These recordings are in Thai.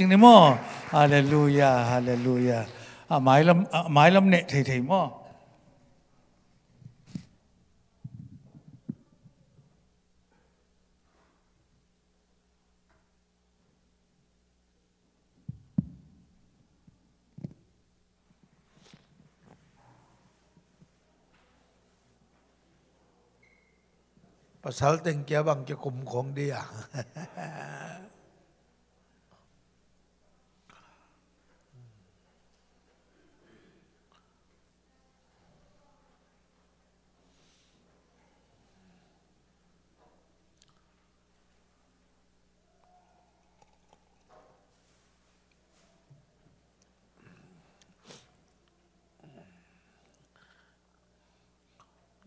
Tingnan mo. Hallelujah, hallelujah. Ah, à, mailam, mãi lắm nè, thầy thầy mo. Pasal tengkiabang ke kumkong dia.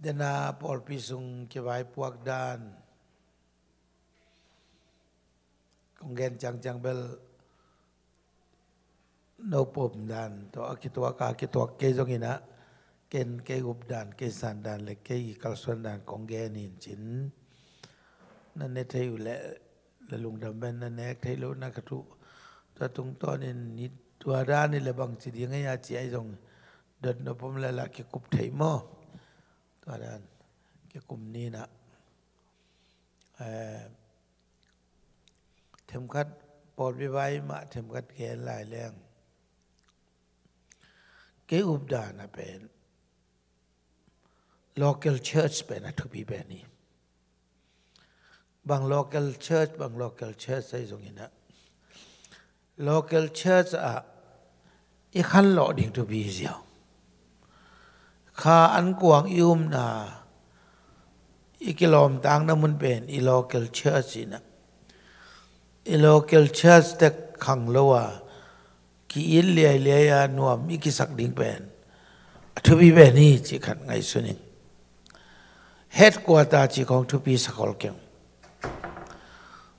ดนาปอลพิสุงเกวายพวกดานกงเกนจังจังเบลโนปมดานตัวกิตัวกาคิตัวเกยงินะเกนเกยุบดานเกสันดานเล็กเกยกัลสวนดานกงเกนินจินนั่นเนธอยู่แหละและลุงดำเบนนั่นเนทยรู้นักทุตัวตรงต้นนี่ตัวด้านนี่เลยบางสิ่งยังไงอาจีะยจงดนโนปมและละกิคุบไทยโมก็เด้นเกี่ยวกลุ่มนี้นะเถมคัดปอดวิไว้มาเถมคัดแกนหลายเรงเกี่ยวกับด่านะเป็น local church เป็นนะทุกปีเป็นนี่บาง local church บาง local church ใช่ตรงนี้นะ local church อ่ะอีขั้นหล่อดิ่งทุกปีเดียวคาอันกวางยิมนาอีกิลอมต่างน้ำมันเป็นอีโลเกลเชสินะ อีโลเกลเชสแต่ขังลว่ากีอินเลียเลียนวมอีกิสักดิ่งเป็นทุบีเป็นนี่จิขันไงส่วนหนึ่งเฮ็ดกวาตาจิของทุบีสกอลเกง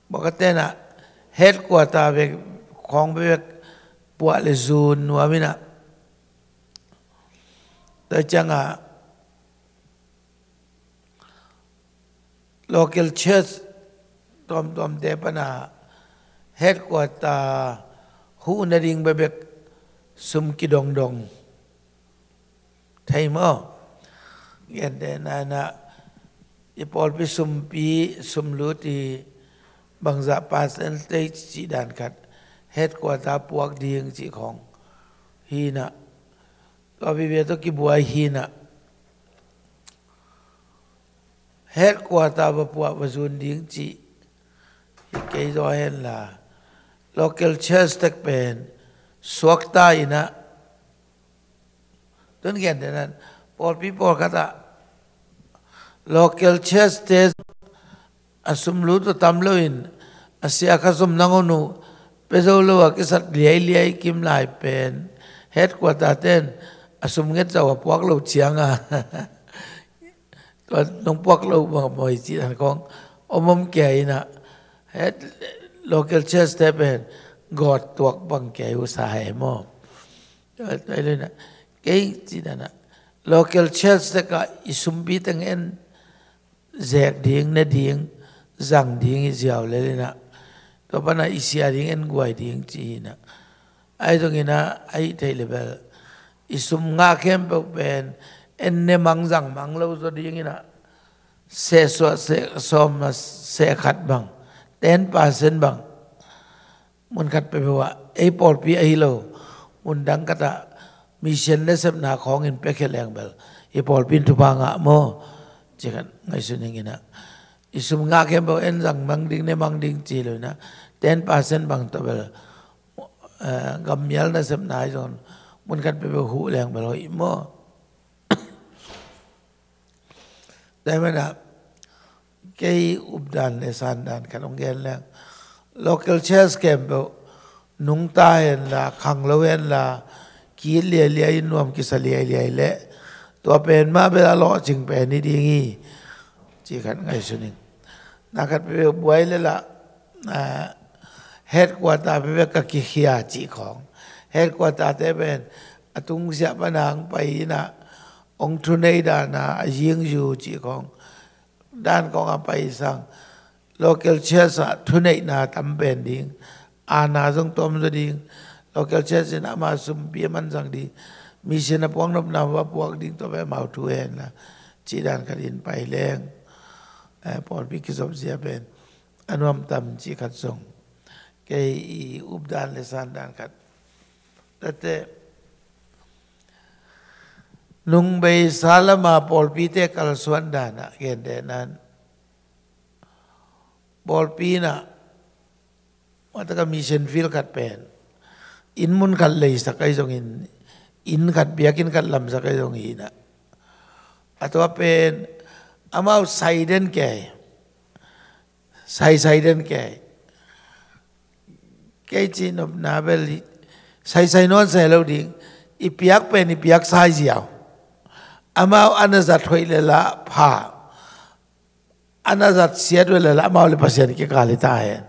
บอกกันเนะ เฮ็ดกวาตาเบกของเบกปวดเลยซูนวามินะแต่จั local church ตอมตอมเดปนาเฮดกวาตาหูนริงเบเบกสุมกิดองดองไทยมอเกียนเดนานะยปอลพิสุมปีสุมลุตีบังจะปาสซนเตจิดานขัดเฮดกวาตาปวกดียงจิของฮีนะ có vì biết tôi kì bùa hi na hết qua ta và bùa và dùn điếng chị cái do hen là local church tech pen suak ta ina tuần kiện thế nên Paul people ta local church tech asum lu to tam lo in asia ka sum nangonu pezo lo ki sat liai liai kim lai pen headquarter qua tên asum nge chawa puak lo chianga to nong puak lo ma moi chi han kong omom kya na, het local church step hen god tuak bang kya u sa he mo ai le na cái chi na na local church ta ka isum bi tang en zek ding na ding zang ding i jiao le le na to bana isia ding en guai ding chi na ai dong na, ai thai level isum nga khem pe pen en ne mang jang mang lo so ding ina se so se so ma se khat bang ten pa sen bang mun khat pe wa ei por pi ei lo mun dang kata mi sen le sep in pe khe leng bel ei por pin thu pa nga mo chikan ngai su ning isum nga khem pe en jang mang ding ne mang ding chi lo na ten pa sen bang to bel eh, gam yal na sep มันกันไปไปหูแรงไปลอยหม้อได้ไหมนะแกอุบดันในสานดันกันองเกนแล้ว l o c กลเชสเก game ไปนุ่งตายละขังละเวนละกีเลียเลียนวมกิสเลียเลียเละตัวเป็นมาเวลาเลาะจึงเป็นนี่ดีงี้ จีขันไงสุนิงนักขัดไปบวยเลยละเฮ็ดกว่าตาไปกักิเฮียจีของ h e a d q u a r t e เทเบนตุงเสียปนังไปนะ องทุนในด้านนะยิงอยู่จีของด้านของอภัยสังโลเกลเชสะทุนในนาตั้มเป็นดิงอาณาทรงตอมจะดิงโลเกลเชสินามาสุมเบียมันสังดีมีเชนปวงนบนาว่าปวกดิงตัวไปมาทุเอนนะจีด้านกรินไปแรงแอปอลพิกิสมเสียเป็นอนุมตํมจีขัดทรงเกยอุบดานและสานดานขัด Tate nung bay salama polpite kalswanda na gendenan polpina mataka mission field kat pen in mun kat lay sakay song in in kat biyakin kat lam sakay song hina atwa pen amaw saiden kay sai saiden kay kay chin of novelty sai sai non sai lo ding ipiak pen ipiak sai jiao amao anazat hoi le la pha anazat siat le la amao le pasian ke kali ta hai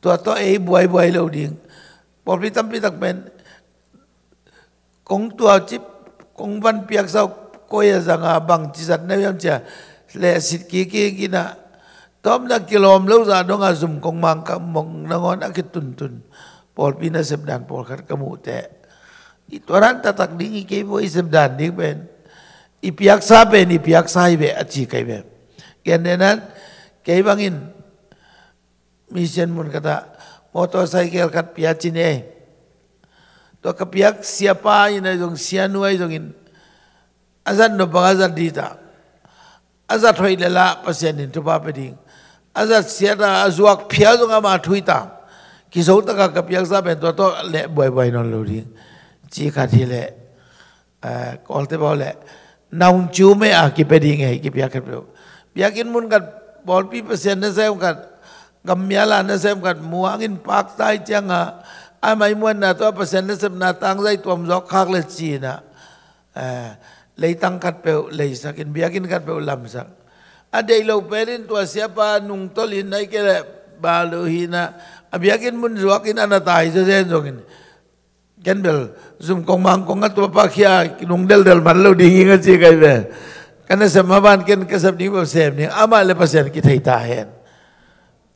to to e ei buai buai lâu đi, pop ri tam pi tak pen kong tua chip kong van piak sao koya zanga bang chi zat na yam cha le sit ki ki ki na tom na kilom lâu za dong a zum kong mang ka mong na ngon a ki tun tun Paul pina sebdan Paul kan kamu te. I tak tatak dingi kei bo i sebdan ding ben. I piak sa ben i piak sa i be aci kei ben. Kian denan kei bangin mission mun kata motorcycle kat piacin eh. Tu ke piak siapa ina dong sianua i dongin. Azan no di ta. Azat hoi lela pasianin tu papa ding. Azat siapa azuak piak dong amat hui khi ki zo ta ka kapyak sa ben tôi to le bồi boy non lo ri chi kha thi le a kol te ba le naung chu à a ki pe ding hai ki pya ka pro pya kin mun ka bol pi xem sen ne sem ka gam ya la ne sem ka muang in pak sai chang a ai mai mun na to pe sen ne sem na tang dai tuam zo khak le chi na a lấy tăng cắt bèo lấy sắc in bia kinh cắt bèo làm sắc à đây lâu bèn tua siapa nung tolin này cái bà lưu hi na Abi yakin mun zuakin ana ta hai zen zongin. Ken bel zum kong mang kong at papa kia kinung del del marlo dingi ngat si kai be. Kana sa maban ken ka sab ni bab sem ni ama le pasen ki thai ta hen.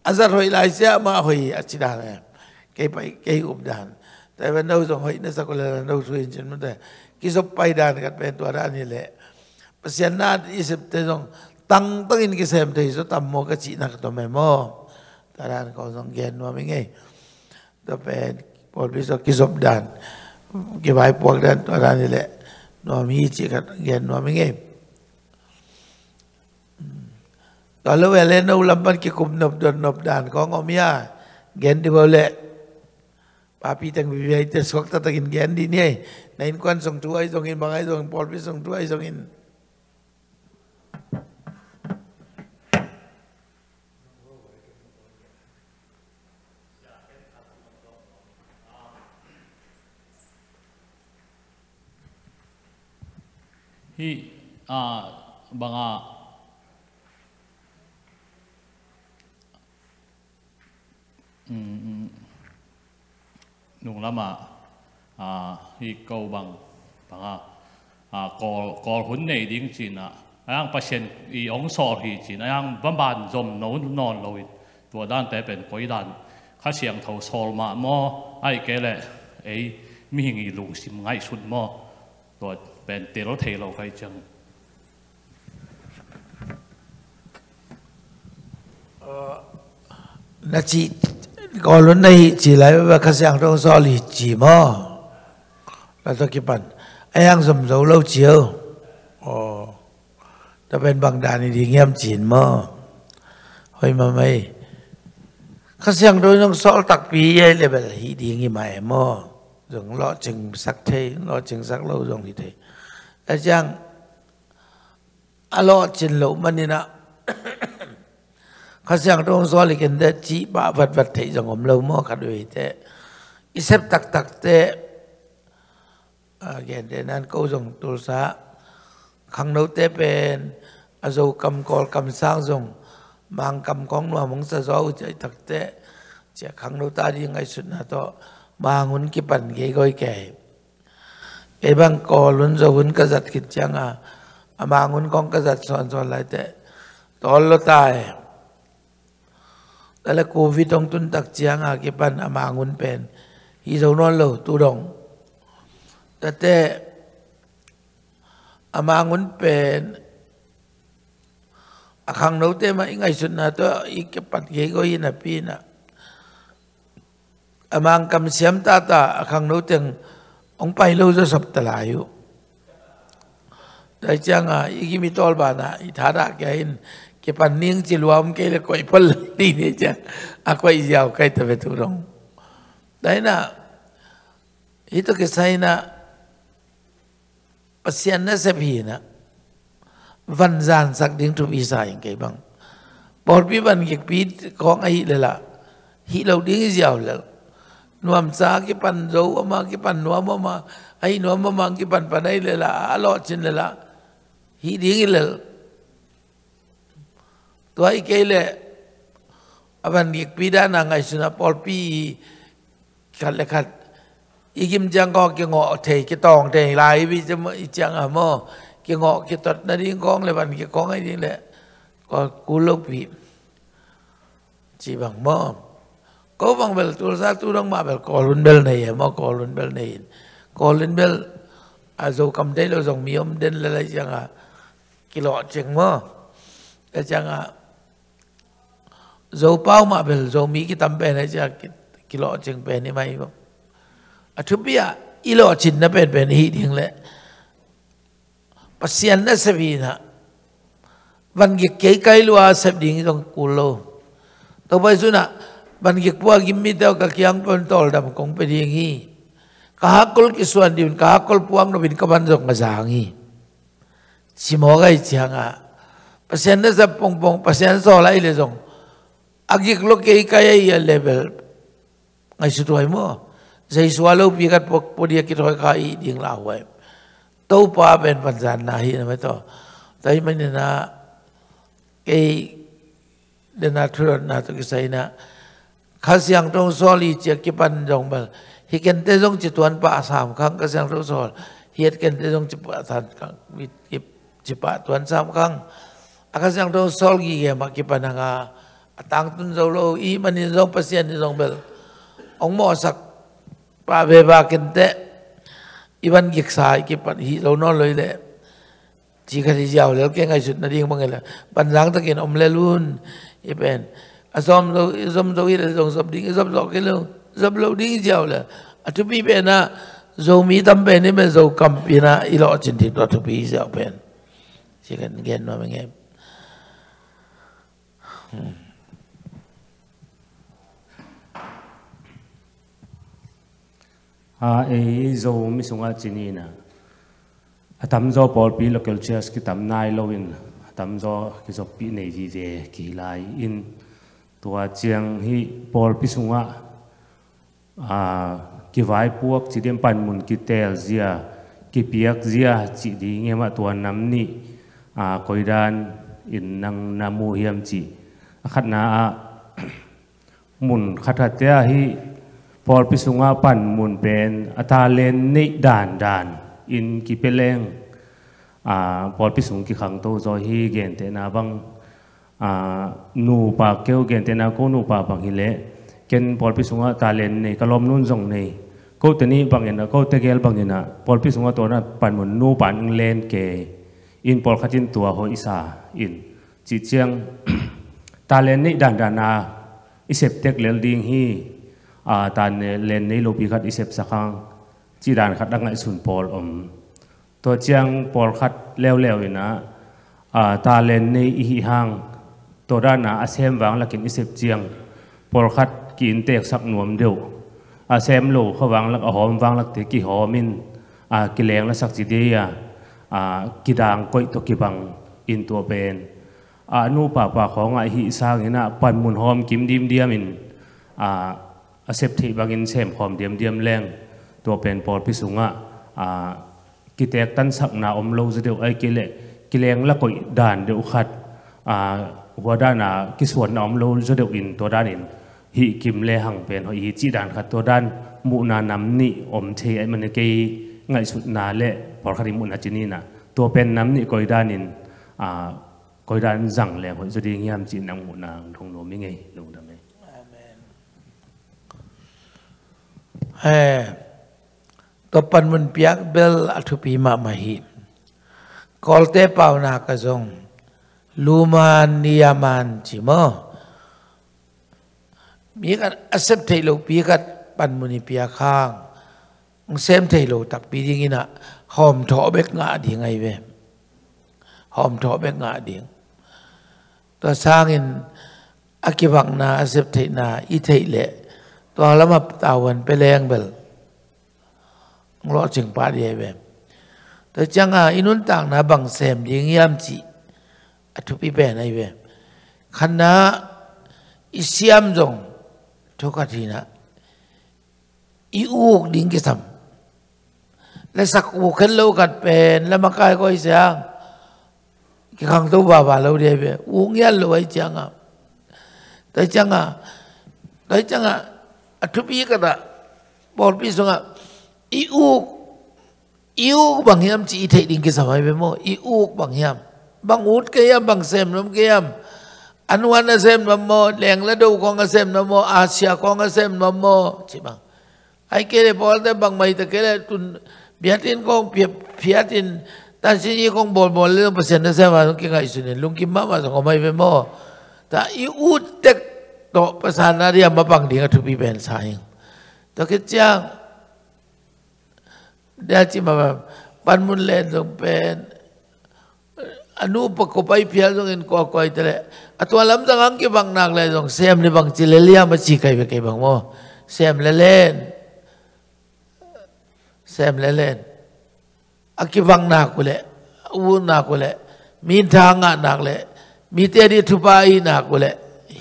Azar hoi lai sia ma hoi at si dan hen. Kei pai kei up dan. Ta ben nau zong hoi na sa kole la nau suin chen mun ta. Ki sop pai dan kat pen tua ra ni le. Pasen na isep te zong tang tangin ki sem te hiso tam mo ka chi na ka to me mo. karaan kau songkian wa mingi tapi pol biso kisop dan kibai puak dan orang ni le no mi ci kat gen no mingi kalau wele no lamban ki kum nop don nop dan kau ngomia gen di boleh ปาปีตังวิเวจะสกตะตะกินแกนดีเนี่ยในอินควันส่งช่วยส่งอินบางไอส่งปอลพิส่งช่วยส่งอินพี่อ่าบังอาอืมอืมนุ่งละมาอ่าพี่เกาบัง บังอาอ่ากอลกอล หุ่นในดิ้งจีนอ่ะไอ้ยังเปอร์เซ็นต์อีองซาพี่ จีนไอ้ยังบ้านบ้านจมนอนนอนเลยตัวด้าน แต่เป็นก้อยด้านข้าเสียงเท่าโซลมาหมอ ไอ้แกและไอ้มีเงี้ยลูกสิมไงสุดหมอตัว ben để nó thề lâu phải chăng là chị có lớn này chỉ lấy và khách hàng trong do lì chỉ mơ là tôi kịp bản anh ăn dùm lâu chiều ồ ờ, ta bên bằng đàn này thì nghe em mơ hơi mà mày khách hàng đôi nông sọ tặc vì ấy là bên hỉ đi nghe mơ rồi lọ chừng sắc thế lọ chừng sắc lâu rồi thì thế อาจารย์อลอดจินหลมันนี่นะข้าเสียงตรงซอลิกันเดจีบาวัดวัดเทจังผมเราหม้อขัดวยเตอิเซบตักตักเตแกนเดนั้น ก็ส่งตุลสะขังเราเตเป็นอาโศกรรมกอลกรรมสร้างส่งบางกรรมของหนัวมงสะซอใจตักเตะจะขังเราตาดียังไงสุดนะต่อบางหุนกิปันเกยก้อยแก่ Ebang kolun zohun kazat kitchanga. Amangun kong kazat son son lai te. Tol lo tai. Tala covid tong tun tak chianga kipan amangun pen. Hi zau non lo tu dong. Tate amangun pen. Akang nau te ma ingai sun na to ikepat gego yina pina. Amang kam siam tata akang nau teng. Ang pailaw sa saptalayo. Dahil siya nga, ikimitol ba na itara kain kipaning siluam kay la koy pal dini siya. Ako iyaw kay tabeturong. Dahil na, ito kisay na pasyan na sabihin na vanzan sak ding tubisa yung kay bang. Porpi ban kikpit kong ahilala. Hilaw ding iyaw lalo. nuam sa ki pan zo ama ki pan nuam ama ai nuam ama ki pan panai le la alo chin le la hi ding le to ai ke le aban ik pi da na ngai suna pol pi khat le khat i kim jang ko ki ngo the ki tong te lai bi je i jang a mo ki ngo ki tot na ding kong le ban ki kong ai ding le ko ku lo pi chi bang mo ก็บังเบลตัวซาตูรองมาเบลกอลุนเบลไหนมากอลุนเบลไหนกอลุนเบลอาโซคำได้เราส่งมีอมเดินอะไรจังอ่ะกิโลเจงมั้งแต่จังอ่ะโซเป้ามาเบลโซมีกิตัมเป็นอะไรจังกิโลเจงเป็นนี่ไหมบ่อะทุบยะอีโลจินนะเป็นเป็นฮีดิ้งเลยปัศยันนะสบีนะวันกิเกย์ไกลัวสบดิ่งต้องกุลโลต่อไปสุดนะบันกิกว่ากิมมิเตากะกียงเป็นตอลดำคงเป็นอย่างนี้กาฮักกลกิสวนดินกาฮักกลพวงนบินกบันจงกาสางี้ชิมอไกจียงอ่ะภาษาเนต์นั้จะปงปงเปอร์เซ็นต์สอลายเลยจงอากิกโลกเอกายยเลเวลไงสุดวัายมั้งใจสวาลูปีกัดพกพอดีกิโรอยกายดิ่งลาวไว้ตัวป้าเป็นปัญญาหน้าฮีนะไม่ต่อแต่ไม่เนี่ยนะเกเดนัทุรนาตุกิไซนะ kasiang tong soli chia kipan dong bal hi ken te jong chi tuan pa asam khang kasiang tong sol hiet ken te jong chi pa than khang mit kip chi pa tuan sam khang akasiang tong sol gi ge ma kipan nga atang tun zo lo i mani zo pasien ni dong bal ong mo sak pa be ba ken te iban gik sai kipan hi lo no loi le chi kha di jaw le ke ngai sut na ding bang le pan lang ta ken om le lun i pen azom lo azom zo ile zong zob ding azom zo ke lo zob lo ding jiao la atupi be na zo mi tam be ni me zo kam pi na ilo chin ti to tupi jiao pen chỉ cần ghen nó mình em à ấy zo mi sung a chin ni na atam zo pol pi local chairs ki tam nai lo in tam zo ki zo pi nei vi ve ki lai in ตัวเจียงฮีบอลพิสุงะอ่ากิไว้พวกจีเดียมปันมุนกิเตลเซียกิเปียกเซียจีดีเงี้ยมาตัวน้ำนี่อ่าคอยดานอินนังนามูเฮียมจีขัดนามุนขัดเตียฮีบอลพิสุงะปันมุนเป็นอัตาเลนนี่ด่านด่านอินกิเปเลงอ่าบอลพิสุงกิขังโตจอยฮีเกนเตนาบัง nu pa kêu gen tena ko nu pa bang hile ken pol pi sunga talen ne kalom nun jong ne ko teni bang ena ko tegel bang ena pol pi sunga to na pan mun nu pan len ke in pol khatin tua ho isa in chi chiang talen ni dan dan na isep tek lel ding hi a tan len nei lo pi khat isep sakang chi dan khat dang ai sun pol om to chiang pol khat leo leo ina a ta len nei hi hang ตัวด้านหนาอาเซมวางละกินอิสิบเจียงปรลคัดกินเตกสักหนวมเดียวอาเซมโลเขาวางละหอมวางละเตกิหอมินอากิเลงละสักจิเดียอากิดางก้อยตกิบังอินตัวเป็นอานูป่าป่าของไอฮหิสร้างนนะปันมุนหอมกิมดิมเดียมินอาเซปทีบางินเซมหอมเดียมเดียมแรงตัวเป็นปอดพิสุงะอากิเตกตันสักนาอมโลจะเดียวไอกิเลกิเลงละก้อยด่านเดียวขัดอาว่าด้านน่ะกิส่วนน้อมโลจะเดียวอินตัวด้านอินฮีกิมเลหังเป็นหอยจีด้านขัดตัวด้านมูนานำนี่อมเทไอมันเกยไงสุดนาเละพอคดีมุนอาจินีน่ะตัวเป็นน้ำนี่กอยด้านอินอ่ากอยด้านสั่งแหลมหอยจะดีเงี้ยมจีนังมูนางทงโนมิไงลุงทำไมเออตัวปันมันเปียกเบลอัฐุปีมามาหีกอลเตปาวนาคกระซงลูมานนิยามันจิมอ มีกันอัศเทโลปีกันปันมุนิปียาข้างเซมเทโลตักปีดิ่งนะหอมทอเบกงาดีไงเว้หอมทอเบกงาดีตัวสร้างอินอักบังนาอัศเทนาอิเทเลตัวละมาตาวันไปแรงเบลรอจึงปาดีเว้แต่จังอาอินุนต่างนะบังเซมดิงยามจีอธิุปิเปนไอเวคณะอิสยามจงทุกทีนะอีอูกดิ้งกิสัมและสักวุคคลโลกัดเป็นและมากายก็อิสยามกิขังตัวบาบาเราเดียเวอุงยันรวยจังอ่ะแต่จังอ่ะแต่จังอ่ะอธิุปิก็ไดาบอกพี่สงอ่ะอีอูกอีอูกบางยามจีเทดิ้งกิสัมไปเวโมอีอูกบางยามบังอุดเกียมบังเซมล้ำเกียมอันวันอาเซมนมโมแหล่งละดูของอาเซมนโมอาเซียของอาเซมนโมใช่บังไอ้เกเรพอลแต่บังไม่แต่เกเรตุนเบียดินของเพียเพียดินแต่สิ่งนี้องบอลบอลเรื่องเปอร์เซ็นต์นะเซมาลุงกินไอสุนิลุงกินมามาสองไม่เป็นโมแต่อีอุดเต็กโตประสานนาเรียมาบังดีกับทุบีเป็นสายแตะเกดจงเดี๋ยวจิมาแบบปันมุนเล่นลงเป็น अनुपकोपाई फियाजोंगिन को कोइतले अतवा लमजंग अंगि बंग नाग ले Jong same ने बंग चिलेलिया मची काइ बे काइ बंग मो सेम ले लेन सेम ले लेन अकि बंग नाग कुले वु नाग कुले मी थांगा नाग ले मी तेरी थुपाई नाग कुले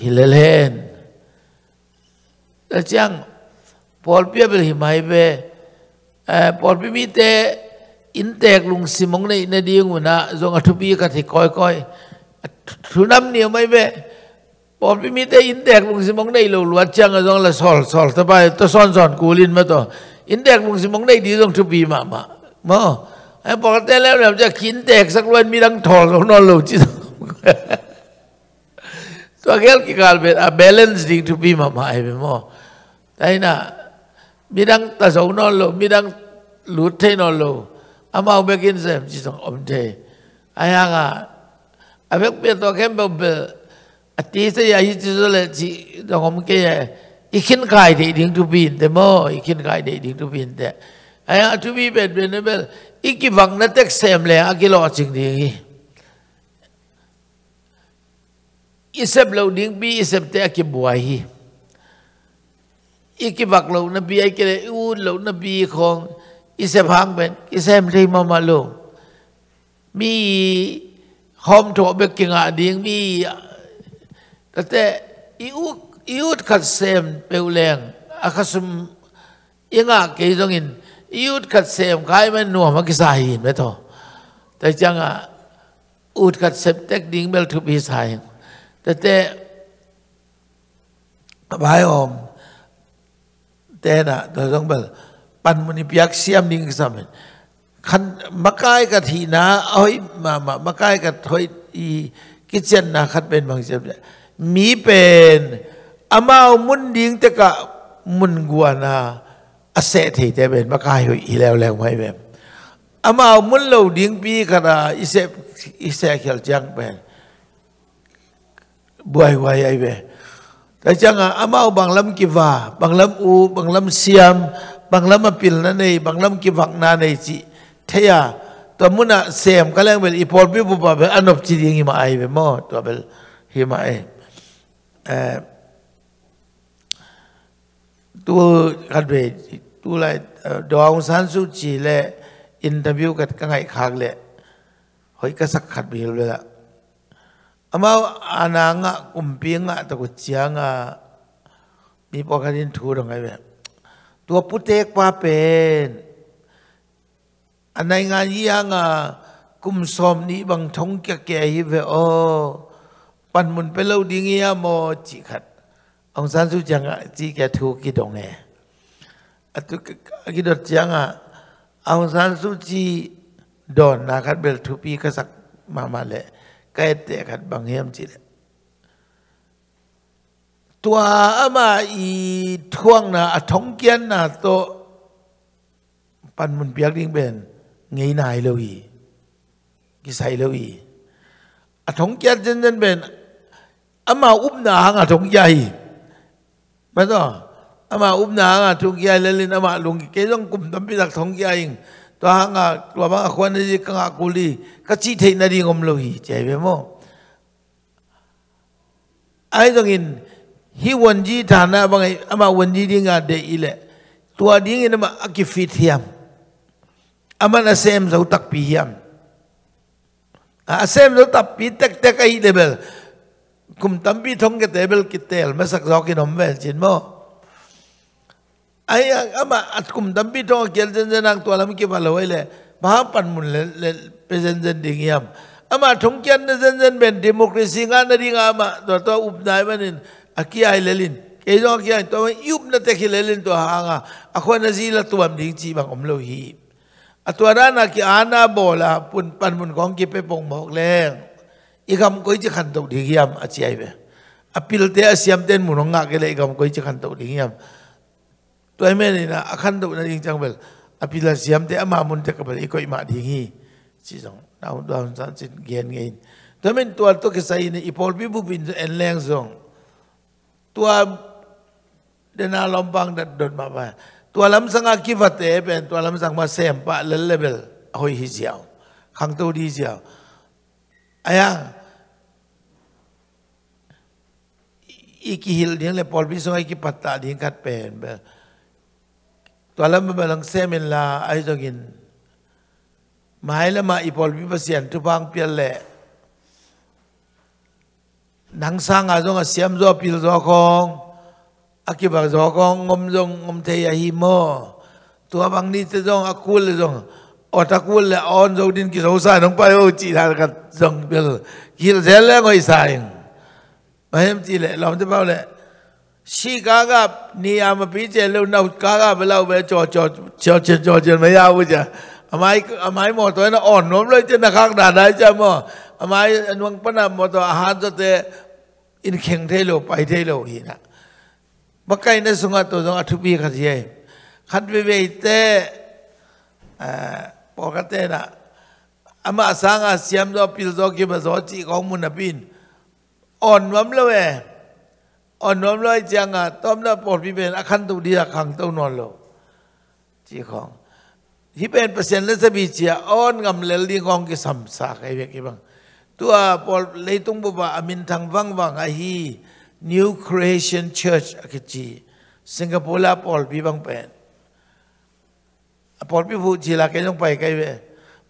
हिले लेन तचंग पोल पिया बिल हिमाई बे पोल पि मी ते อินเตกลุงสิมงในในดีงูนะจงอธุบีกติคอยคอยทุน้ำเนียวไม่เบะปอบมีแต่อินเตกลุงสิมงในหลวดจังจงละสอลสอลสบายตัวซ้อนซ้อนกูลินมาตัวอินเตกลุงสิมงในดีจงทุบีมามามอไอ้ปกติแล้วเราจะขินแตกสักวันมีดังถอดขงนอนหลูจิตตัวเกลกี่การเป็นอะเบลนซ์ดิ่งทุบีมามาไอ้เป็นมอแต่น่ะ มีดังตาสองนอนหลูมีดังหลุดเทนอนหลูอามาเอาไปกินเสร็จจิตองอบเทอายังอ่ะอาเบกเปียตัวเข้มเบลอตีเสียใหญ่จิตสุเลจิตองอมเกย์อีขินกายดีดิ้งทุบินเตมออีขินกายดีดิ้งทุบินเตอายังทุบีเป็ดเป็นเบลอีกีวังนัดเต็กเซมเลยอากิโลจริงดีอีเสบเหลาดิ้งบีอีเสบเตะกิบวายอีกีวักเหล่านบีอีกเลยอูเหล่านบีของอิเซพังเป็นอิเซมทีมามาลุงมีหอมถัเบกกิงอาดีงมีแต่อิอุอิอุดขัดเซมเปรแยงอาคสมยังอาเกยตรงอินอิอุดขัดเซมกลายเป็นหน่วมกิสาหิไม่ท้อแต่จังอ่ะอุดขัดเซมเต็กดิ่งเบลทุบีสายแต่แต่บายอมแต่น่ะโดยตรงเบลปันมุนิพยักษเสียมิงสามขันมะกายกะทีนาเอายห้มามามกายกะถอยอีกิเจนนาขันเป็นบางเจ็บมีเป็นอามามุนดิ้งตะกะมุนกัวนาอเสถีแต่เป็นมะกายหอยอีแล้วแล้วไม่แบบอามามุนเหลาดิ้งปีกัะอิเสอิเสเขียลจังเป็นบวยวายไอเวแต่จังอะอามาบางลำกิวาบางลำอูบางลำเสียมบางลำมาปิลนะในบางลำกิบังนาในจิเทียตัวมุนะเสียมก็เลี้ยงเป็นอีพอลพิบุปผาเป็นอนบจีดีงิมาไอเป็นมอตัวเป็นฮิมะเออตัวขันเวตัวไรดวงสันสุจีเละอินเตอร์วิวกันก็ง่ายขากเลยเฮ้ยก็สักขัดมีเลยละอามาอานางะกุมเพียงะตะกุจียงะมีปอกันยินทูดังไงแบบตัวพุทธเอกพาเป็นอันในงานยี่ยงอ่ะกุมสอมนี้บางทงแก่ๆฮิเวอปันมุนไปเล่าดีเงียมอจิขัดองสันสุจังอ่ะจีแกถูกกิดองไงอตุกกิดจังอ่ะองสันสุจีโดนนะครับเบลทุปีกสักมามาเลยแกลแต่ขัดบางเฮมจีเลยตัวอามาอีท่วงนะทงเกียนนะตัวปันมันเปียกดิ่งเป็นไงนายเลวีกิไซเลวีอทงเกียนจนเจนเป็นอามาอุบนางอทงใหญ่มัต่องอามาอุบนางอทงใหญ่เลลินอามาลุงเกยต้องกลุ่มตั้มพิจักทงใหญ่ตัวหางตัวบางคนนี่กังกุลีก็ชี้เทนดีงมเลวีใจไปมั้งไอ้ตรงนี้ hi wanji thana bangai ama wanji dinga de ile tua ding ina ma akifit hiam ama na sem zau tak pi hiam a sem zau tak pi tek tek ai level kum bi thong ke table kitel masak zau ki nom vel chin mo ai ama at kum tambi thong kel jen jen ang tua lam ki balo ile ma pan mun le le pezen jen ding hiam ama thong kyan jen jen ben democracy nga na ding ama do to up dai manin akia ilelin kejo akia to yup na te khilelin to hanga akho na ji la tuam ding chi bang om lo hi atwara na ki ana bola pun pan mun kong ki pe pong mok leng i gam koi chi khan to ding yam achi ai be apil te asiam ten mun nga ke le i gam koi chi khan to ding yam toy me ni na akhan to na ding chang bel apil asiam te ama mun te ka bel i koi ma ding hi chi jong daun daun san chin gen ngin toy men to to ke sai ni ipol bi bu bin en leng jong ตัวเดนาลอมปังดัดดนมาไปตัวลำสังอากิฟเตเป็นตัวลำสังมาเซมปะเลเวลหอยฮิเจียวขังตัวดีเจียวอ้ยังอีกหิลดิยงเลยพอลพิสงไอ้กิปัตตาดิยงขัดเป็นแบบตัวลำเบลังเซมินลาไอจงกินหมายละมาอีพอลพิปเสียนทุบังเปียนแหละ nắng sang à zong à siam zo pil zo khong akiba zo khong ngom zong ngom te ya hi mo tua bang ni te zong akul zong otakul le on zo din ki sâu xa nong pai ô chi là ka zong pil kil zel le ngoi sa ing ma hem chi le lom te bao le shi ka ga ni a ma pi che lo nau ka ga ba lo be cho cho cho cho cho cho ma ya bu ja amai amai mo to na on nom le che na khang da dai cha mo มายอันวังปนามตอาหารตัวเตอินเข่งเทโลไปเทโลหีนะบักไก่ในสงฆ์ตัวสงฆ์ทุบีขัดเยขัดเวเวเตปกตินะอามาสังอาเสียมตัวพิลตัวกิบสอจีของมุนบินอ่อนวัมเลยอ่อนวัมเลยจังอ่ะต้อมน่ะปวดพิเป็นอคันตุดีอาขังตัวนอนโลจีของที่เป็นเปอร์เซ็นต์เลสบีเจียอ่อนกำเลลีของกิสัมสากไอเวกิบังตัวพอเลยต้องบอกว่าอามินทางวังวังอฮี New Creation Church อากิจีสิงคโปร์ลาปอลพี่บังเป็นปอลพี่พูดจีลาเกต้องไปไกลเว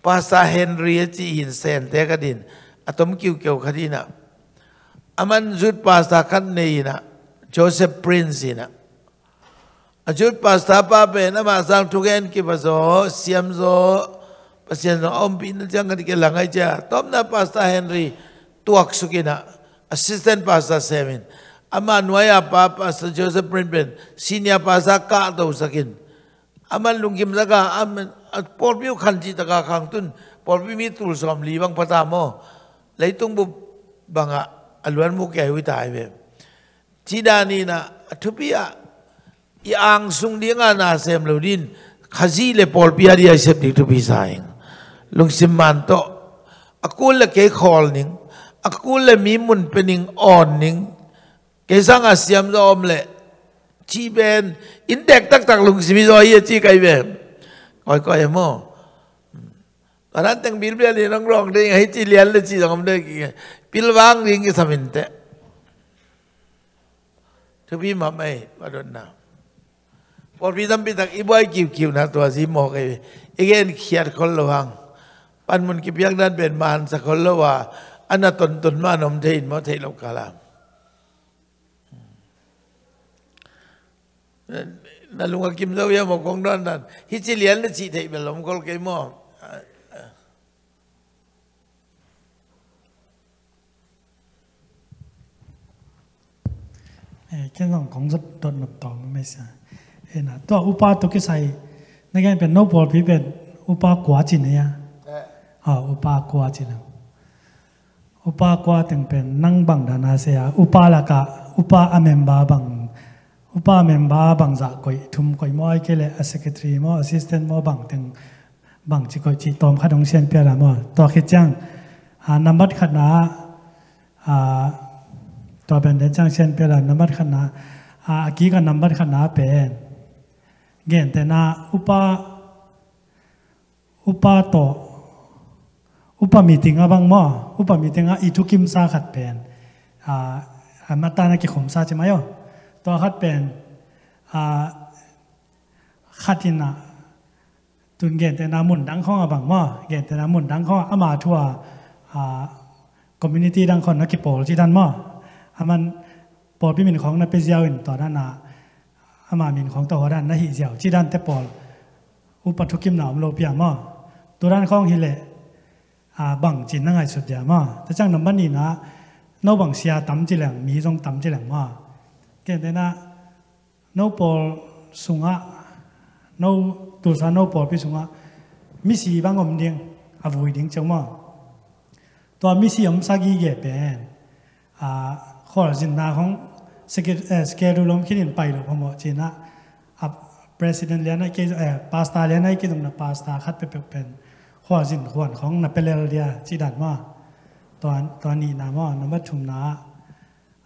ภาษาเฮนรีจีหินเซนเตกดินอะตอมกิวเกี่ยวคดีนะอามันจุดภาษาคันนี้นะโจเซฟปรินซีนะจุดภาษาป้าเป็นนะมาสร้างทุกแห่งกี่ภาษาเสียมโซ Pasien na om pina jangan dikelang aja. Tom na pasta Henry tuak sukina. Assistant pasta Semin. Ama nuai apa pasta Joseph Brinpin. Sinya pasta kak tau sakin. Ama lungkim saka amin. Polpiu kanji taka kang kangtun. Polpiu mitul som liwang patamo. Laitung bu banga aluan mu kaya wita aibe. Cida ni na atupia. Ya, Iang sung dia ngana semlaudin. Kazi le polpiu dia di tupi saing. ลุงสิมันโตอากูลเกคอลนิงอากูลมีมุนเป็นนิงอ่อนนิงเกสังอาเซียมยอมเลยชีเบนอินเด็กตักตักลุงสิมิซยเยจีไกเบมคอยคอยมอตอนนั้นตั้งบิลเบียนี่ร้องร้องได้ให้จีเลียนเลยจีสองคนได้กี่ปิลวางยิงกิสมินเตะทุบีมาไม่มาดนนาพอพี่ทำพี่ตักอีบอยกิวกิวนะตัวสีหมอกไอ้เอเกนเขียดคนระวังปันมุนกิบยักนั้นเป็นมารสกลว่าอันตนตนมานมเทินมเทลกาลามนั่นลุงกิมเจ้าเยมกองนั่นนั่นฮิจิเลียนและสิเทเบลมกอลเกมอแค่ลองของสดดนแบบต่อไม่ใช่เห็นนะตัวอุปาตุกิใส่ในการเป็นโนบอลพิเป็น อุปากว่าจินเนี่ย à upa qua chỉ là upa qua từng bên năng bằng đàn ác sẽ upa là cả upa amemba bằng upa memba bằng dạ quậy thum quậy mọi cái lệ secretary mọi assistant mọi bằng từng bằng chỉ quậy chỉ tóm khát ông sen pia là mọi to khi chăng à nắm bắt na ná à to bên đến chăng sen pia là nắm bắt khát ná à kí cái nắm na khát ná bên gen tên à upa upa to อุปมิติงะบางมออุปมิติงะอีทุกิมซาขัดแปลนอ่ามาตานักขมซาใช่ไหมยอตัวขัดแปลนอ่าขัดินะตุนเกณฑ์แต่นามุนดังข้องอบางมอเกณฑ์แต่นามุนดังข้องอามาทัว อ่า คอมมูนิตี้ดังคนนักกิโปลที่ดันมออามันปอดพิมินของนัเปเซียวอินต่อด้านนาอามามินของต่อหัวด้านนาฮิเซียว ที่ด้านแต่ปอล อุปทุกิมหนามโลเปียมอตัวด้านข้องฮิเลอาบังจินนั่งไอสุดเดีมาแต่จังน้ำบันนี่นะโนบังเสียต่ำจีแหลงมีตรงต่ำจีแหลงมาแกเดน่าโนปอลสุงะโนตุสานโนปอลพิสุงะมิสีบังอมเดียงอาวุยเดียงเจ้ามาตัวมิสีอมสากีเย่เป็นอข้อจินนาของสเกลสเกลูลมขึ้นไปหรือพมจีน่าประธานเลียนไอเกจเออพาสตาเลียนไอเกจตรงนั้นพาสตาคัดเป็เป็นข้อสินควรของนับเปเลเรียจิดันว่าตอนตอนนี้นามว่านวัชุมนา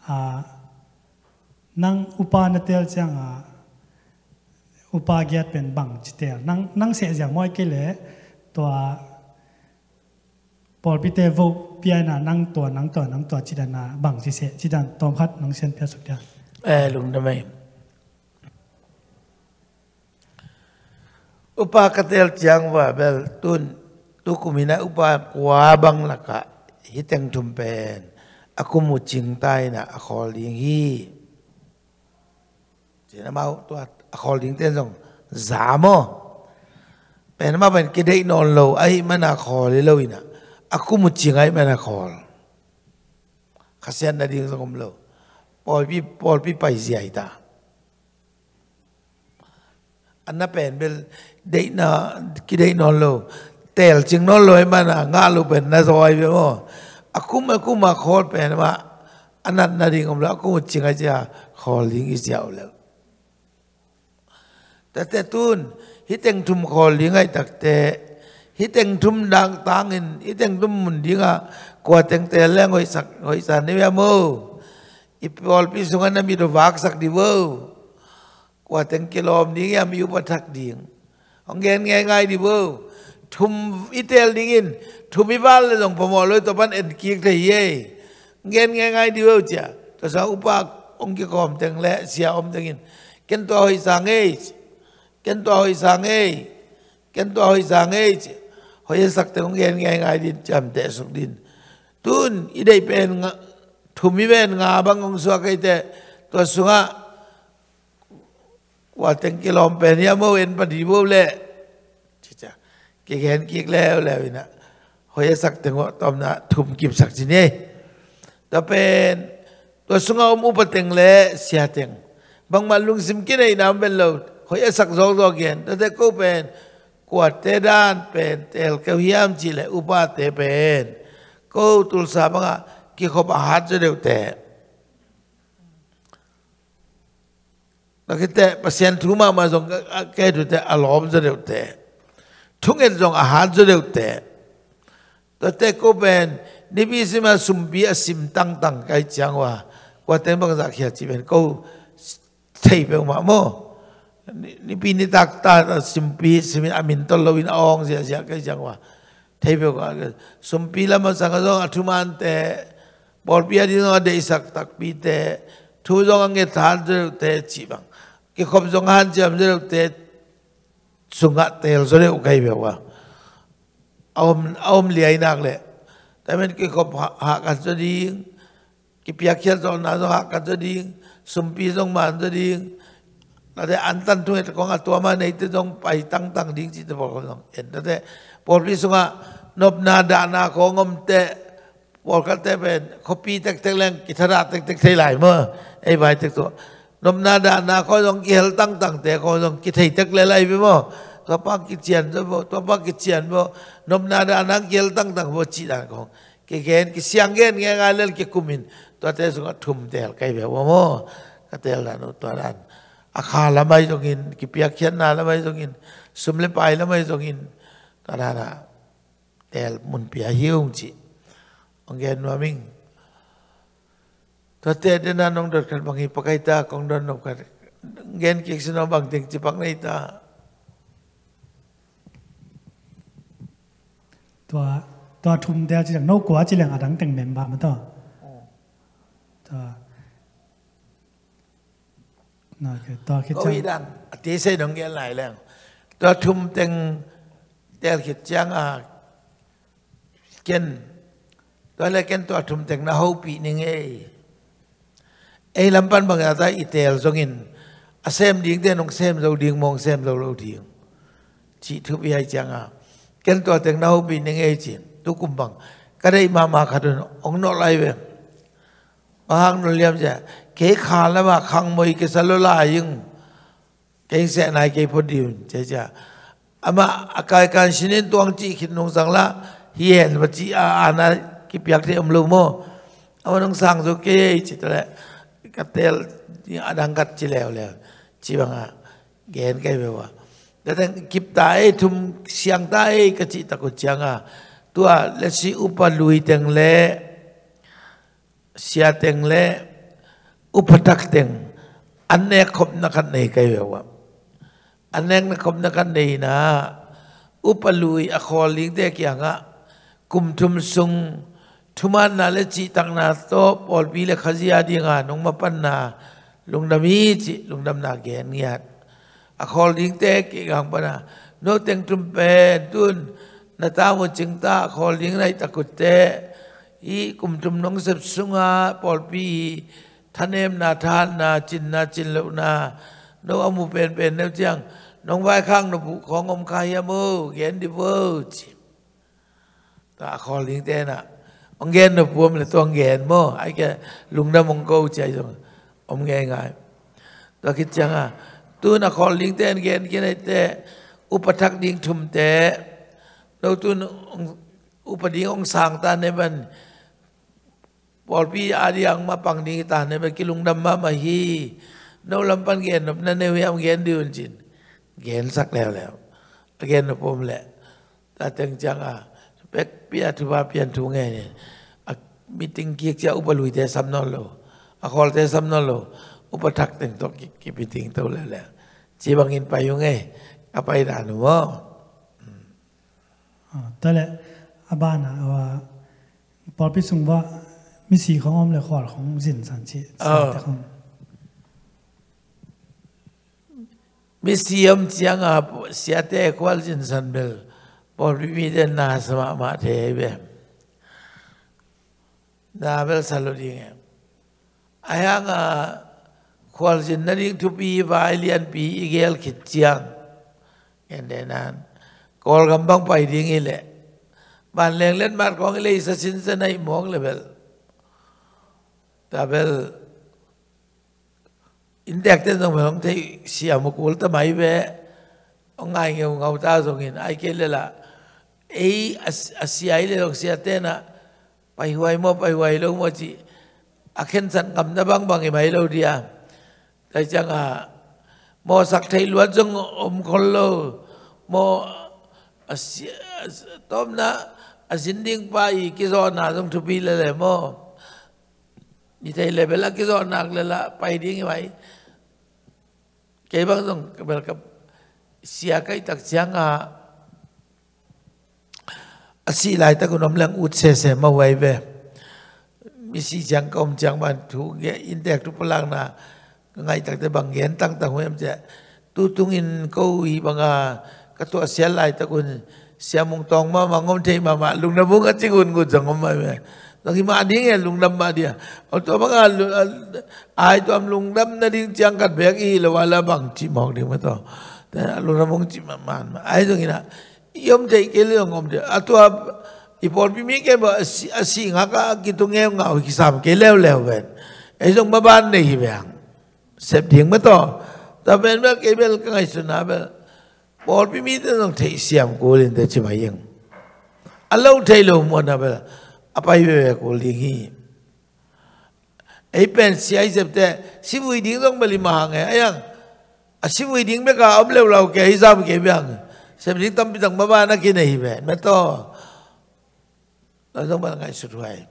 อ่านั่งอุปานเตลจังอ่อุปาเกียตเป็นบังจิเตลนั่งนั่งเสียจากมอยกิเลตัวปอลพิเตวเปียนานั่งตัวนั่งตัวนั่งตัวจิดนาบังจิเสจิดันตอมพัดนังเซนเพียสุดยอดเออลุงทำไมอุปาเกเตลจังว่าเบลตุน tukumina upakwa bang laka hiteng tumpen aku mucing tai na akhol ding hi chỉ nó mau tuat akhol ding tên dòng giá mơ bên mà bên cái đấy non lâu ấy mà na khol đi lâu ina aku mucing ấy mà na khol kasihan na ding dòng lâu Paul pi Paul pi pai zai ta anh na pen bel đấy na cái đấy non lâu ต่จริงนั่นเลยมันงาลุเป็นนาซอยไปโ่อกุมากุมาโคตรเป็นว่าอนันต์นาดิงมองเรกุมจริงอาจารขอลิงอีเสียวแล้วแต่แต่ตุนฮิตเองทุ่มขอลิงไอตักเตะฮิตเองทุ่มดังต่างอินฮิตเองทุ่มมุนดิงอะกว่าเต็งเตะแล้วงอยสักงอยสันนี่แม่โมอีปอลพิสุงันนั้นมีดวากสักดีเวอกว่าเต็งเกลอมนี้ยังมีอุปถักดิ่งของแกนง่ายๆดีเวอทุมอิเตลดิ่งิน ทุมอิบาลเลยงพมอเลยตัวปันเอ็นกิกเลยเย่เงินง่ายๆดีเวอจ้าตัวสาวอุปากองค์กิกอมตึงและเสียอมตึงอินกันตัวหอยสังเอจกันตัวหอยสังเอเกันตัวหอยสังเอจหอยสักตึงเงินง่ายๆดินจำแต่สุกดินตุนอีได้เป็นทุมิเวนงาบังองสวกไอเตตัวสุงะว่าตึงกิลอมเป็นยามเวนปฏิบูเลกีเแขนกีกแล้วแล้วนะหอยสักถึงว่าตอมนะทุมกิบสักจีนี่แต่เป็นตัวสงอมอุปติงเละเสียติงบางมาลุงสิมกินไอ้น้ำเป็นเราหอยสักสองสองเกนแต่ก็เป็นกวดเตด้านเป็นเตลเกวียมจีเลอุปาเตเป็น ก็ตุลสาบังกี่ขบอาหารจะเดียวแต่แก็แต่เปอร์เซ็นต์ทุ่มามาส่งก็แก้ดูแต่อารมณ์จะเดียวแต่통일종아하저력때그때고벤니비스마숨비아심땅땅가이장와과때먹은사키야집엔고테이병마뭐니비니닥다심비심이아민떨러윈아옹시아시아가이장와테이병과숨비라마상가서아투만테볼비아디노데이삭딱비테투정한게단절때지방그검정한점절때สุงะเตลสุเลอุไกแบบว่าเอาเอาเลียนักเลยแต่เมื่อกี้ก็หักกันจะดีงกิพยาเขียนตอนนั้นหักกันจะดีงสุมพีตงมานจะดีงนั่นแหละอันตันทุกข์ของตัวมาในที่ต้องไปตั้งตั้งดิ้งจิตบอกเขาต้องเห็นนั่นแหละพอพิสุงะนบนาดานาของงมเตบอกกันแต่เป็นขบีเต็กเต็กแรงกิทราเต็กเต็กใส่หลายเมื่อไอ้ใบเต็กตัวนมนาดานาเขาต้องเอลตั้งตั้งแต่เขาต้องกิดให้จักเลยๆไปบ่ก็ปักกิเจียนบ่ตัวปักกิเจียนบ่นมนาดานาเอลตั้งตั้งบ่จีดานของกเกนกิเสียงเกนเงาเลลกิคุมินตัวเตสุงทุ่มเตลไกแบบว่าโมก็เตลนันตัวนั้นอาคาละไม่ตรงินกิพิียกเขียนนาละไม่ตรงอินสุมเลายละไม่ตรงอินตัวนั้นอะเตลมุนพิเฮียงิวจิองเกนว่ามิง Tati adina nong dot kan pangi pakai ta kong don nong kan gen kik sino bang ting cipak na ita. Tua tua tum dia jilang nau kwa jilang adang teng men ba ma to. Tua na ke tua ke chang. Oi dan ti se dong gen lai lang. Tua tum teng dia kik chang a ken tua le ken tua tum teng na hau pi ning ei. ai lampan bang ata itel zongin asem ding te nong sem zo ding mong sem zo lo ding chi thu bi ai changa ken to teng nau bi ning ai chi tu kum bang ka dei ma ma kha don ong no lai ve ma hang no liam ja ke kha la ba khang moi ke sa lo la ying ke se nai ke pho di che cha ama akai kan shinin tuang chi khin nong sang la hien ba chi a ana ki pyak te om lo mo ama nong sang zo ke chi ta กเตลยังดังกัดจีแล้วเลยวชีบังอ่ะเกณฑ์แก่เบว่าแต่ถ้ากิบตายทุ่มเสียงตายก็จิตตะกุจียงอ่ะตัวเลสิอุปลุยเต็งเล่เสียเต็งเล่อุปตักเต็งอันแรกคบนักในแก่เบว่าอันแรกนักคบนักในนะ อุปลุยอคอลิงเด็กยังอ่ะกุมทุ่มซุงทุมันนาเลจิตังนาโตปอลปีเลขจีอาดีงานงมาปันนาลุงดามีจิลุงดำนาแกนเงียดอคอลดิงเตกิกังปนาโนเตงจุมเปตุนนาตามจิงตาคอลดิงไรตะกุเตอีกุมจุมนงเสบสุงาปอลปีทะเนมนาทานนาจินนาจินเลวนาโนอามูเป็นเป็นเนวเจียงน้องไว้ข้างนบุของอมคายามูเกนดิเวอร์จิตาคอลดิงเตน่ะองเงนนพวมเลยตัวองเงนบ่ไอ้แกลุงดำมังกุใจจังองแงง่าตัวคิดจังอ่ะตัวนครลิงเต้นเงนกินอะไร้เตะอุปทักดิ่งทุ่มเตะเราตัวอุปดิ่งองสางตาในมันบอลพี่อาดียังมาปังดิ่งตาในมันกิลุงดำมามาฮีเราลำพังเงนแบบนั้นเนี่ยวิ่งแงนดีจริงเงนสักแล้วแล้วแงนนพวมแหละแตาจังจังอ่ะเป็กียทุบาเปียนทุงไงเนี่ยมีติงเกียกจะอุปลุยแต่ซ้ำนอนโลอะขอลแต่ซ้ำนอนโลอุปถักติงตกกิบิติงเต่าแล่วล่วจีบังอินไปยังไงกะไปด่านหัวอ๋อแต่และอบ้านอะว่าพอพิสุงว่ามีสีของอมเลยขอดของสินสันชีนตะของมีเสีอมเสียงอะเสียแต่ควลสินสันเบลบอิวิเดนาสมะมาเทเบดาเบลสลดิงเออายังขวัญจินนริงทุปีวายเลียนปีอีเกลขิดจียงเอ็นเดนันกอลกำบังไปดิงอีเลบ้านเลียงเล่นมาานของอีเลสชินสนัยมองเลเบลดาเบลอินเด็กเต้นตรงไปของที่เสียมกุลตะไมเบองไงเงาเงาตาทรงเห็นไอเกลเลยล่ะ ei asia ile lok sia tena pai huai mo pai huai lo mo chi akhen san ngam na bang bang mai lo dia tai chang a mo sak thai luat jong om khol lo mo asia tom na asin ding pa i ki zo na jong thu bi le le mo ni thai le bela ki zo nak le la pai ding mai ke bang jong bel kap sia kai tak chang a อาศัยหลายตะกุนอมลังอุดเสเสมาไว้เวมีสีจังกอมจังมันถูกเงี้ยอินเด็กทุกพลังนะไงตั้งแต่บางเงียนตั้งแต่หัวเอ็มเจตูตุงอินกูอีบางอกระตัวเสียหลายตะกุนเสียมงตองมามางมเทมามาลุงนบุงก็จิกุนกุจังงมไปเวตอนที่มาดิ้งเงี้ยลุงดำมาเดียเอาตัวบางอาไอตัวลุงดำนั่นดิ้งจังกัดแบกอีละวันละบางจิมองเดียวมาต่อแต่ลุงดำมงจิมามันไอตรงนี้นะยอมใจเกลี้ยงงมเดียวอะตัวอีพอรลพิมีแกบอสสิงหาก็กิตุเงี้ยงเอาขีสามเกลี้ยงเล้วเว้นไอ้รงบาบานในหิบังเสพถิงไม่ต่อแต่เป็นว่าเกบลก็ไา้สุนับเบลพอรลพิมีต้องเทียสยามกูเลนเดชิมายังอัลลอฮ์เทียลงมวนับเบลอะไรเว้ยกูเลี้ยงหิไอ้เป็นสิไอ้เสพแต่สิบวิดิ้งต้องไปลิมาหังไอ้ยังสิบวิดิ้งไม่ก็อับเลวเราแกฮิซามเกบยัง Sebelum pitang baba na kinahibe. Meto. Nasong ba nga ai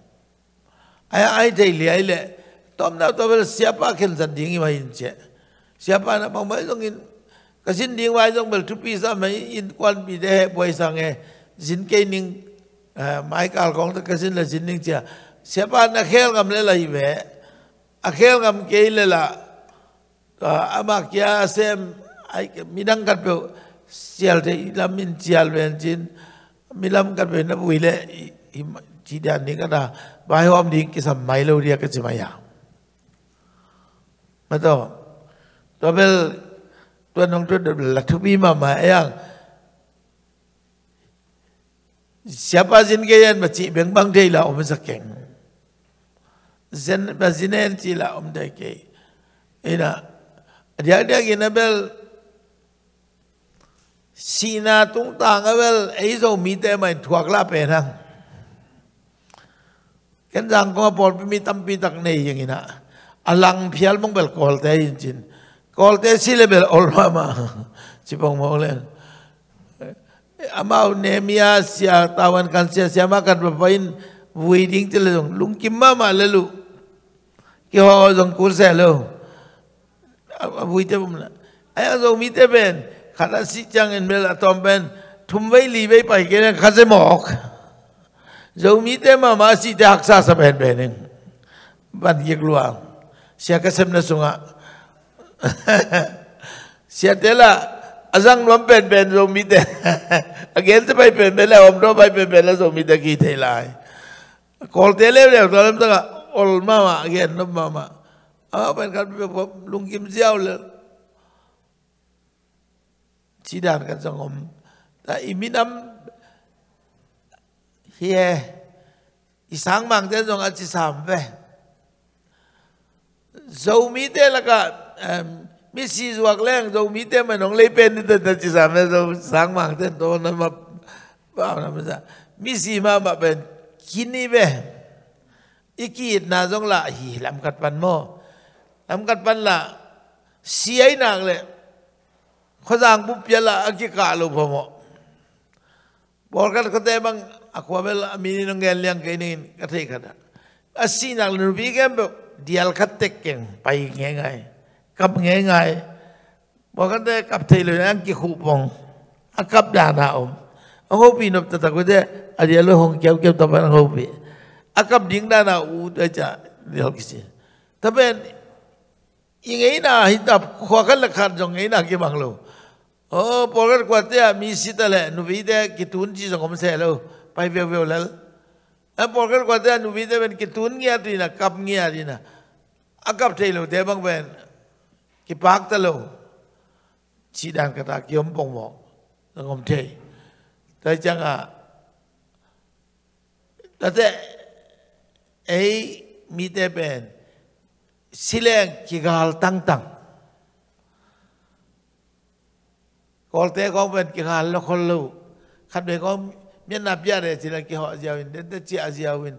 Ay ay daily ay le. Tom na to bel siapa kel san dingi mà in che. Siapa na pang mai song in. Kasin ding wai song bel tupi sa mai in kwan bi de boy sang e. Zin ke ning mai kal kong ta kasin la zin ning che. Siapa na khel ngam le la hibe. A khel ngam ke le la. Ama kya xem, ai cái mi midang cắt biểu sialte ilamin sial benjin milam kan bena buile cidan ni kana bai hom ding kisam mai lo dia ke cimaya mato tobel tuan nong tu la thubi mà ma yang siapa jin ke yan baci beng bang dei la om sakeng zen bazinen ci la om dei ke ina cái dia bel sina tung tang avel eizo mi te mai thuak la pe nang ken jang ko por mi tam pi tak nei yang ina alang phial mong bel kol te in chin kol te si level ol ma ma chi pong mo le amau nemia sia tawan kan sia sia ma kan papain waiting te le jong lung kim ma ma le lu ki ho jong kur se lo vui te bum la ai zo mi te ben ขานสิจังเงินเบลตอมเป็นทุ่มไว้ลีไว้ไปกันข้าจะหมอกจะมีแต่มามาสิแต่หักซาสะเปนเป็นเองบันยิกลวงเสียกษัตริย์นสุงะเสียเทละอาจารย์ล้มเป็นเป็นจะมีแต่อาเกณฑ์จะไปเป็นเป็นแล้วอมรไปเป็นเป็นแล้วจะมีแต่กี่เทลายกอลเทเล่เนี่ยตอนนั้นต้องอลมามาเกณฑ์นบมามาอ้าวเป็นการไปพบลุงกิมเจ้าเลยชี้ดานกันสังคมแต่อีมินัมเฮอีสังมังเจ้าสงอาจีสามเป้ z o o ีเดลก็มิซีสวักแรง z o มีเดมันนองเลยเป็นนี่เดจดีสามเป้ zoom สังมังเจ้าโตนั้นมาบ้านั้นมาซะมิซีมาแบบเป็นคินีเป้อีกีดนาจงละฮีลำกัดปันโมลำกัดปันละเสียหนักเลย khojang bu piala aki ka lo phomo borkat ko te bang akwabel amini no cái yang cái đó, à xin anh lu bi cái bo dial cắt khatek keng nghe ngay, ngai nghe ngay, ngai borkat te kap thei luôn yang cái khu pong akap da na om ngo pi nop ta ko te adia lo hong kyau kyau ta ban ngo pi akap ding da na u da cha dial như thế nào ingai na hitap khwa khan la giống như thế nào cái bang luôn ô bỏ cái quạt thế mi xí ta lệ nụ vi thế cái tuấn chỉ giống sẽ lâu bay về về lâu à bỏ cái quạt thế nụ vi thế bên cái tuấn nghe thì là cặp nghe thì là à cặp thấy lâu thế bằng bên cái bác ta lâu chỉ đàn cái ta kiếm bông mỏ nó không thấy tại chẳng à là thế ấy mi thế bên xí lên cái gal tăng tăng kol te ko ben ki hal lo khol lu khat be ko mi nap ya re chi la ki ho jawin de de chi aziawin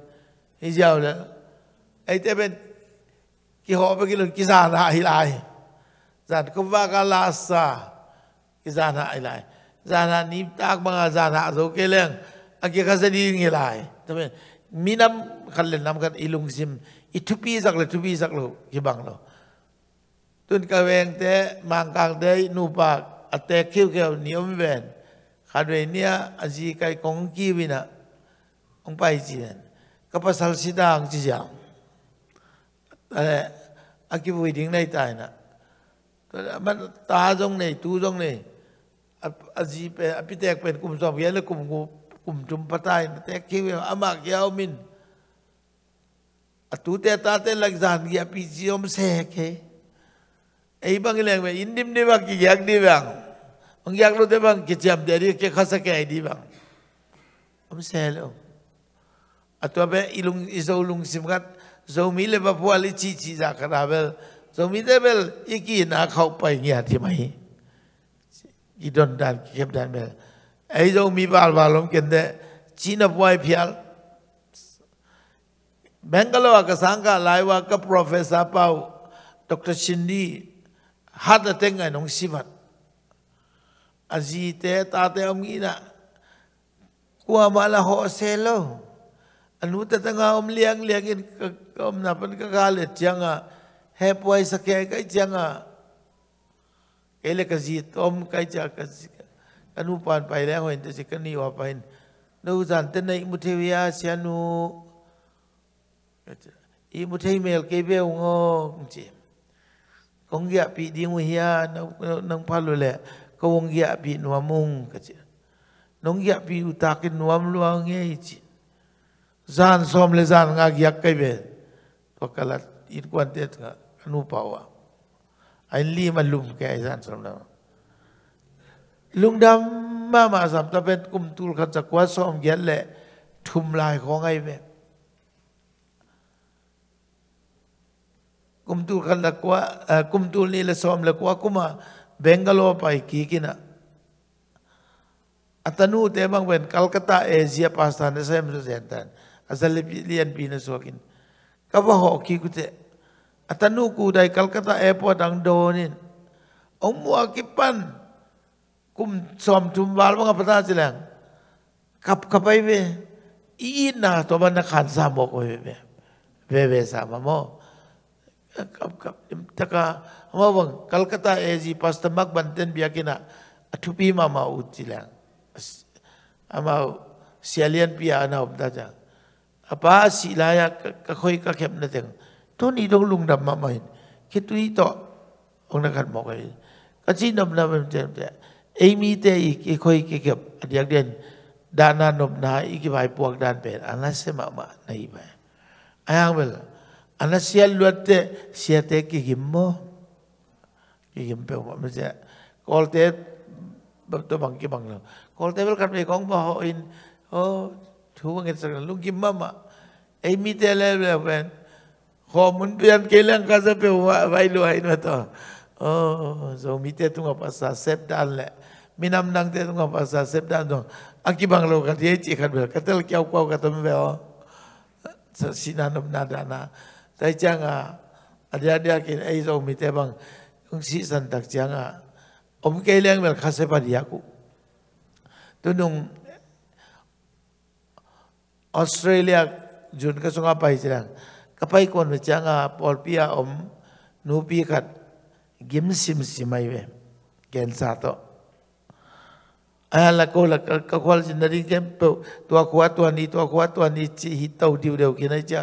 hi jaw la ai te ben ki ho be ki lun ki zan ha hi lai zan ko va ka la sa ki zan ha hi lai zan ha ni tak bang zan ha zo ke leng a ki ka se di ngi lai te ben mi nam khan le nam kan ilung sim i tu pi sak le tu pi sak lo ki bang lo tun ka weng te mang kang dei nu pak อัตเตคิวเกี่ยวนิยมเวนขาดเวเนียอาจีไกองกีวินะองไปจีนก็ภาษาสิดางจีจังอะไรอากิบุยดิ้งในตายนะมันตาจงในตูจงในอาจีเป็นอภิเตกเป็นกลุ่มสอบเยอะแล้วกลุ่มกลุ่มจุ่มปะตายเตกคิวอามากยาวมินตูเตตาเตลักจานกี้อภิจิอมเสกเฮไอ้บางเรื่องแบบอินดิมดีบางกี่อย่างดีบางมึงอยากรู้ได้บ้างกิจกรรมเดี๋ยวนี้แกเขาสักแก่ดีบ้างผมเสียแล้ว atau apa ilung izolung simkat zomi le bapua le chi chi za kara bel zomi de bel iki na khau pai ngia thi mai ki don dan kep dan bel ai zomi bal balom ken de chi na puai phial bengalwa ka sangka laiwa ka professor pau dr shindi hat ateng ngai nong sibat Azi te ta te omgi na. Kua mala ho se Anu te tengah om liang liangin ke om napan ke kalit jangan. Ah. He puai sakya kai jangan. Ah. Kele kazi om kai jangan kazi. Anu pan pai leh hoin te si kani wapain. Nau zan te naik mutewiya ah, si anu. I mutei mel kebe ungo. Kongiak pi di muhiya nang palu leh. kawong ya pi nuamung kaji nong ya pi utakin nuam luang ye ji zan som le zan ngak yak kai be to kalat it kwan tet ka anu pawa ai li ma lum ke ai zan som la lung dam ma ma sam ta pet kum tul khat chak wa som gel le thum lai khong ai be kum tul khat la kwa kum tul ni le som la kwa kuma ಬೆಂಗಲೋಪೈಕಿ ಕಿನ atanu te bang wen kalkata asia pakistan sem se sentan asal lian pina sokin ka ba ho ki kute atanu ku dai kalkata airport ang donin omu akipan kum som tum wal bang pata silang kap kapai be i na to ban khan sa mo ko be be be sa ma mo kap kap taka Amma bang, Kolkata AG pas tembak banten biakina atu pi mama utilang. Amma sialian pi ana obda Apa si layak ka khoi ka khep Tu ni dong lung dam mama hin. Ke tu i to ong na khat mok ai. Ka chi nom na mem tem te. Ai mi Dana nom na i ki puak dan pe. Ana se ma ma Ayang bel. Ana sial luat te sia te ki gimmo. ki gim pe ma me je kol te to bang ki bang lo kol te bel kan me kong ba ho in ho thu ngi sa lu kim ma ma ei mi te le le ben ho mun pian ke lang ka sa pe wa vai lo ai ma to oh so mi te tu nga pa sa sep dan le minam nang te tu nga pa sa sep dan do aki bang lo ka te chi khat bel ka tel kyau kwau ka tam ve o sa sinan nam na dana tai chang a adia dia kin ei zo mi te bang ุงสิสันตักจังอ่ะอมเกลียงเมลคาเซปาดิยากุตุนุงออสเตรเลีย จุนกระทรวงไปจังก็ไปคนจังอ่ะปอลพิยาอมนูปีขัดกิมซิมซิไม่เวเกนซาโตอาลักโอลักก็ควาจินดาริเกมตัวขวาตัวนี้ตัวขวาตัวนี้ชีฮิตเอาดิวเดียวกินนะจ้า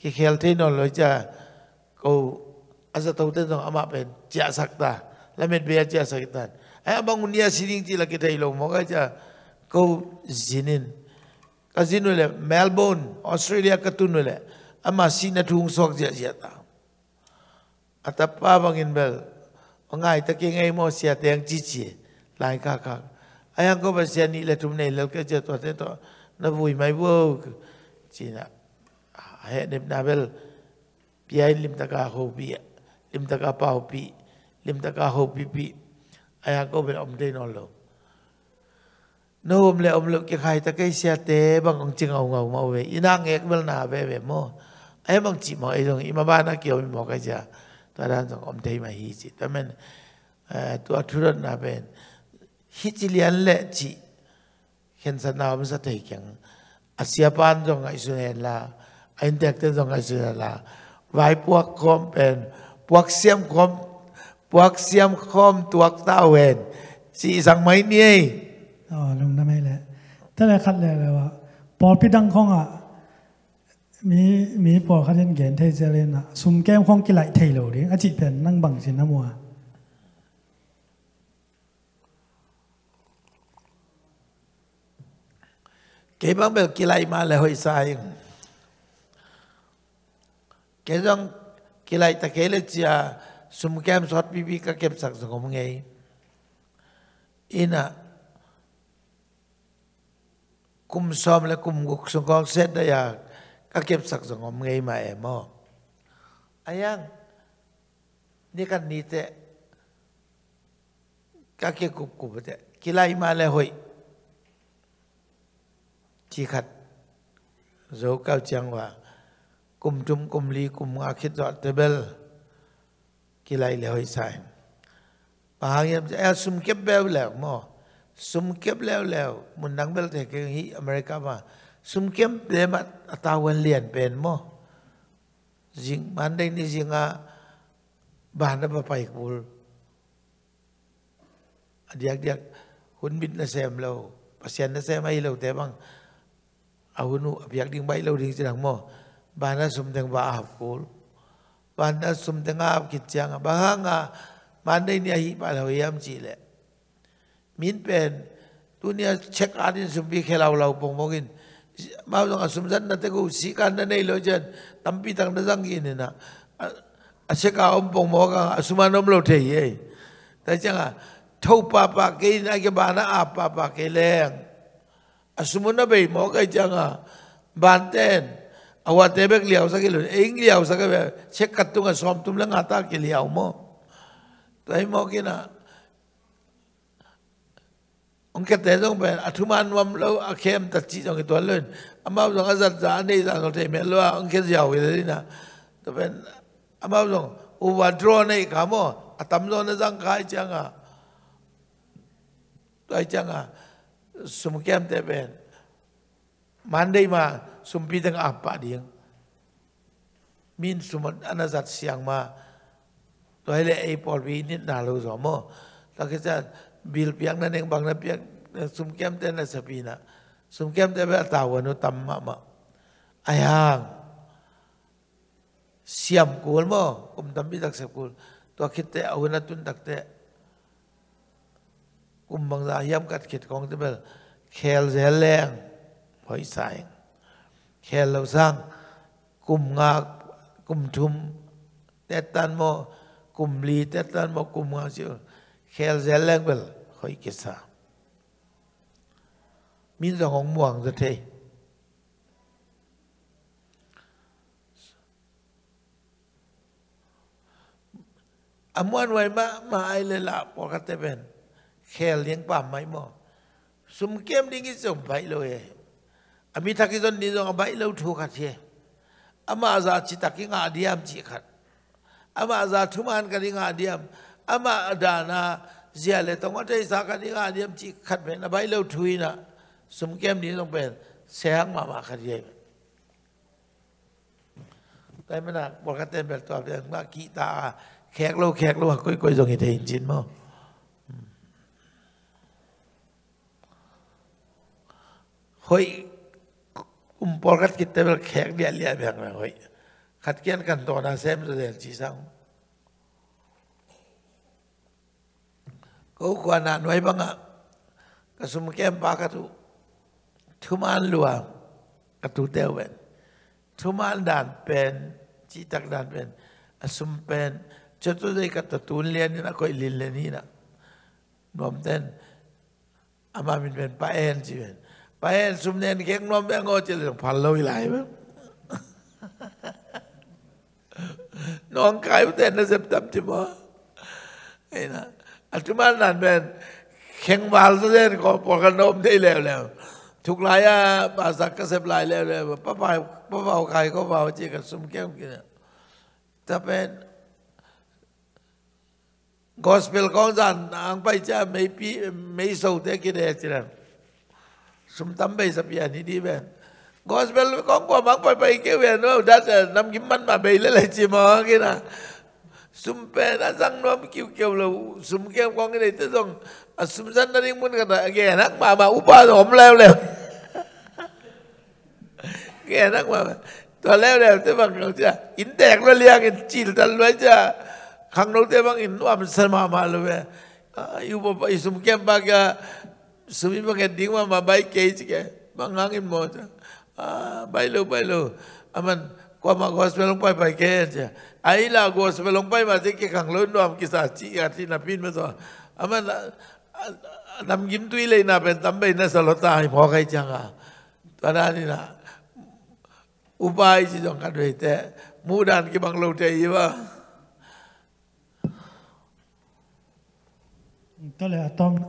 คือเคลเทนอลเลยจ้ะกู Asa tahu tu tu amak pen. Cia sakta. Lamet biar cia sakitan. Ayah bangun dia sini cia lagi dah ilang. Moga cia. Kau zinin. Kau zinu le, Melbourne. Australia ketun le, Amak sini tu hung sok cia cia ta. Atap apa bangin bel. Pengai tak kengai mau cia ta yang cici. Lain kakak. Ayah kau bersia ni lah tumne ilal kerja tu. Atau tu. Nabui mai wuk. Cina. Ah, ayah nip nabel. Biar lim takah hobi eh. lim taka pau pi lim taka ho pi pi aya ko be om de no lo no om le om lo ke khai ta ke sia te bang ong ching au ngau ma we ina ngek bel na be be mo ai bang chi mo ai dong ima ba à? à, na kyo mi mo ka ja ta dan song om de ma hi chi ta men tu athurat na ben hi chi lian le chi khen sa na om sa thai kyang asia à, pan jong ai su la ai tek te jong ai su la vai puak kom pen ปวกเสียมคมปวกเสียมคมตัวกต้าเวนสีสังไหมเนี่ยอ๋อลงไดำไมแหละถ้าเราคัดเลยเลยว่าปอพิดังของอ่ะ มีมีปอคัดเล่นเกนเทเจเลนอ่ะซุ่มแก้มของกิไลเทโลดิอาจิเป็นนั่งบังสินนำมัว เก็บบังเบลกิไลมาเลยหอยทรายเก็บต้องกีฬาตะเคเลเจียสุมแกมสอดพีบีก็เก็บสักสงมไงอีน่ะคุมซอมและคุมกุกสงกองเซตได้ยากก็เก็บสักสงมไงมาแอมออายังนี่กันนี้แต่ก็เก็บกุบกุบแต่กีไามาเลยหอยจีขัดโจเก้าจังว่ากลุ่มจุมกลุ่มลีกลุ่มอาคิดจอเตเบลกี่ไรเลหอยใส่ปางยามจะเอลซุมเก็บเบลแล้วมอซุมเก็บแล้วแล้วมุนดังเบลเทกฮีอเมริกามาซุมเก็บเลมัตาวันเลียนเป็นมอจิงมันได้นี่จิงอ่ะบ้านนับไปกูเดียกเดียกคุณบินนะเซมเราปัสยันนะเซมไอเราแต่บางเอาหุ่นอภิยักดิ้งใบเราดิ้งจังมอบ้านนั้นสมเด็จว่าอาบกูบ้านนั้นสมเด็จอาบกิจจังบ้างงามันได้เนี่ยฮิปาเทวยมจีแหละมินเป็นตัวเนี่ยเช็คอาร์ดินสมบีเขลาเราปงมองกินมาตรงอาสมจันนั่นเองกูสิการนั่นเองเลยเจนตั้มปีตั้งนั่งยังกินนะอาเช็คอาอมปงมองกันอาสมานอมเราเทียแต่จังอาทูปปะปะกินอะไรบ้านนั้นอาปะปะกินแรงอาสมุนนั่นไปมองกันจังอาบ้านเต้น awa tebek liaw sa kilo ing liaw sa kabe check kat tunga som tum lang ata ke liaw mo tai mo kina ông cái tế dòng bên atu man wam lo akem ta chi dòng cái tuần lên amma dòng cái giật giá này giá có thể mẹ lo ông cái giàu cái đấy nè tụi bên amma dòng overdraw này cả mò atam dòng nó răng khai chăng à tại chăng à sum kem tế bên man đây mà สุมพีดังอาปาดิ่งมินสุมันอนาจัดเสียงมาตัวเลขไอ้ปอลวีนี่น่ารู้สมอแล้วก็จะบิลพียงนั่นเองบางนั้นพียงสุมแก้มแต่นละสปีนะสุมแก้มแต่บบตาวันนู้ตัมมะมาไอ้ห่างเสียมกูลมั้งคุณทำบิดักเสกูลตัวคิดเต่เอาเงินตุนตักเตะคุมบางสายยำกัดเข็ดของที่แบบนแคลเซียมแรงหอยสายเคลเราสร้างกลุ่มงากลุ่มชุมเตตันโมกลุ่มลีเตตันโมกลุ่มงาเชียวเคลเซลเลงเบลคอยกิสามินสองม่วงจะเทอมวันไว้มามาไอเลยละปกติเป็นแค่เลี้ยงป่าไม้หมอสมเกมดิ้งกิสมไปเลยอามิทักกิจนนี้ต้องไปเล่าถูกขัดเชอามาอาซาจิตักิงาดียมจีขัดอามาอาซาทุมานกันงาดียมอามาดานาเจียเลยต้องว่าใจสักกันงาดียมจีขัดเป็นไปเล่าถุยนะสมเกมนี้ต้องเป็นเสียงมามาขัดเย่แต่ไม่น่าบอกกันเต็มแบบตอบเรืว่ากีตาแขกเราแขกเราคุยคุยตรงนี้เห็นจินมั้งคุยุมปอกัดกิตเตลแขกเลี้ยเลียแบงาไหขัดเกี้ยนกันตัวนาเซมตัวเดินชี้ซ้ำก็ควานานไว้บ้างอ่ะกระสุมแก้มปากระตุทุมานลวงกระตุเตวเวนทุมานด่านเป็นจีตักด่านเป็นกสุมเป็นจตุได้กระตุตูนเลียนนี่นะก็อิลินเลนี่นะบอมเต้นอามามินเป็นปะเอ็นจีเป็นไปสุมเนนเข็งน้อมแบงโอเจลิญพันเราวิไลบ้างน้องกายแต่นะเสพตับจิบอไอ้นะอัตมานั่นเป็นเข่งบาลเส้นของปอกนมได้แล้วแล้วทุกหลายอะภาษาก็เสพหลายแล้วแล้วป้าป้าป้าเบาใครก็เบาจีกันสมแก้มกินถ้าเป็นกอสเปลกองจันอังไปจะไม่พี่ไม่สู้เด้กินเดชจล้ว sum tam bây sập giờ đi đi về gospel con qua mang bay bay kêu về nó đã là năm kiếm bánh mà bay lấy lại chỉ mò cái na sum pe đã răng nó kêu kêu là sum kêu con cái này tới rồi sum dân nó đi muốn cái này ghé nắc mà mà upa rồi không leo leo ghé nắc mà tôi leo leo tới bằng rồi chưa in đẹp nó lia cái chỉ là lấy chưa khăng đầu tới bằng in nó làm sao mà mà luôn về à, yêu bà yêu sum kêu bà cái Sumipag, hindi ko mababay cage ka. Mangangin mo. Ah, baylo, baylo. Aman, kwa mag hospital pa pa ke ja ai la go hospital pa ma ke kang lo no am ki sa chi ya ti na pin me to ama nam gim tui le na pen tam be na sa lo ta ai pho kai chang a ta na ni na upai chi jong ka dwe te mu dan ki bang lo te yi ba ก็เลยต้อง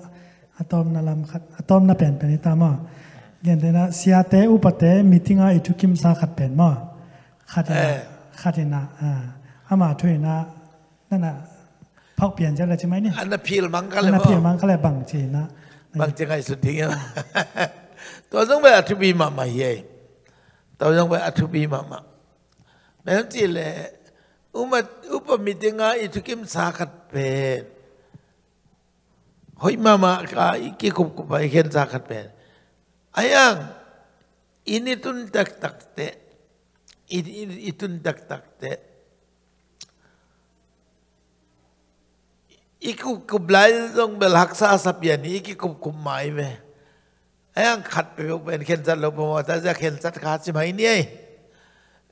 atom na ่น m khat atom na p e ม p เ n ta ma gen de na sia te u pa te m e อ t i n g a itu kim s นมอขัดเอขัดเอนะอ่าอ a า a ถ a ยนะ นั่นน่ะพักเปลี่ยนจะอะไรใช่ไหมเนี่ยอันนั้นพีลมังก็เลยอันนั้นพีลมังก็เลยบังจีนะ บังจีไงสุดที่นะตัวต้องไปอธิบีมามาเย่ตัวต้องไปอธิบีมามาแม้ที่เลย อุมาอุปมิติงาอิทุกิมสาขัดเป็นฮ้ยมามาค่ะกี่คุบคุบไปเห็นสักขันเป็นไอ้ยังอินิตุนตักตักเตะอินิตุนตักตักเตะอีกคุบคุบไล่ต้องเบลักษาสับยันอี่กคุบคุบหมายไหมไอ้ยังขัดไปกเป็นเห็นสัตว์หล่มาแต่จะเห็นสักว์ขาดใช่ไหมเนี่ย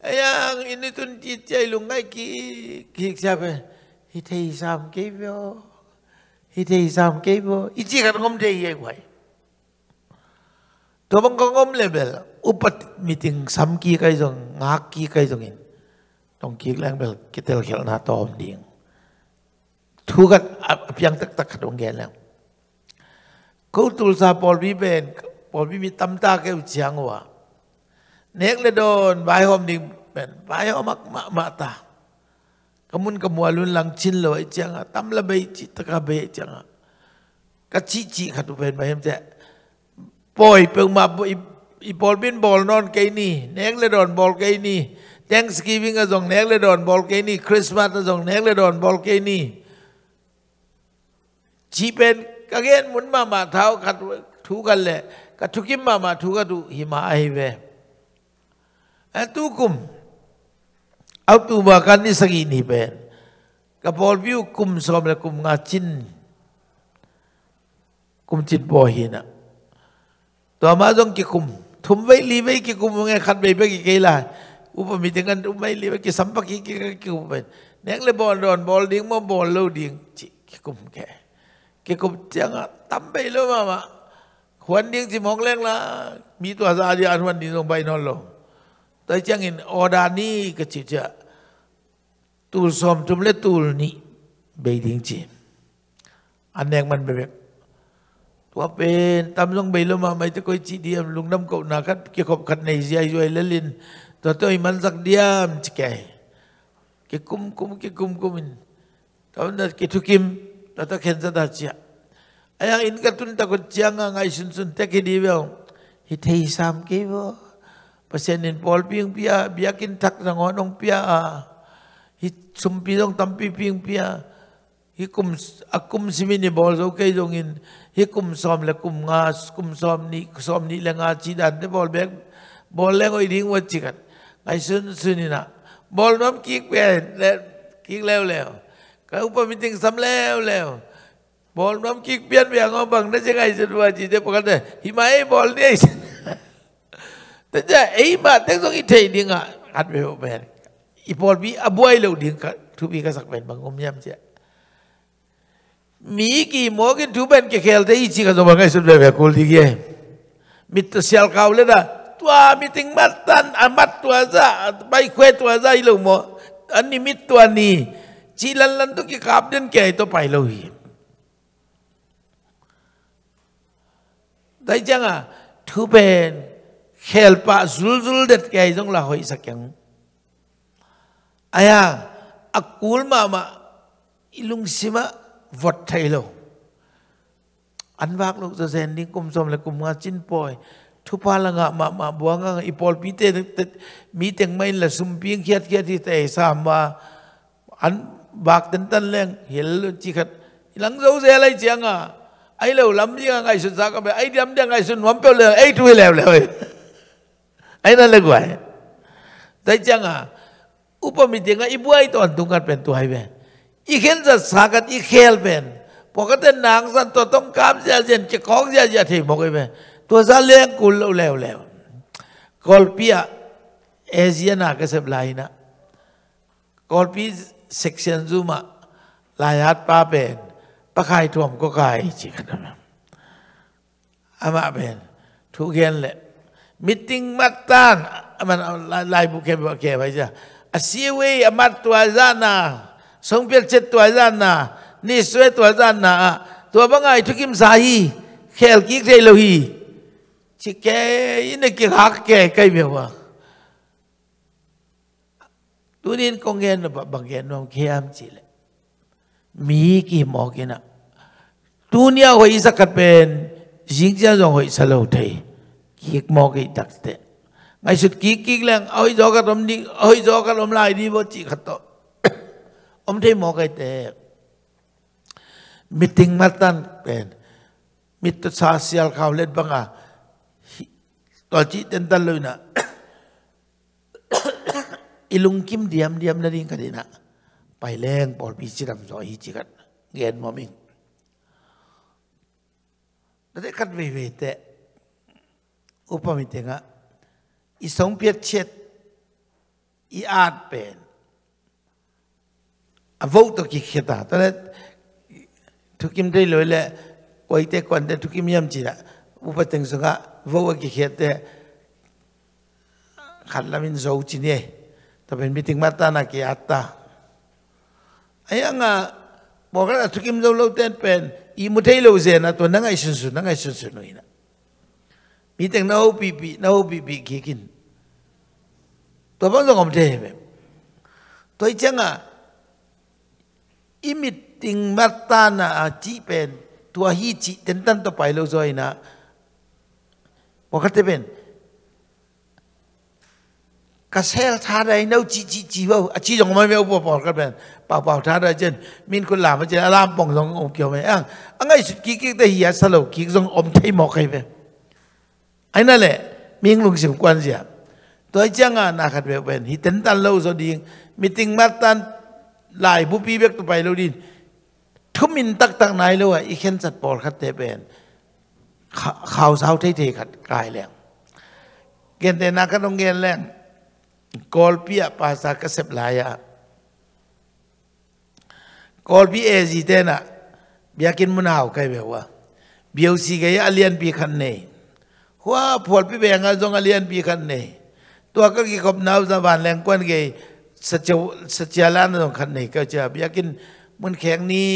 ไอ้ยังอินิตุนจิตใจลุงไงกี่กี่เช้าไปฮิตเฮียสามกี่เบลฮิตีจสามเก็บวอีจีกันงมได้ยกวไงตัวบังกงมเลเบลอุปติมิติงซ้ำกี่ใครจงงาคี่ใครจงอินต้องกี่แรงเบลกิตเตลเขียนหน้าตอมดิ่งทุกันอับยังตักตักขัดวงแกนแล้วกูตุลซาปอลวิเบนปอลวิมีตำตาเกี่ยวเชียงว่าเน็กเลดอนบายหอมดิ่งเป็นใบหอมมักมาตา kamun kamualun lang chin lo ai changa tam la bei chi ta ka bei changa ka chi chi kha tu pen bahem ja poi pe ma i bol bin bol non ke ni nek le don bol ke ni thanksgiving a jong nek le don bol ke ni christmas a jong nek le don bol ke ni chi pen ka gen mun ma ma thao kha thu kan le ka thukim ma ma thu ka tu hi ma ai ve tu kum เอาตัวกันนี่สกินี่เป็นกับพอวิวคุมสอมและคุมงาชินคุมจิตบ่อหินอ่ะตัวมาต้องกี่คุมทุมไว้ลีไว้กี่คุมัไงขัดไปไปกี่ไงล่ะอุปมิตงันทุมไว้ลีไว้กี่สัมปะกี่กี่กี่คุมเป็นเนี่ยเลยบอลโดนบอลดิ้งมาบอลเลวดิ้งจิกีคุมแกกี่คุมจังอ่ะตั้มไปแล้มามาควันดิ้งจิมองแรงละมีตัวซาดิอันวันดิ้งลงไปนอนลง tajangin odani kecija tul som tumle tul ni beiding chi anek man bebek tua pen tam long bei loma mai te koi chi diam lung nam kau na khat ke khop khat nei zia yoi lelin to to man sak diam chike ke kum kum ke kum kumin tam na ke kim ta ta khen da chia ayang in cái tun ta ko chiang ngay sun sun te cái di beo hi thấy sam ke vô Pasyanin Paul piyang piya, biyakin tak nangonong piya, sumpidong tampi piyang piya, hikum akum simini bol so kay dongin hikum som la kum nga kum som ni som ni la nga chi dan de bol bek bol le ngoi ding wat chikat ngai sun sunina bol nom kik pe le kik lew lew ka upa meeting sam lew lew bol nom kik pian be ngo bang de chai sun wa chi de pakat de himai bol de แต่จไอ้มาแต่ต้องอีเทดิ่งอ่ะอัดไปบ่แม่อีพอลบีอบวยเลวดิ่งกะทุบีกบสักเป็นบางงมยามเจ้ามีกี่โมกินทุเป็นเกเคลได้อีจิกัวบังไงสุดแบบคูลดีเกมิตรเสียลเขาเลยนะตัวมิติงมัดตันอามัดตัวซะไปเควตัวซะอีลงกโมอันนี้มิตรตัวนี้จีลันลันตุกิขับเดินแก่ตัวไปเลวหได้จังอ่ะทุเป็น helpa zul zul det kai jong la hoi sakyang aya akul ma ma ilung sima vot thailo an wak lo zo zen ding kum som le kum nga chin poi thu pa la nga ma ma bua nga ipol pi te mi teng mai la sum pi khiat khiat ti te sa ma an bak ten tan leng hil chi khat ilang zo ze lai chiang a ai lo lam ji nga ngai sun sa ka be ai dam dang ngai sun wam pe le ai tu le le อันนั้นเลยกว่าแต่จังอ่ะอุปมิติงอ่ะอีบัวอีตัวอันตุกันเป็นตัวให้เป็นอีเข็นจะสากันอีเขียนเป็นปกตินางสันตัวต้องกามเจ้าเจ็นจะคล้องเจ้าเจ้าที่บอกให้เป็นตัวซาเลี้ยงกุลแล้วแล้วกอลปีอ่เอเชียน่าก็เสพลนะกอลพีเซ็กชันซูมาลายัดป้าเป็นปะไข่ท่วมก็ไข่จีกันนะอามาเป็นทุกเย็นเลย meeting matan man lai bu ke ke bai ja asiwe amat tu azana songpel chet tu azana ni swe tu azana tu bangai tu kim sahi khel ki re lo hi chi ke in ki hak ke kai be wa tu nin kong gen ba bang gen nom khiam chi le mi ki mo ki na tu nia hoi sakat pen jing ja jong hoi salo thei คิกมอกิจักเตะไอสุดกิกิกแรงเอาไอจอกระดมดีเอาไอจอกระดมลายดีบ่จีขัดโตอมที่มอกิเตะมิติงมัดตันเป็นมิตรสาสิลข่าวเล็ดบังอ่ะตัวจีเต็นตันเลยนะอิลุงคิมเดียมเดียมนั่นเองก็ได้นะไปแรงปอดพิชิตับจอยจีกันเงินมอมิงแต่ได้คัดเวเวแต่อุปมิติงะอีสงเปียเช็ดอีอาดเป็นอาวตกิขตาตอนนั้นทุกิมได้เลยแหละกวยเตกวันเตทุกิมยำจีละอุปติงสงะววกิเขตเตขัดละมินโจจีเนี่ยแต่เป็นมิติงมาตานักยัตตาไอ้ยังอ่ะบอกแล้วทุกิมเราเราเต้นเป็นอีมุทัยเราเจนะตัวนั่งไอ้สุนสุนนั่งไอ้สุนสุนนี่นะีแต่นาบีบีนาบีบีกินกินตัวบางตัวก็ไม่ได้ตัวเจ้าอะอิมิติงมัตตานาจีเป็น ตัวฮีจีเต็นตันต่อไปโลจอยนะบอกติเป็นก็เซลทาราใดนู้จีจีจีว่าจีจงมาไม่เอาปอบกันเป็นปอบปอบท่าใดเจนมินคนลามเจนลามปองจงอมเกี่ยวไหมอ่ะอันไงสุดกิ้กแต่เฮียสลบกิ๊กจงอมไทยหมอกใครเป็นไอ้นั่นแหละมีงลุงสิบกวนเสียตัวเจ้างานอาคัดเป็นหิเต็นตันเลาสดีมีติงมาตันลายบุปีเบกตัวไปเลาดินทุมินตักตักไหนเลวอีเคนสัตปอดคัดเตเป็นข่าวสาวเท่ๆขัดกายแรงเกณฑ์เตนักัดองเกณฑ์แรงกอลปีะภาษากเสพลายะกอลปีเอจีเตนะเบียกินมุนาวใครแบบว่าเบียวสีกายอเลียนปีขันเนยหัวผวดพี่แบงอ่ะงเรียนปีขันเนตัวก็กี่ขบนาวสบานแรงก้นเกยสเจวสเจล้านสองขันเนก็จะอยากกินมันแข็งนี่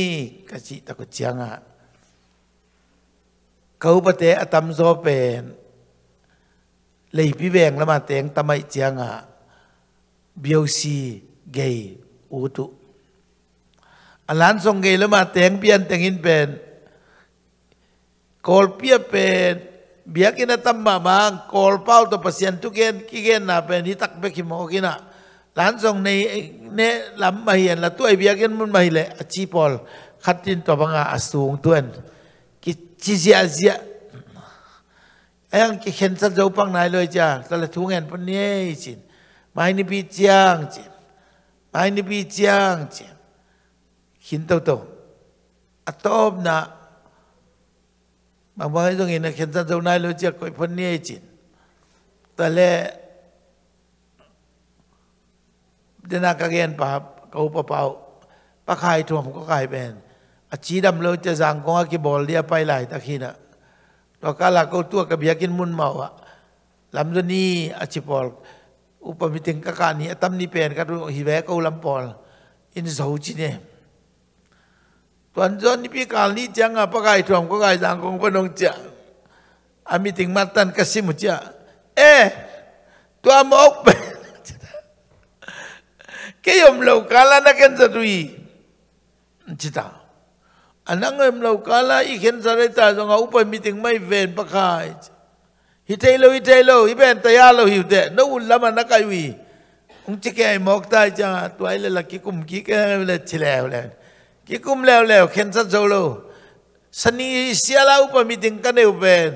กะจิตะกุจังอ่ะเขาปฏิอตมโซเป็นเลยพี่แบงละมาเตงตมัยจังอ่ะเบียวซีเกยอูตุอันลานทรงเกยละมาเตงเปลี่ยนเตงอินเป็นกอลเปียเป็น biar kita tambah bang call pau tu pasien tu kian kian na pen hitak beki mau kina langsung ni ni lam mahian la tu ai biar kian mun mahile aci pol khatin tu banga ah, asung tuan kici zia zia ayang kian sa jau pang nai loi cha tala lah tu ngen pun ni eh, cin mai ni pi ciang cin mai ni pi ciang cin kin tau tau atop na บาบอนให้ตรงเห็นนะเขียนตาตรงนั้นเราจะคอยพนี้จริงแต่เล่เดินากระเยนปับเขาปะเป่าปะขายทวมก็ขายเป็นอาชีดำเราจะสั่งของอคีบอลเรียไปหลายตะขีน่ะตักาลักเอาตัวกับเบียกินมุนเมาอะลำตัวนี้อาชีบอลอุปมิถึงกะกานี้ตั้มนี้เป็นกระดูกหิแวกเอาลำปอลอินเสาจิเนี่ย Tuan-tuan ni pikal ni jangan pakai tuan ko kai sang kong penong cia. Ami ting matan kasih mucia. Eh, tuan mau ok. Kayom lau kala nak kan satui. Cita. Anang em lau kala ikan sarita sanga upa meeting mai ven pakai. Hitai lo hitai lo iben taya lo hiute. No ulama nak kayu. Ung cike ai mok tai jangan tuai lelaki kum kike lelak cilew lelak. ki kum lew lew khen sa zo lo sani sia la upa meeting ka ne upen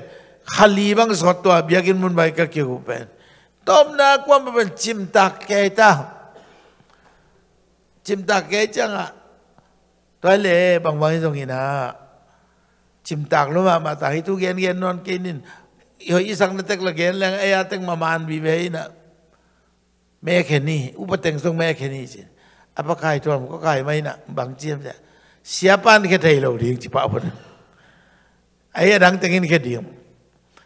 khali bang zot to biakin mun bai ka ki upen tom na kwa ma ben chim tak ke ta chim tak ke chang a toy le bang wang zong ina chim tak lo ma ma ta hi tu gen gen non ke nin yo isang na tek la gen lang aya tek ma man bi be ina ม่แค่นี้อุปเต็งทรงแม่แค่นี้สิ apa kai tuan ko kai mai na bang ciam ja siapa ni kedai lo ding cipa apa ayah dang tengin ke ding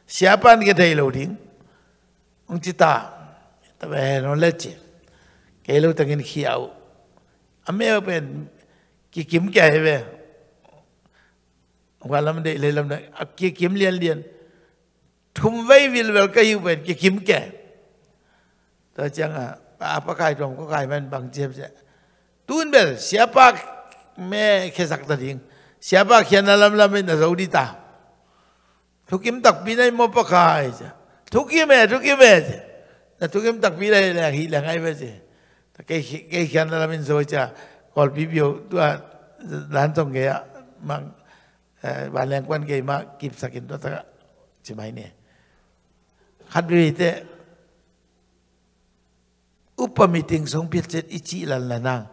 siapa ni kedai lo ding ung cita tabe no leche ke lo tengin khiau ame open ki kim kya hai ve walam de lelam na ki kim lian lian thum vai vil wel ka yu ben ki kim kya ta chang a ah, apa kai tuan ko kai man bang ciam ja tuân bel siapa me khesak ta ding siapa khian alam lam na zo di ta thukim tak pi nai mo pa khai cha thukim e thukim e na thukim tak pi nai la hi la ngai ve che ta ke ke khian alam in zo cha kol pi bio tu a lan tong ge a mang e, ba leng quan ge ma kip sakin to ta chi mai ne khat bi te upa meeting song pit chet ichi lan lanang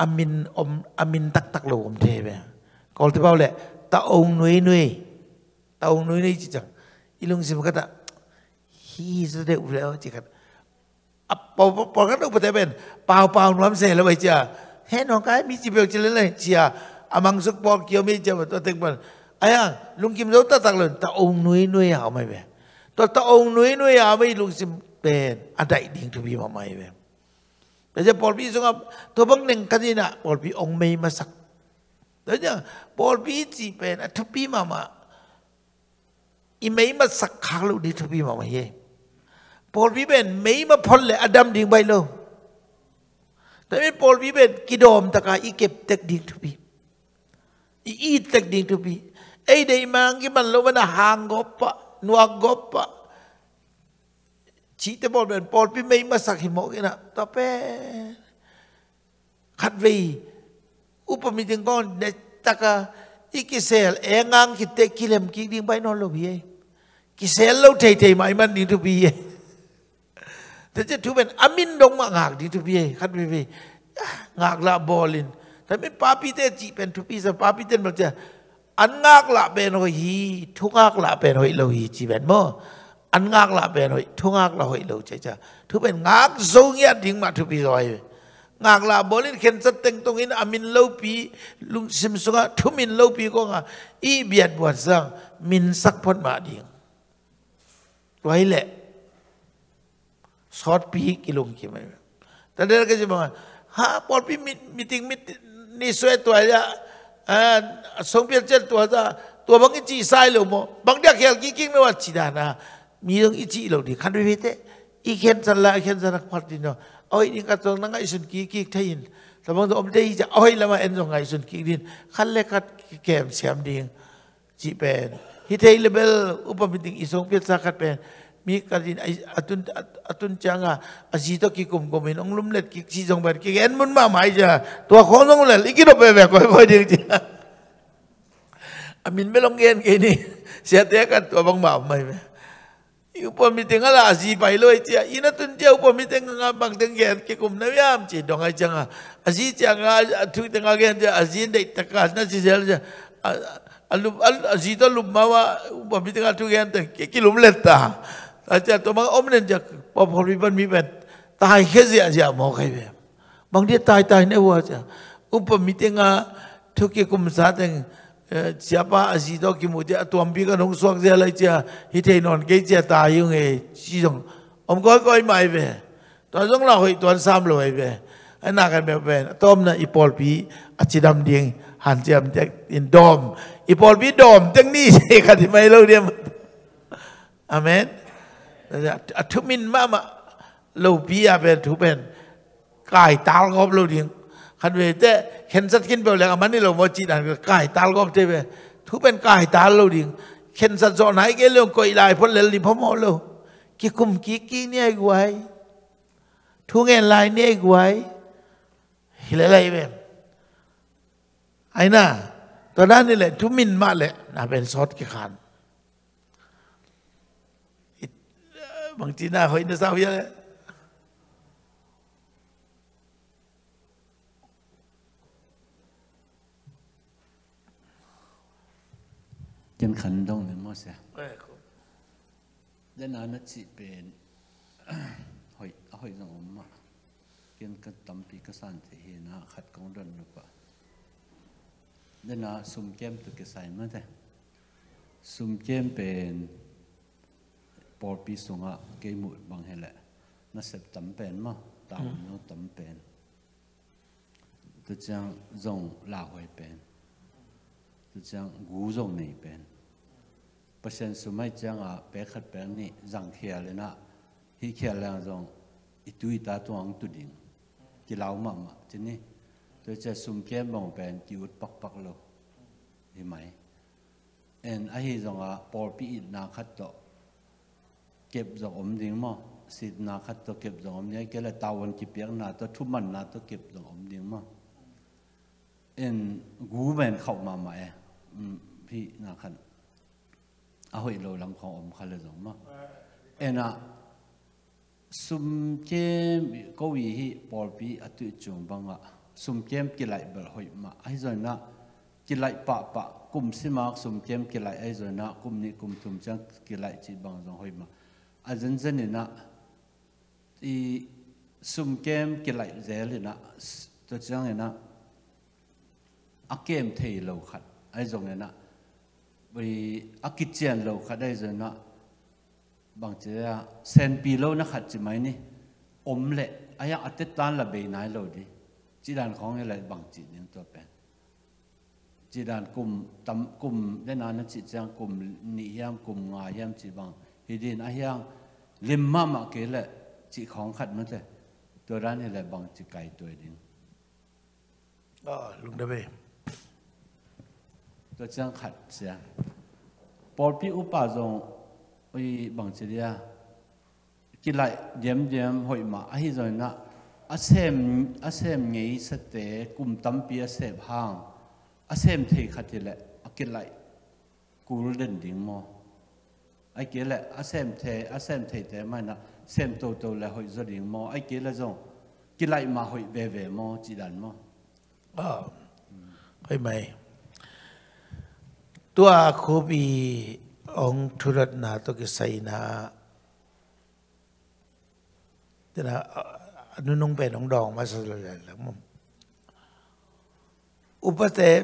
อามินอมอามินตักตักลมเทไปกอลที่เป่าแหละตาองนุยนุยตาองนุยนุยจิจังอีลุงสิมก็ตะฮีสุดเด็ดเล้จิกันปอปอปอกันตุกปะเทเป็นป่าวปาวน้ำเสียแล้วไปเจ้าเฮ้น้องกายมีจิเปีจวเฉลยเลยเจ้าอามังสุกปอเกี่ยวมีเจ้าตัวเต็งบอลไอ้ยังลุงกิมโดตตักลมตาองนุยนุยเอาไม่ไปตัวตาองนุยนุยเอาไม่ลุงสิมเป็นอันใดดิ่งทุบีมาไม่ไปแต่จะปลดพี่สงบทัวบางหนึ่งกันนี่นะปลดพี่องไม่มาสักแต่จะปลดพี่จีเป็นทุพีมามาอีไม่มาสักขาลูกดีทุพีมามาเฮปลดพี่เป็นไม่มาพ้นเลยอดัมดิึงไปเลยแต่ไม่ปลดพี่เป็นกิโดมตะกาอีเก็บแตกดิ่งทุพีอีอีแตกดิ่งทุพีไอ้ได้มังกี้มันลงมนหางกบปะนัวกบปะชีตบอลเป็นปอลพี่ไม่มาสักหิมโมกนะต่อไปขัดวี อุปมิติงก้อนในตะกะอีกิเซลเองังคิดเตกิเลมกิดิ้งไปนอนลบีเอกิเซลเราเทยเทยไม่มันดี้ทุบีเอแต่จะทุบเป็นอามินดงมาหักดิทุบีเอขัดวีงักละบอลินแต่ไม่ปาปีเตจีเป็นทุบีสัปาปีเตมันจะอันงักละเป็นหอยทุกหักละเป็นหอยเราหีจีเป็นโมอันงากละเป็นหอยทุงากละหอยลูกใจจ้าทุเป็นงากโซงยาดิ่งมาทุปีซอยงากละบอลินเข็นสเต็งตรงี้นอามินเลวปีลุงซิมสุงะทุมินเลวปีก็งาอีเบียดบวชสังมินสักพอดมาดิ่งไว้แหละสอดปีกิลุงกี่ไม่แต่เด็กก็จะบอกว่าฮะปอดปีมิติงมินี่สวยตัวจ้ะอ่าสงเพียรเจ้าตัวจ้าตัวบางทีจีไซเลยมั้งบางเดียกเขียนกิ๊กไม่ว่าจีดานะมีเรื่องอิจิเราดีขันวิพิเตอีเข็นสันละเขีนสันักพัดีเนาะเอาอีนี่ก็ตรงนั่งไอ้สุนกีกีกทายินแต่บางตัวอมได้จะเอาอีละมาเอ็นตรงไงสุนกีดินขันเล็กขัดแกมเสียมดิ่งจีเป็นฮิตเฮลเบล อุปมิติงอิสงเพียรสักขัดเป็นมีกัดินไออตุนอตุนจังอ่ะอจีตกิกุมกุมิน องลุ่มเล็ดกิกซีจงเปิดกิเอ็นมุนบ้าไม่จ้าตัวของต้องเล็ดอีกีโนไปแบบไปไม่ได้จ้ะอามินไม่ลงเงินกค่นี่ เสียเทียกันตัวบางบ่าวไหม upon mi tenga la aji pai loi tia ina tun tia upon mi tenga nga bang teng gen ke kum na yam chi dong ai à? aji tia nga thu tenga gen tia aji dei takas na chi sel ja alu aji to lu mawa upon mi tenga thu gen te ke ki lum let ta acha to mang ôm lên ja pop hol mi ban mi ben tai khe ja ja mo kai be bang đi tai tai ne wa cha upon mi tenga thu ke kum sa teng siapa asido kimudi atuambi ka nong suak zia lai chia hitei non ke chia ta yung e chi dong om koi koi mai ve tuan song la hoi tuan sam lo ve ai na kan be ve tom na ipol pi achidam ding han chiam tek in dom ipol pi dom teng ni se ka di mai lo dia amen athumin mama lo pi a ve thu ben kai tal gop lo ding ขันเวทเห็นสัตว์กินเปล่ามันนี่เราโมจินันก็กายตาลก็เจ็บทุกเป็นกายตาลเราดิ่งเห็นสัตว์จอไหนก็เรื่องก็อีไลพ้นเลลิพมอเรากิคุ้มกิกี่เนี่ยกวยทุเงินลายเนี่ยกวยฮิเลไลเว้ไอ้น่ะตอนนั้นนี่แหละทุมินมาแหละนะเป็นซอสก่ขันบางทีน่าเขาอินเดสาวเยอะเลย真感动的，莫些。然后呢，这边会会让我嘛，跟跟当比个山这些呢，还讲人了吧？然后送剑这个山么的，送剑边，波比送啊，给木 bằng hết 了，那是等边嘛，打那等边，就这样让拉回边，就这样古让那边。เปอร์เซ็นต์สมัยจังอ่ะเป็กขัดเป็นนี่จังเขียเลยนะฮิเขียแล้วจงอิตุยตาตัวงตุดิงกิลาวมามาจะทีนี่ตัวจะสุ่มแก้มางเป็นกิวดปักปักโลเห็นไหมเอ็นไอจจงอ่ะปอปีอนาขัดโตเก็บจงอมดิ่งมั้งสิดนาขัดโตเก็บจงอมเนี่ยเกลตาวันกิเปียงนาตัวทุมันนาตัวเก็บจงอมดิ่งมั้งเอ็นกูเป็นเข้ามาไหมพี่นาขัน à hội lâu lắm không ông khá là mà em à sum kem có vị hi bỏ bi à tự chung bằng à sum kem kia lại bờ hội mà ai rồi na kia lại bạ bạ cùng xí mà sum kem kia lại ai rồi na cùng ni cùng thùng trang kia lại chỉ bằng giống hội mà à dân dân này na thì sum kem kia lại dễ lên na tôi chẳng này na à kem thầy lâu khát ai rồi này na บริอากิเจยนเราขัดได้เจนะบางเจ้าเซนปีเรานะขัดจิไหมนี่อมเละอายังอัตตานละเบยนายเราดิจีดานของอะไรบางจิตยังตัวเป็นจีดานกลุ่มตั้มกลุ่มได้นานนั้นจิตจังกลุ่มนิยามกลุ่มงายามจิตบางฮิดินอายังลิมมามาเกลละจิตของขัดมันเลยตัวร้านอะไรบางจิตไก่ตัวดินอ๋อลุงเดเบก็จังขัดเสียปอปีอุปาจงอีบังเจียกิไลเยี่ยมเยี่ยมหอยมาอหิจอยนะอาเซมอาเซมงี้สเตกุมตัมปีอาเซบห้างอาเซมเทขัดเจละกิไลกูรเดินดิ่งมอไอ้เกละอาเซมเทอาเซมเทแต่ไม่นะเซมโตโตละหอยจดิ่งมอไอ้เกละจงกิไลมาหอยเบเวมอจีดันมออ่าค่อยไหมตัวคูบีองทุรนาตกิไซนาเดนะนุนงเป็นองดองมาสลายแล้วมอุปเสม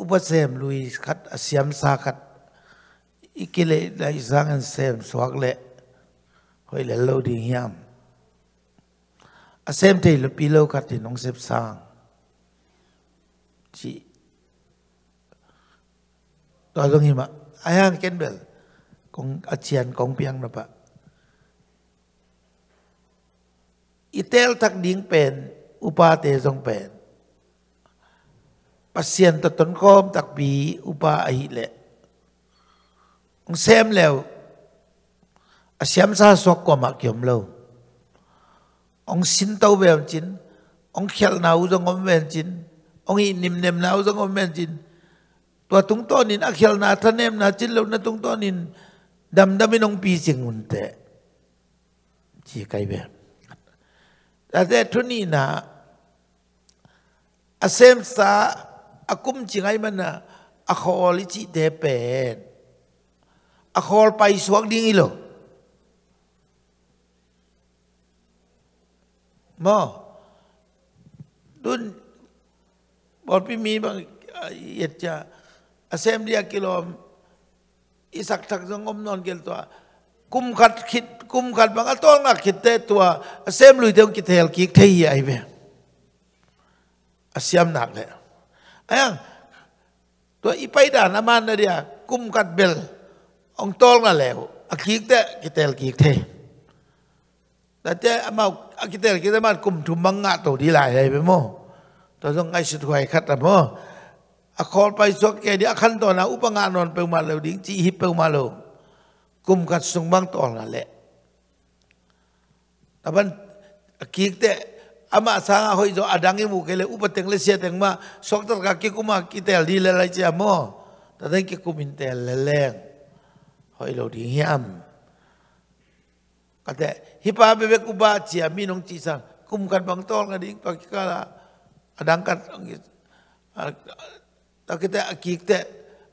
อุปเสมลุยขัดเสียมสาขัดอีกิเลไ้สังเสมสวักเละหอยเลโลดีเฮียมเสมที่ลปีโลขัดที่น้องเสพสร้างจี 도와경이 막 아양 캔들 공 아치안 공피앙 나빠 이텔 탁 딩펜 우파테 송펜 pasien ta ton khom tak bi upa ai le ong xem leo asiam sa sok ko ma kyom lo ong sin tau vem chin ong khel nau zong om ven chin ong i nim nem nau zong om ven chin ตัวตุงต้นินอักเคลนาทะเนมนาจินเลวนาตุงต้นินดำดำไม่นองปีเสียงมุนแต่ชีไกแบบแต่แต่ทุนีนะอาเซมสาอากุมจิงไงมันนะอาคอลิจิเดเปนอาคอลไปสวกดิ้งอีโลมอดุนบอดพี่มีบางเหตุจะ assembly kilom isak tak zong om non gel tua kum khat khit kum khat bang atol ngak khit te tua assem lui deung kit hel ki thei ai be asiam nak le ayang tua ipai da na man dia kum khat bel ong tol na lew akik te kit hel ki thei ta te ama akit hel ki te man kum thum mang nga to di lai ai be mo to zong ai sut huai khat ta mo อาคอไปสวกแกดีอาคันตอนะอุปงานอนไปมาเลยดิงจีฮิปไปมาเลยกุมกัดสุงบังตอนนั่นแหละแต่บันกีกเตะอามาสางอหอยจ่ออดังยิ่งมุกเลยอุปเทงเลเซียเทงมาสวกตักกีกุมากีเตลดีเลยไรเจียมอแต่ทั้งกีกุมินเตลเลงหอยเราดิ้งยำก็แต่ฮิปาเบเบกุบาจียมีน้องจีซังกุมกัดบังตอนกันดิ้งตอกีกาละอดังกัดอตาเกิ็ตะกีกแต่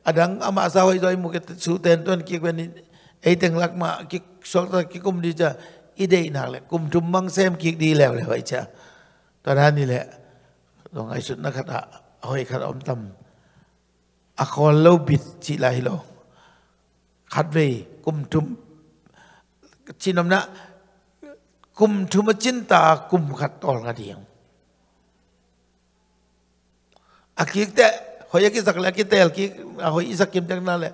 อดังอามาสาวไอ้จอยมุกเกิดสูเตนตัวนกีกเป็นไอ้เต็งรักมากีกสวกตะกีกุมดีจ้ะอีเดย์นักเลยกุมทุมมังแซมกีกดีแล้วเลยไว้จ้ะตอนนั้นนี่แหละตรงไอ้สุดนักตะห้อยขัดอมตำอะคอลเลวบิดจิไลโล ขัดเวกุมทุมจินอมนะกุมทุมจินตากุมขัดตอลกระเดียงอากิกเต่หอยกิสักแล้วกิเตลกิหอยอสักกิมจังนั่นแหละ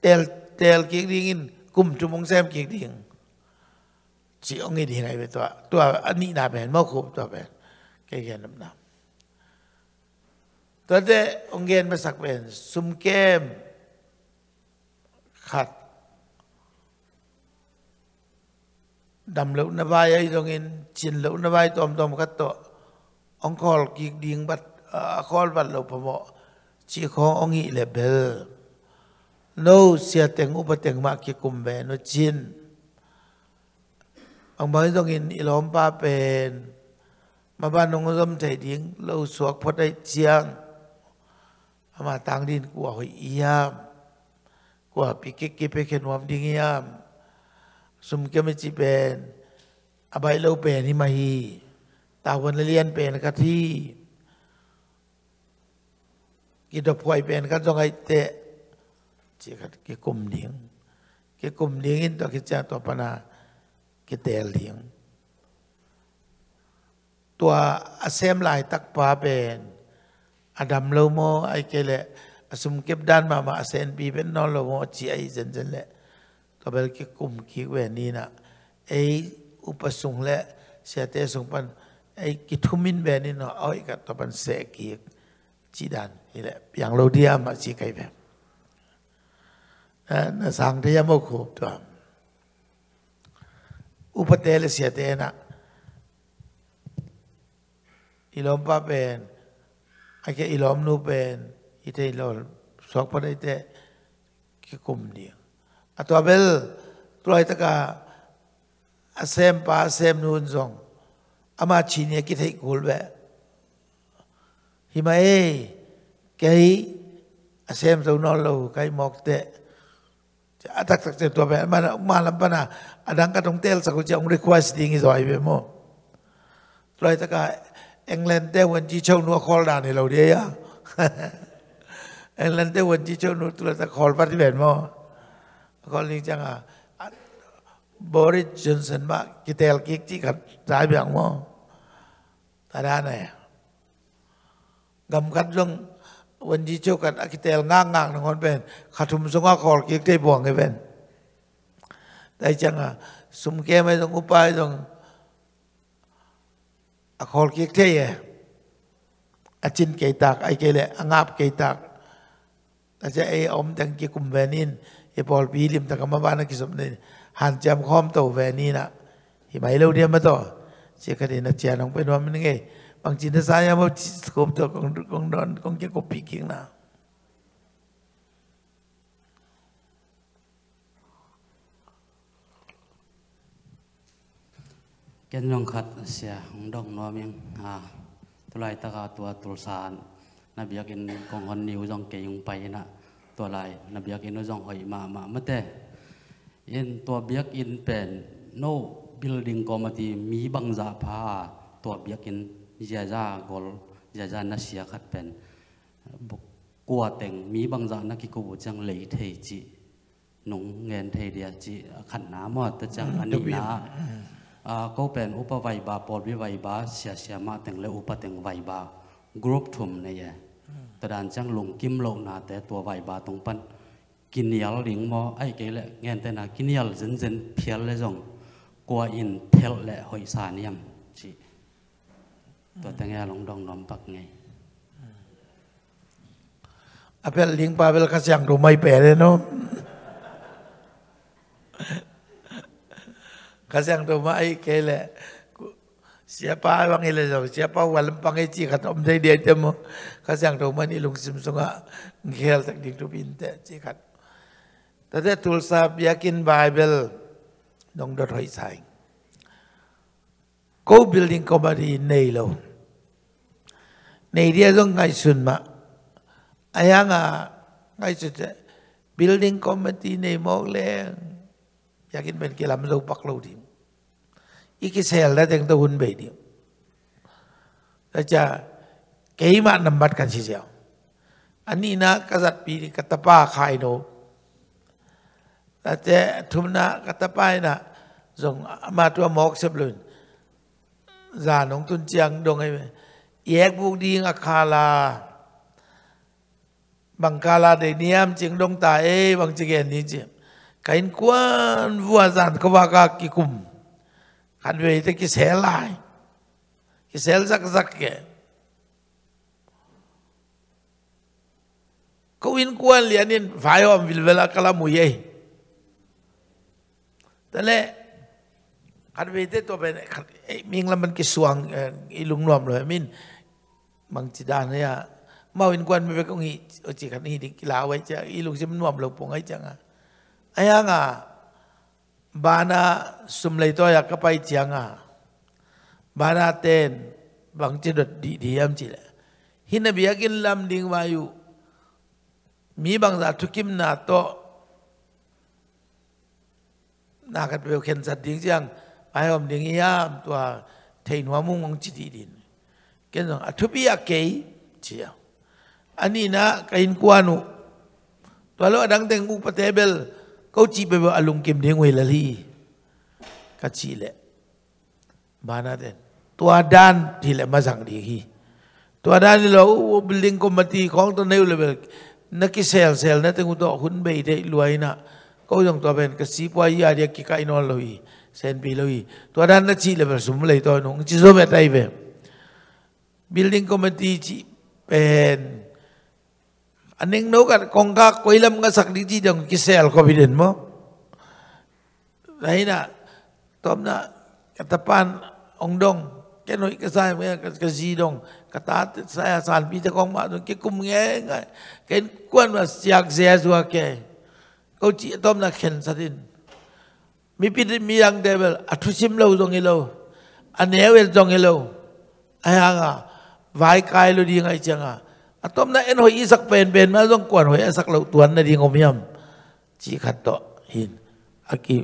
เตลเตลกิดิ่งินกุมจุมงแซมกิดิ่งจิองงี้ดีไหนไปตัวตัวอันนี้นาแผ่นมาคุบตัวแผ่นแก่แก่น้ำนักตัวเจองเงินมาสักเป็นซุมเกมขัดดำเหลวนบายไอ้ตรงเงินจินเหลวนบายตอมตอมขัดตัวองคอลกิดิ่งบัดคอลบัดเหลวพมอชีของอังกฤษเบลโนเสียแตงอุปแตงมากิ่กุ่มแบนนจินบางบ้านต้องเินอิหลอมปาเป็น มาบ้านนงร่มใจดิ้งเราสวกพอได้เจียง มาต่างดินกว่าหอยยามกว่าปีกิกิไปเขนวมดิ้งยามสุมเกมจิเป็นอบายเราเป็นนิมาฮีตาวันเรียนเป็นกะที่กีัดพวยเป็นก็จงไอเตะจีกัดก่กุมเนียงก่กุมเนียงอินตัวกิจจตัวปนาก่เตลเลียงตัวอาเซมลายตักปาเป็นอดัมเลโมไอเกเลสมเก็บด้านมามาอาเซนปีเป็นนอนเลโมจีไอเจนเจนแหละตัวเบลก่กุมกิเวนีนะไออุปสงค์และเสียเตสงปันไอกิทุมินเวนีเนาะเอาอีกตัวปันเสกีจีดันนี่แหละอย่างโรเดียมาสีไกแบบนะสังทยามโคบตัวอุปเทลเสียเตนะอิลอมปาเป็นไอ้แค่อิลอมนูเป็นอิเตอิลอมสวกปนไอเตคิคุมเดียงอตัวเบลตัวไอตะกาเซมปาเซมนูนซองอามาชินีกิเทกูลแบบหิมาเอ cái xem dấu nó lâu cái mọc tệ à tak tak tu apa mana malam pana adang katong tel sakut jam request dingi zoi be mo loy taka England te wen ji chou nu call dan ni lo dia ya England te wen ji chou nu tu la ta call pat ben mo call ni chang a Boris Johnson ma ki tel ki chi khat sai bang mo ta da này gam khat lung วันทีเจกันอคิเตลง่างงางนงคนเป็นขัดทุมสงฆ์ขอเกียกได้บ่วงไงเป็นแต่จังอ่ะสมเกไม่ต้องอุปายต้องอคอลกียกเทยอจินเกยตักไอเกลเลองาบเกยตักแต่จะไออมตังกยกุมแวนินไอปอลปีริมตะกมบ้านนักสมเน็หันจำ้อมโตแวนีนะหิมายเร็วเดียมาต่อเจ้าคดีนัเจียนองไป็นว่มันไง방진의사야뭐지스곱도공공론공개고비킹나 kenong khat sia dong no ming ha tulai ta ka tua tul san na biak in kong hon niu jong ke yung pai na tua lai na biak in jong hoi ma ma mate in tua biak in pen no building committee mi bang za pha tua biak in ยาจากอลยาจานาเสียขัดเป็นกกัวเต่งมีบางจานักกิโกจังเลยเทจิหนุ่งเงินเทเดียจิขันน้ามอดแต่จังอันนี้นะก็เป็นอุปไวยบาปอดวิไวยบาเสียเสียมาแต่งและอุปแต่งไวยบากรุปถุมเนี่ยตะดานจังลงกิมโลนา แต่ตัวไวยบาตรงปั้นกินเนียลลิงมอไอเกละเงินแต่นักินเนียลิซนเซนเพียลเลยจงกัวอินเทลและหอยสาเนียมตัวแตงยาหลงดองน้อมปักไงอาเปลลิงปาเปลกระสียงดูไม่เปลเลยเนาะกระสียงดูไม่แค่เลยเสียป้าวังอะไรเจ้าเสียป้าวันลำพังไอจีขัดอมใจเดียดเจ้ากรสียงดูมันอีลุงซิมสงะเกลตักดิ้งดูพินเตจีขัดแต่ถ้าทูลทราบยากินไบเบิลน้องดอดหอยใส่ก็บิลดิ่งคอมาดีในเราในเรี่องของไงสุนมาไอ้ยังอ่ะไงสุดเบิลดิ่งคอมาดีในมอกเลงอยากินเป็นกิลามเูาปักเราดิมอีกเซลลได้ถึงตัวหุ่นไปดิมแต่จะเกี่ยมันนับบัดกันสิเจ้าอันนี้นะกษัตริย์ปีกัตตาป้าขายโนแต่จะทุมนะกัตตาป้ายนะส่งมาตัวมอกเสบลุน già nông tuân chiang dong hay yek bu đi ngạc khà là bằng khà là để niêm chiếng đông tà ê bằng chiếng hẹn đi chiếng cái quan vua giàn có bà gà kì cùng khăn về thế kì xé lại kì xé rắc rắc kìa Kau in kuan lian in fayom vilvela kala muyei. Tale, kan vete to bene มิงลำมันกิสวงอีลุงนวมเลยมินบางจีดานเนี่ยมาวินกวนไม่ไปกงอีจิขันนี้ดิกลาไว้จะอีลุงจะมันนวมหลบปงไอจังอ่ะไอ้ยังอ่ะบานาสมเลยตัวอยากไปจังอ่ะบานาเตนบางจีดดดีดีอันจีละฮินเบียกินลำดิงวายุมีบางสัตว์ทุกิมนาโตนากันไปเข็นสัตว์ดิ้งจังอายมดึงยาตัวเทนวมุงงจิตดินกันอธุปยาเกยเชียวอันนี้นะกรินกวนุตัวเราดังแตงอุปเทเบลก็จีไปว่าอลุงเกมเดงเวลลีกัจีแหละบานาเดนตัวดานทีแหละมาสังดีฮีตัวดานนี่เราบิลลิงคอมมตีของตัวนี้เลยแบบนักเซลเซลนั่นแตงอุตอหุนเบยได้รวยนะก็ยังตัวเป็นกสิบวายาเดียกิกาอินอลลี sen pilohi tua dan na chi le ba sum le to nong chi so ba tai ve building committee chi pen aning no ka kong ka koilam nga sak di chi dong ki sel ko bi den mo dai na tom na katapan ong dong ke noi ka sai me ka ka ji dong kata saya san pi ta kong ma dong ke kum nge ngai ken kwan ma siak zia zua ke ko chi tom na khen sa din มีปิดมียังเดบลอัทุชิมเราจงเอเราอันเนวเอจงเอเราไอ้ห่างอ่ะวายกายเราดีไงจังอ่ะอัตอมนั้นเอ็นหอยสักเป็นเป็นมาต้องกวนหอยสักเราตัวนนาดีงมยำจีขัดโตหินอากิ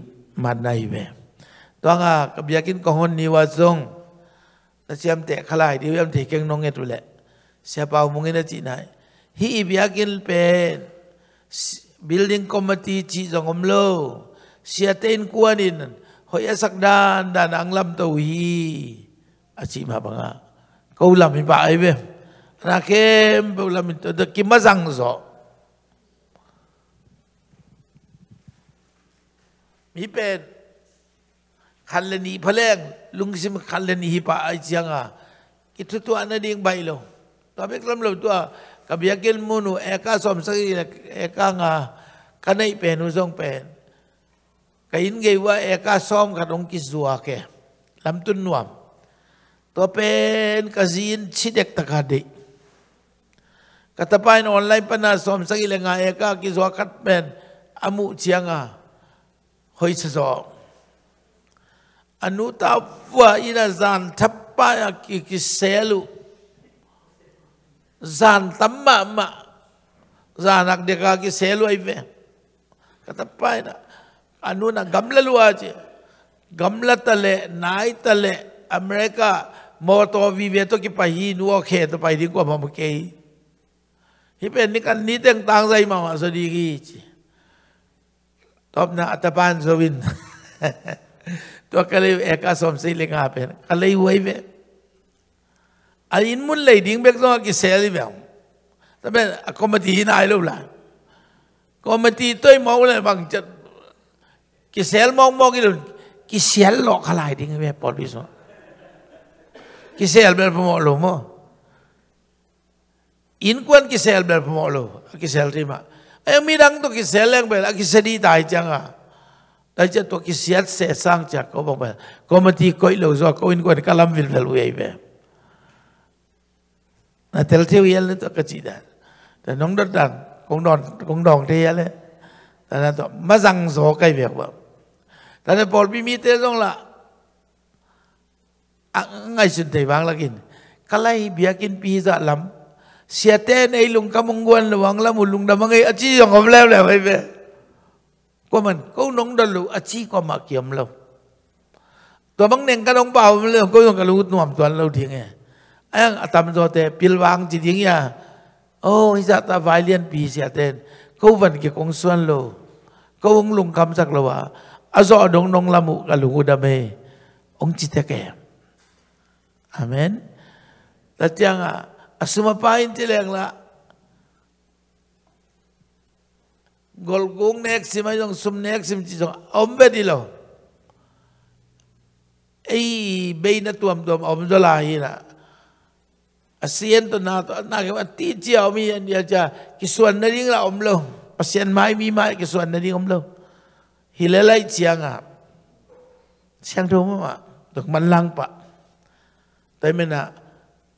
มันในเวตัวงากับยากินกองหนนิวาซงนั่เสียมแต่ขลายดีเวียมเทเก่งน้องเงตุแหละเสียเปล่ามึงเงินจีนายฮีบยากินเป็นบิลดิ้งคอมมิตี้จีจงอมโล siatain kuanin hoya sakdan dan anglam tauhi aci ma panga kau lam mi pai be nakem pe lam to de kimazang zo mi pen khalani phaleng lungsim khalani hi pa ai janga itu tu ana ding bai lo tapi kelam lo tu kabiyakil munu eka som sagi eka nga kanai penu song pen cái in gây wa e ka som ka dong ki zua ke lam tun nuam to pen ka chidek ta ka de katapain online pa na som sang ile eka e eh, ka kat pen amu chianga hoi sa zo anu ta wa ina zan thappa ya ki ki selu zan tamma ma zanak deka ki selu ai ve katapain na อันนู้นกำลังลุ้นจีกำลังทะเลนายทะเลอเมริกามอเตอรวีเวทุกไปหีนัวเขตไปดีกว่ามาเกที่เป็นนี่กันนี่ต่งต่างใจมา สดีกีจีท็อปนอัตะปานสวินตัวกะเลยเอกสมศรีเลงาเป็นกะเลยวยเปอันินมุนเลยดิ้งเบกตัวกิเซลิเบลแต่เป็นคอมมิตี้นายรู้ละคอมมิตี้ตัวไองเลยบังจะ ki sel mong mong ki lun lại đi nghe khalai ding we police no ki sel bel pomo lo mo in kwan ki sel bel pomo lo ki sel ri mà, ai mi dang to ki sel leng bel ki se đi tai chăng à? dai cha to ki sel se sang cha ko bang bel ko ma ti ko lo zo ko in kwan kalam vil bel we be na tel te yel to ka chi da ta nong dot dang kong don kong dong te yel le ต่นนั้นตัวมาสั่งสอใกล้เบียกบแต่นั้นปอพี่มีเตี้ยงละอังไงสุดที่บางละกินก็ไล่เบียกินพีจะลัมเสียเตนไอ้ลุงกำมังวนระวังละมุลุงดำมังไออาชีพยังผมแล้วแหละไปเบ้ก็มันก็น้องดันลูอาชีพก็มาเกี่ยมเราตัวบังเน่งกระดองเป่าเรื่องก็ต้องกระลุกนวมตัวเราทิ้งไงไอ้ตามตัเตะปิลวางจิตยิงยาโอ้ฮิซาตาไฟเลียนปีเสียเต้นเขาวันเกี่ยวกับส่วนโลเขาองลุงคำสักละว่าอาจอดงนงละมุกัลุงอุดามองจิตแก่อเมนแต่ยังอ่ะสมาพายนี่เลี้ยงละกอลกุ้งเน็กซิมาองสมเน็กซิมจิจงอมเบดิโลไอ้เบยนัตวมตัวอมจลาฮีนะ ASEAN tu na tu na ke ti jiao mi an dia cha kisuan na ring la om lo ASEAN mai mi mai kisuan na ring om lo hi le lai chiang a ah. chiang do ma được man lang pa tai me na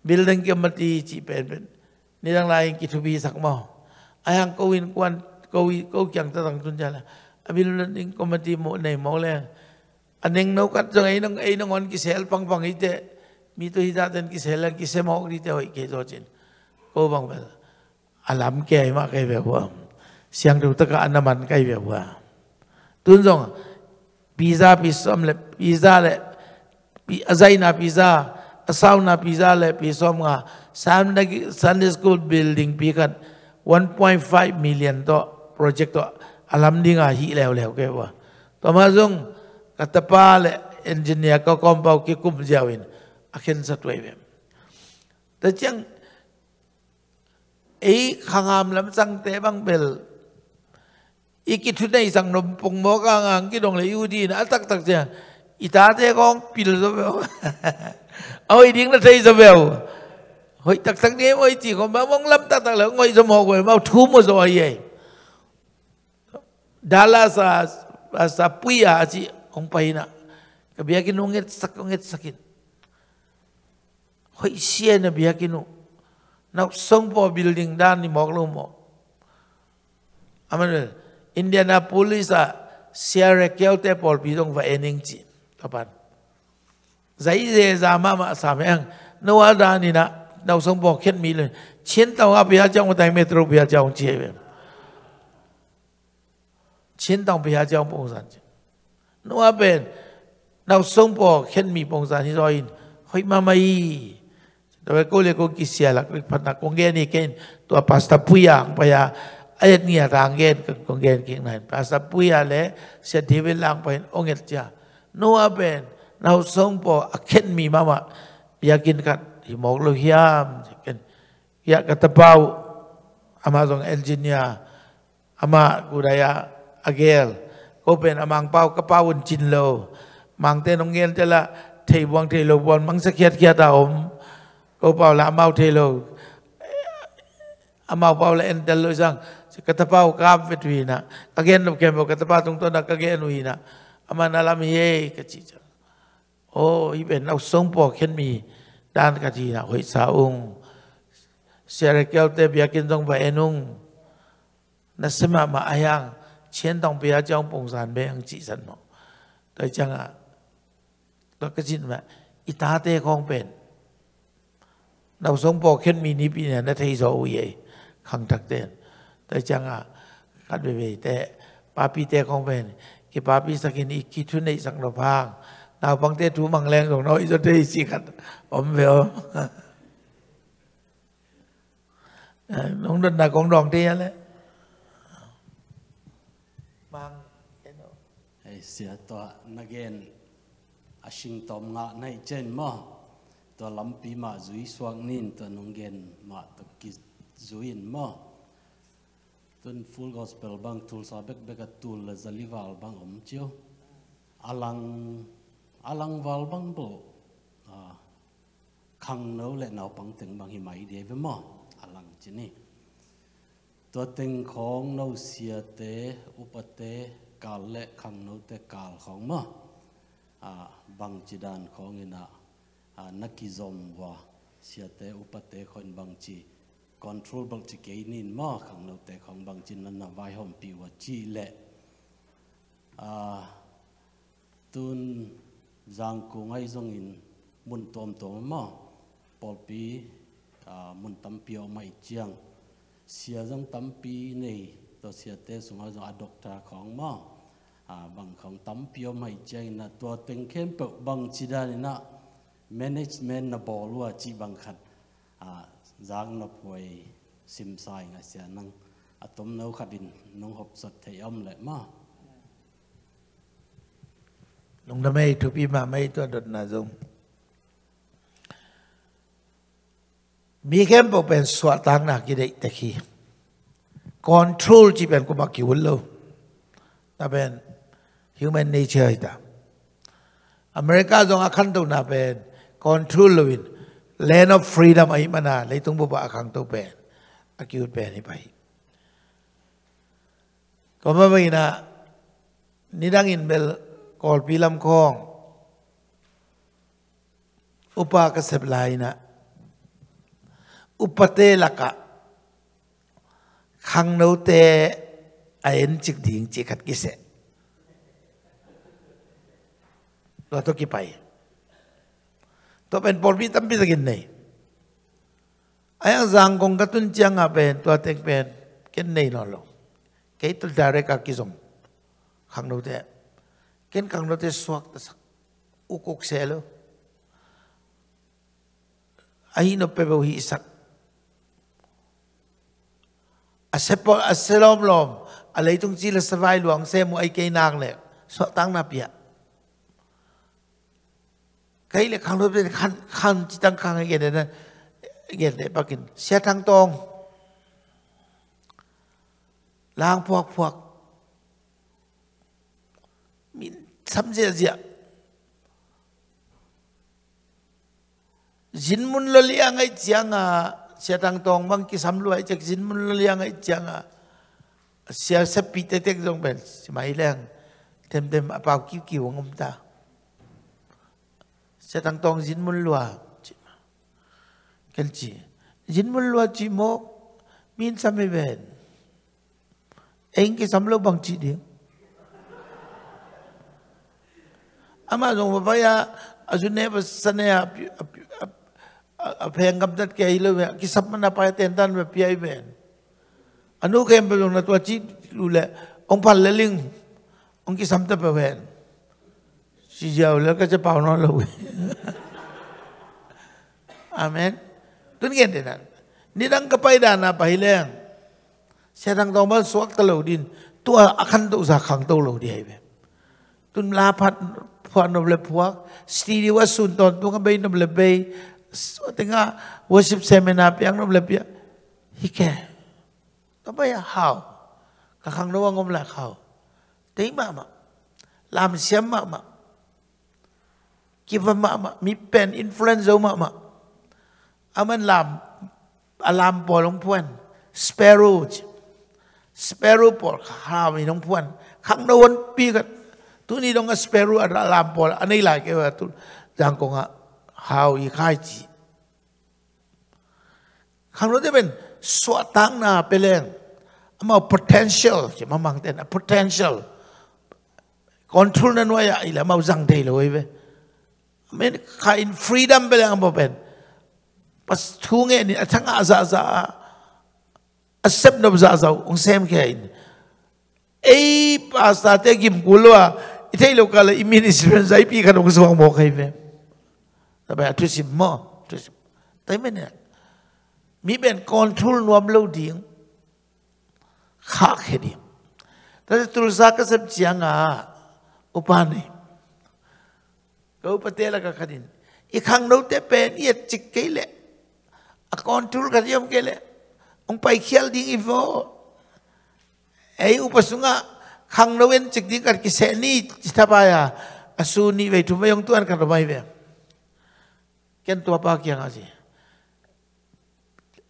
building ke mati chi pen pen ni dang lai ki thu bi sak ma ai hang ko win kwan ko wi ko kyang ta dang tun cha la building committee mo nei mo le aneng no kat jong ai nong ai nong on ki sel pang pang ite mi tôi to hida ten ki sela ki se mo ri te đó ke do bằng ko bang ba alam ke ai ma kai ve wa tất cả ta ka anaman kai ve wa tuân jong pizza pizza som pizza le pi na pizza asaw na pizza le pizza mà sáng nay na sunday school building pi kan 1.5 million to project to alam à, đi nga hi lew lew ke wa to ma jong katapa le engineer có ka kompau ki kum jawin akhen giật về về ta chăng ấy khang am lắm răng tế băng bel ý cái thứ này rằng nó bùng mô ca ngang cái đồng là yêu đi nó tắc tắc chè ý ta thế con pil rồi bèo ôi điếng nó thấy rồi bèo hồi tắc tắc đêm ôi chỉ còn bao mong lắm tắc tắc là ngồi rồi mò rồi mau thu một rồi vậy đà là sa sa puya à, chỉ ông pay na cái bia cái nó nghe sắc nghe sakin hoi sia na bia kinu nau song po building dan ni mok lo mo amen indianapolis a sia re keo te pol pi dong va ening chi kapan zai ze za ma ma sa me ang no wa da ni na nau song po khet mi le chin taw a bia chang wa dai me tro bia chang chi be chin taw bia chang pong san chi no wa ben nau song po khet mi pong san hi so in hoi ma mai Tapi ko le ko kisya la ko pat na kong gen tu apa sta puya paya ayat ni rang gen kan? kong gen ken nai pa sta puya dewe lang pa onget ja no aben na song po aken mi mama yakin kat di moglo hiam kan? ya kata pau amazon engineer ama guraya agel ko ben amang pau ka paun chin lo mang te nong gen te la thei wang lo bon mang sakhet kya ta om Kau pau la mau te lo. Amau pau la entel lo sang. Kata pau kam fetwi na. Kagen lo kemo kata pau tung tona kagen wi na. Aman alam ye kecil. Oh iben au song po ken mi. Dan kaji na hoi saung. Siarekel te biakin tong ba enung. Nasema ma ayang. Chien tong biya jong pungsan be ang ci san mo. Doi chang a. Doi kecil ma. Itate kong pen. เราสงปอกเค็นมีนิปีเนี่ยนาทีโซอุเยขังทักเตนแต่จังอ่ะกัดเบเบแต่ปาปีแต่ของเป็นกีปาปีสักินอีกคิดทุนในสังรพางดาวบังเตทูมังแรงของน้อยจะได้สิขัดอมเบลน้องดันดาของดองเตี้ยแล้วมังเสียตัวนักเรียนอาชิงตอมงะในเจนมอตัวลำปีมาจุยสวงนินตัวนงเงินมาตกิจุยินมาตุนฟูลกอสเปลบางทูลสาเบกเบกตูลละจลิวาลบางอมเจียวอลังอลังวาลบางโบขังนู้และนาวปังถึงบางหิมายเดียบมาอลังจีนี่ตัวตึงของนู้เสียเตอุปเตกาลและขังนู้เตกาลของมาบังจิดานของอินานักกิจมว่าเสียเตอุปเตคนบางจี control บางจีเกนินมากขังเราแต่ของบางจีนั้นนาวายหอมปีว่าจีเละตุนจางกูไงจงอินมุนตอมตอมมาปอลปีมุนตั้มเปียวไม่เจียงเสียจงตั้มปีนี่ตัวเสียเตสุมาจงอดกตาของมาบางของตั้มเปียวไม่เจียงนะตัวเต็งเข้มเปบางจีดานี่นะ m a n a g e m e n นบอลลัวจีบังคัดจางนับวยซิมไซงเสียนังอตมนขัดินนงหบสดเทยอมเลยมาลงทำไมทุกปีมาไม่ตัวดดนาจงมีเค้มกเป็นสวตางนากิดเดตะคีคอนโทรลจีเป็นกุมากิวุลโลแต่เป็น human nature อีตาอเมริกาจงอาคันตุนาเป็น control ว i n land of freedom ไอ้มานาเลยต้องบอกว่าขังตัวแปนอากิวแปนนี่ไปก็ม่ไม่นะนิดังอินเบลกอลปีลำคอง อุปากเสบลายนะอุปเตลักะขังโนเตไอเอ็นจิกดิ่งจิกัดกิเสเราต้องกี่ไป to pen por bi tam pi sagin nei aya zang kong katun chiang a pen to tek pen ken nei no lo ke to dare ka kizom khang no te ken khang no te suak ta sak u kok se lo ahi no pe bo hi sak a sepo a selom lom a à leitung chi la savai luang se mo ai nang le so tang na pia cái là khăn lúc khăn khăn chỉ tăng khăn cái này nè cái này bác kinh xe thăng tông lang phuộc phuộc mình sắm dễ dễ jin mun lo liang ai chiang à xe thăng tông mang cái sắm lu ấy chắc jin mun lo liang ai chiang à xe sắp pi te tek dong ben mai lang thêm thêm à, bao kiu kiu ngom ta sẽ tăng tông dính muốn lùa chị mà cái chị dính muốn lùa chị mô minh sao mới bền anh cái sắm lâu bằng chị đi ama dùng vào ya à, à bas anh ya apeng cái tat kai à, cái ki sap mana phải ten tan ve pi em anu kem belong na tua chi lule ông pal lê ong ông sam sắm pe ben 찢어올려까지바운올라고아멘 dun gen din nan nidang kapaida na pahileng sedang tong bal suak telo din tua akan tu sa khang to lo dia be tun la phat phan no le phuak sti di wa sun ton tu ka be no le be so tinga worship seminar piang no le pia hike to ba ya how ka khang no ngom la khao te ma ma lam siam ma ma กิฟมามามีเป็นอินฟลูเอนเซอร์มามาอามันลำอาลามปอลงพวนสเปรูจสเปรูปอลข้ามีน้องพวนครั้งนวนปีกันตุนี้ต้องสเปรูอาลำมปอลอันนี้หลายเกวัาทุนจังกงอ่ะฮาวอีไคจีครั้งน้นจะเป็นสวตังนาเปเลงอามา potential ใช่ไหมมังเต็น potential control นั่นว่าอย่างไรมาจังเดยวเว้ยไม่ใครฟรีดัมไปแล้วบ่เป็นปัสทุงเงินทั้งอาซาซาอัศนบซาซาองเซมแค่นไอ้ภาษาเตกิมกุลว่าอีเทลกาลอิมินิสเป็นไซปีกันองสว่างบอกให้เป็แต่แบบทุสิมอทุสิแต่ไม่เนี่ยมีเป็นคอนโทรลนวมเลวดีงขาเขียนแต่ตุลซาก็สับจียงอ่ะอุปานี kau pati elak kahdin. Ikhang naute pen iya cik kele, a control kerja om kele, om pay kial dingi vo. Eh upasunga khang nawen cik ding kerja seni cita paya asuni we tu mayong tuan kerja mai we. Ken tu apa kian aji?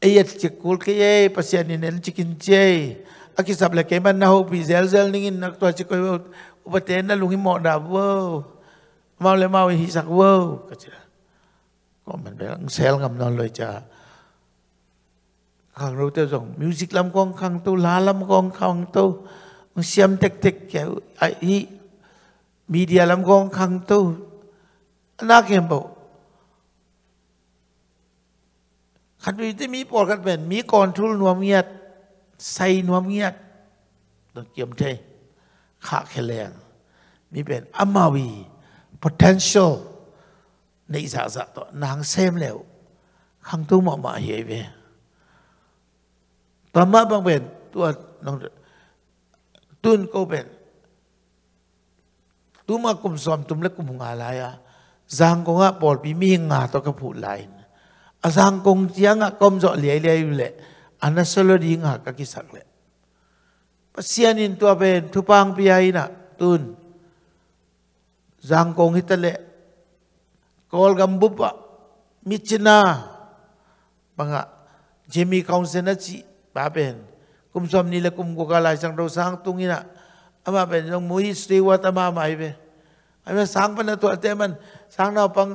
Iya cik kul kaya pasian ini nanti cikin cai. Aki sabla keman nahu bi zel zel ningin nak tu aji kau upatena lungi mau dabo. มาเลมาวิสักเวอก็จะก็มันเป็นเซลกำนอนเลยจ้าขังรู้เต้าส่งมิวสิกลำกองขังตัวลาลำกองขังตู้มันเสียมเต็กๆแก่ไอ้ีมีเดียลำกองขังตัวน่าเกลียบขันวีที่มีปอดกันเป็นมีก่อนทุลนวมเงียดใส่นวมเงียดต้องเกี่ยมเทขาแข็งแรง มีเป็นอัมมาวี potential nị giả giả dạ to nàng xem liệu khăng tu mọ mọ hiểu về tâm mơ bằng bền tua nông tuân câu bền tu mà cùng xóm tùm lấy cùng ngà lại à giang công á bỏ bị mi ngả to cái phụ lại à giang công chia ngà công dọ lấy lấy lệ anh à, sơ solo đi ngà các cái sắc lệ bác sĩ anh tua bền thu pang bia ai na tuân จังกงฮิตเล่กอลกัมบุปะมิจินา บังอะเจมีคาวเซนัชิบาเป็นคุมสมนีเลคุมกุกาลาสังเรสังตุงินะอามาเป็นจังมุฮิสติวัตามาไม่เป็นอามาสร้างปนตัวเต็มันสังนราปัง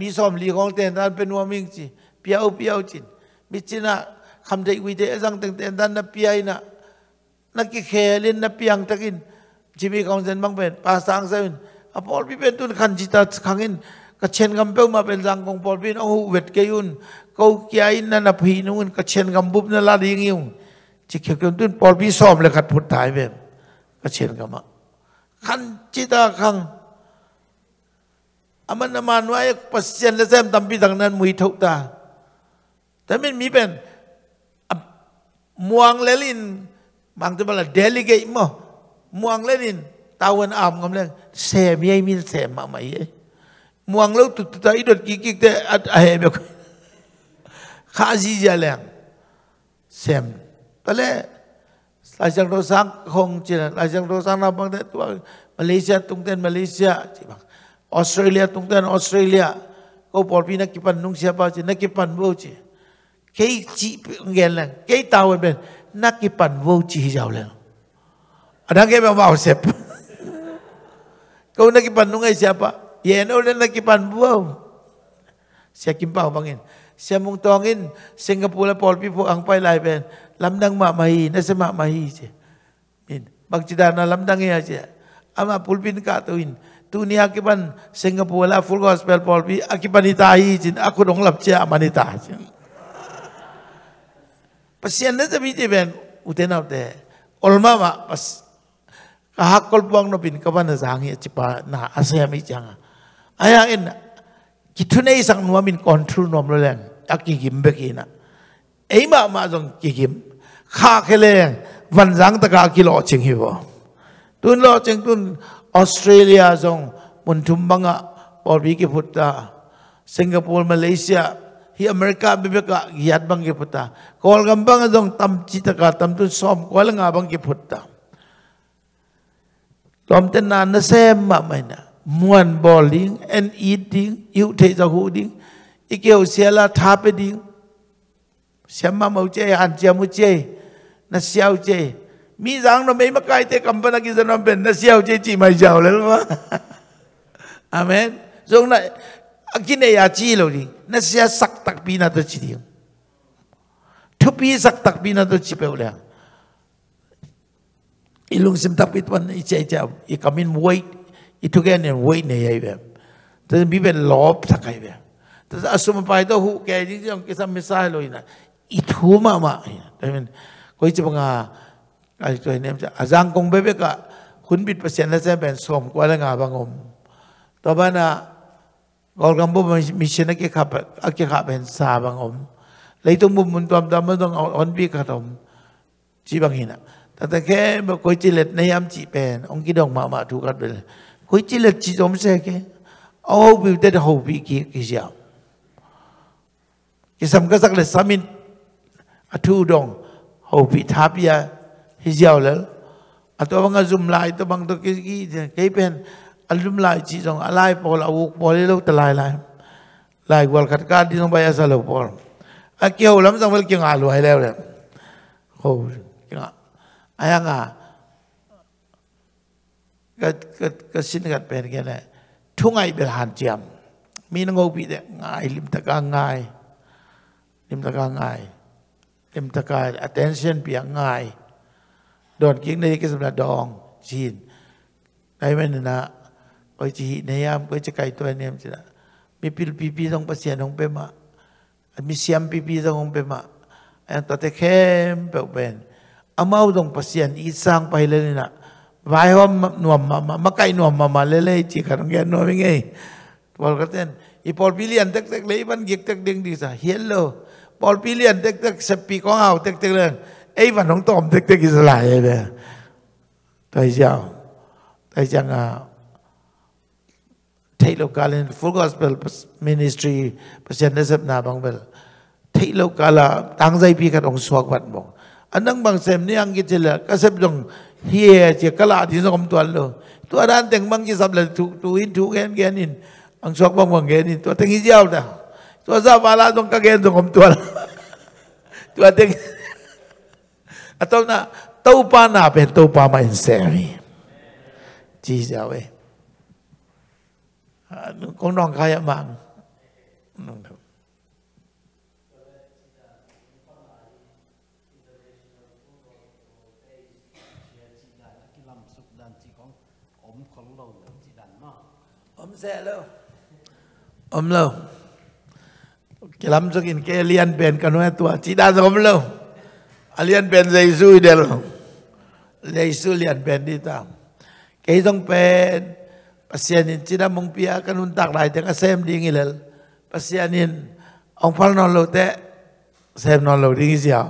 มีสมลีของเต็นท่นเป็นวามิงจีเปียวเปียวจินมิจินาคำใจวิเดจังเต็งเต็นท่านนับเปียนะนักกิเคลินนับเปียงตะกิน เจมีคาวเซนบังเป็นปาสร้างเซนอพอลพ่เป็นตุนขันจิตาขังอินกระเชนกำเป้ามาเป็นจังของพอลพ่นเอาเวทเกยุนเขาเกียนนั่นพีนุ่นกระเชนกำบุบนั่นลาดีงยิ่งจิเขียวตุนพอลพ่ซ้อมเลยขัดพุทธายเป็บกระเชนกำมะขันจิตาขังอามันนามันไว้ปัสเซนและแซมตัมปีต่างนั้นมุยทุกตาแต่ไม่มีเป็นมวงเลลินบางทีบอกเดลิเกตมั่งมวงเลลินตาวันอามกำลย semia min sema mai muang lo tu tu tai dot kikik te at ahe be ko khazi jaleng sem tale lajang ro sang khong chin lajang ro sang na bang de tu malaysia tung ten malaysia chi bang australia tung ten australia ko por pi na kipan nung siapa chi na kipan bo chi kei chi ngel lang kei tawen ben na kipan bo chi hi jaw lang adang ke ba ba sep Kau nak kipan nungai siapa? Ya, nak ulen nak kipan buau. Saya kimpau bangin. Saya mungtongin Singapura polpi lah, pu ang pai lai ben. Lamdang mak mahi, nasi mak mahi je. Min, bang cida na lamdang ya je. Ama pulpin kat tuin. Tu ni akipan Singapura lah, full gospel polpi akipan itahi je. Aku dong lap cia manita je. Pasien nasi mi je ben. Utenau teh. Olma mak pas ahak kolpuang no pin kabana zangi chipa na asem i changa aya in kitune isang nuamin control nom lo leng akki gimbek ina eima ma jong ki gim kha khele van jang taka kilo ching hi bo tun lo ching tun australia jong mun thum banga por bi ki phutta singapore malaysia hi america bibeka giat bang ki phutta kol gam bang jong tam chi taka tam tun som kol nga bang ki phutta lom ten na na sem ma mai na muan bowling and eating you te za hu ding i kêu xe la tha pe ding xem ma mau che han che mu che na xiao che mi giang nó mấy mắc cái thế cầm bên kia dân nó bên nó xiao che chỉ mày giàu lên đúng không amen rồi này cái này ya chi rồi đi nó sẽ sắc tắc pin nó chỉ đi thứ pi sắc tắc pin nó chỉ bèo lẹ ilung simtap it wan icha icha i kamin wait i tugen and wait ne yai be ta bi ben lob thakai be ta asum pai to hu ke ji jong ke sam misai loi na i thu ma ma ta men koi chi banga ai to nem cha azang kong be be ka hun bit persen la sem ben som kwa la nga bangom to ba na gol gam bo mi chen ke khap a ke khap ben sa bangom lai to mu mun tam tam dong on bi ka tom chi bang hina mà coi koi lệch này yam chỉ bền ông kia dong ma ma thu ka de koi chilet chi jom se ke au bi de ho kia ki ki cái ki cái ka là le samin a thu dong ho bị tháp bi ya hi jaw le a to bang zum lai to bang to ki ki ke pen zoom lại chỉ chi jong a à lai pol a wuk pol lo ta lại lai lai wal khat ka di jong ba ya sa lo pol a kêu lắm xong rồi kêu ngà lùi hay leo rồi không kêu ngà อายังอ่ะก็ก็ก็สิ่งที่เป็นแค่นั้นทุ่งไอเบลฮันเจีมมีนงอปีเด็กง่ายลิมตะกางง่ายลิมตะกางง่ายลิมตะกาย attention เปียงง่ายโดนกิ้งในกิจสมรดองจีนไอ้แม่นนะไอ้จีนในยามไอ้จะไก่ตัวเนียมั้งมีพิลพีพีต้องเปียนของเปมามีเสียมพีพีต้องของเปมยไอ้ตัดแต่เข้มเปล่เป็น amau dong pasian isang pai le na vai hom nuam ma makai nuam ma ma le le chi karang ge nuam nge pol katen i pol pilian tek tek le iban gik tek ding di sa hello pol pilian tek tek sepi ko au tek tek le ai van hong tom tek tek is la ye be tai jiao tai chang a thai lo ka len full gospel ministry pasian ne sep na bang bel thai lo ka la tang zai pi ka dong swak wat bong anang bang sem ni ang kit sila kasep dong hiye siya kala di sa kumtuan lo tu aran teng bang kisap la tu tu in tu gen gen in ang sok bang bang gen in tu teng hijaw da tu asa pala dong kagen dong kumtuan tu ateng atau na tau pa na pe tau pa ma in seri chi jawe kong nong kaya mang nong แล้วอมเลวกลมสกินเกเลียนเป็นกันไว้ตัวจีดาสอมเลวเลียนเป็นเยซูเดลเยซูเลียนเป็นดีตามเกยต้องเป็นปัสยานินจีดามงเปียกันนุนตักไหลแต่ก็เซมดีงี้เลยปัสยานินองพัลนอนลราแต่เซมนอนลราดีงเสียว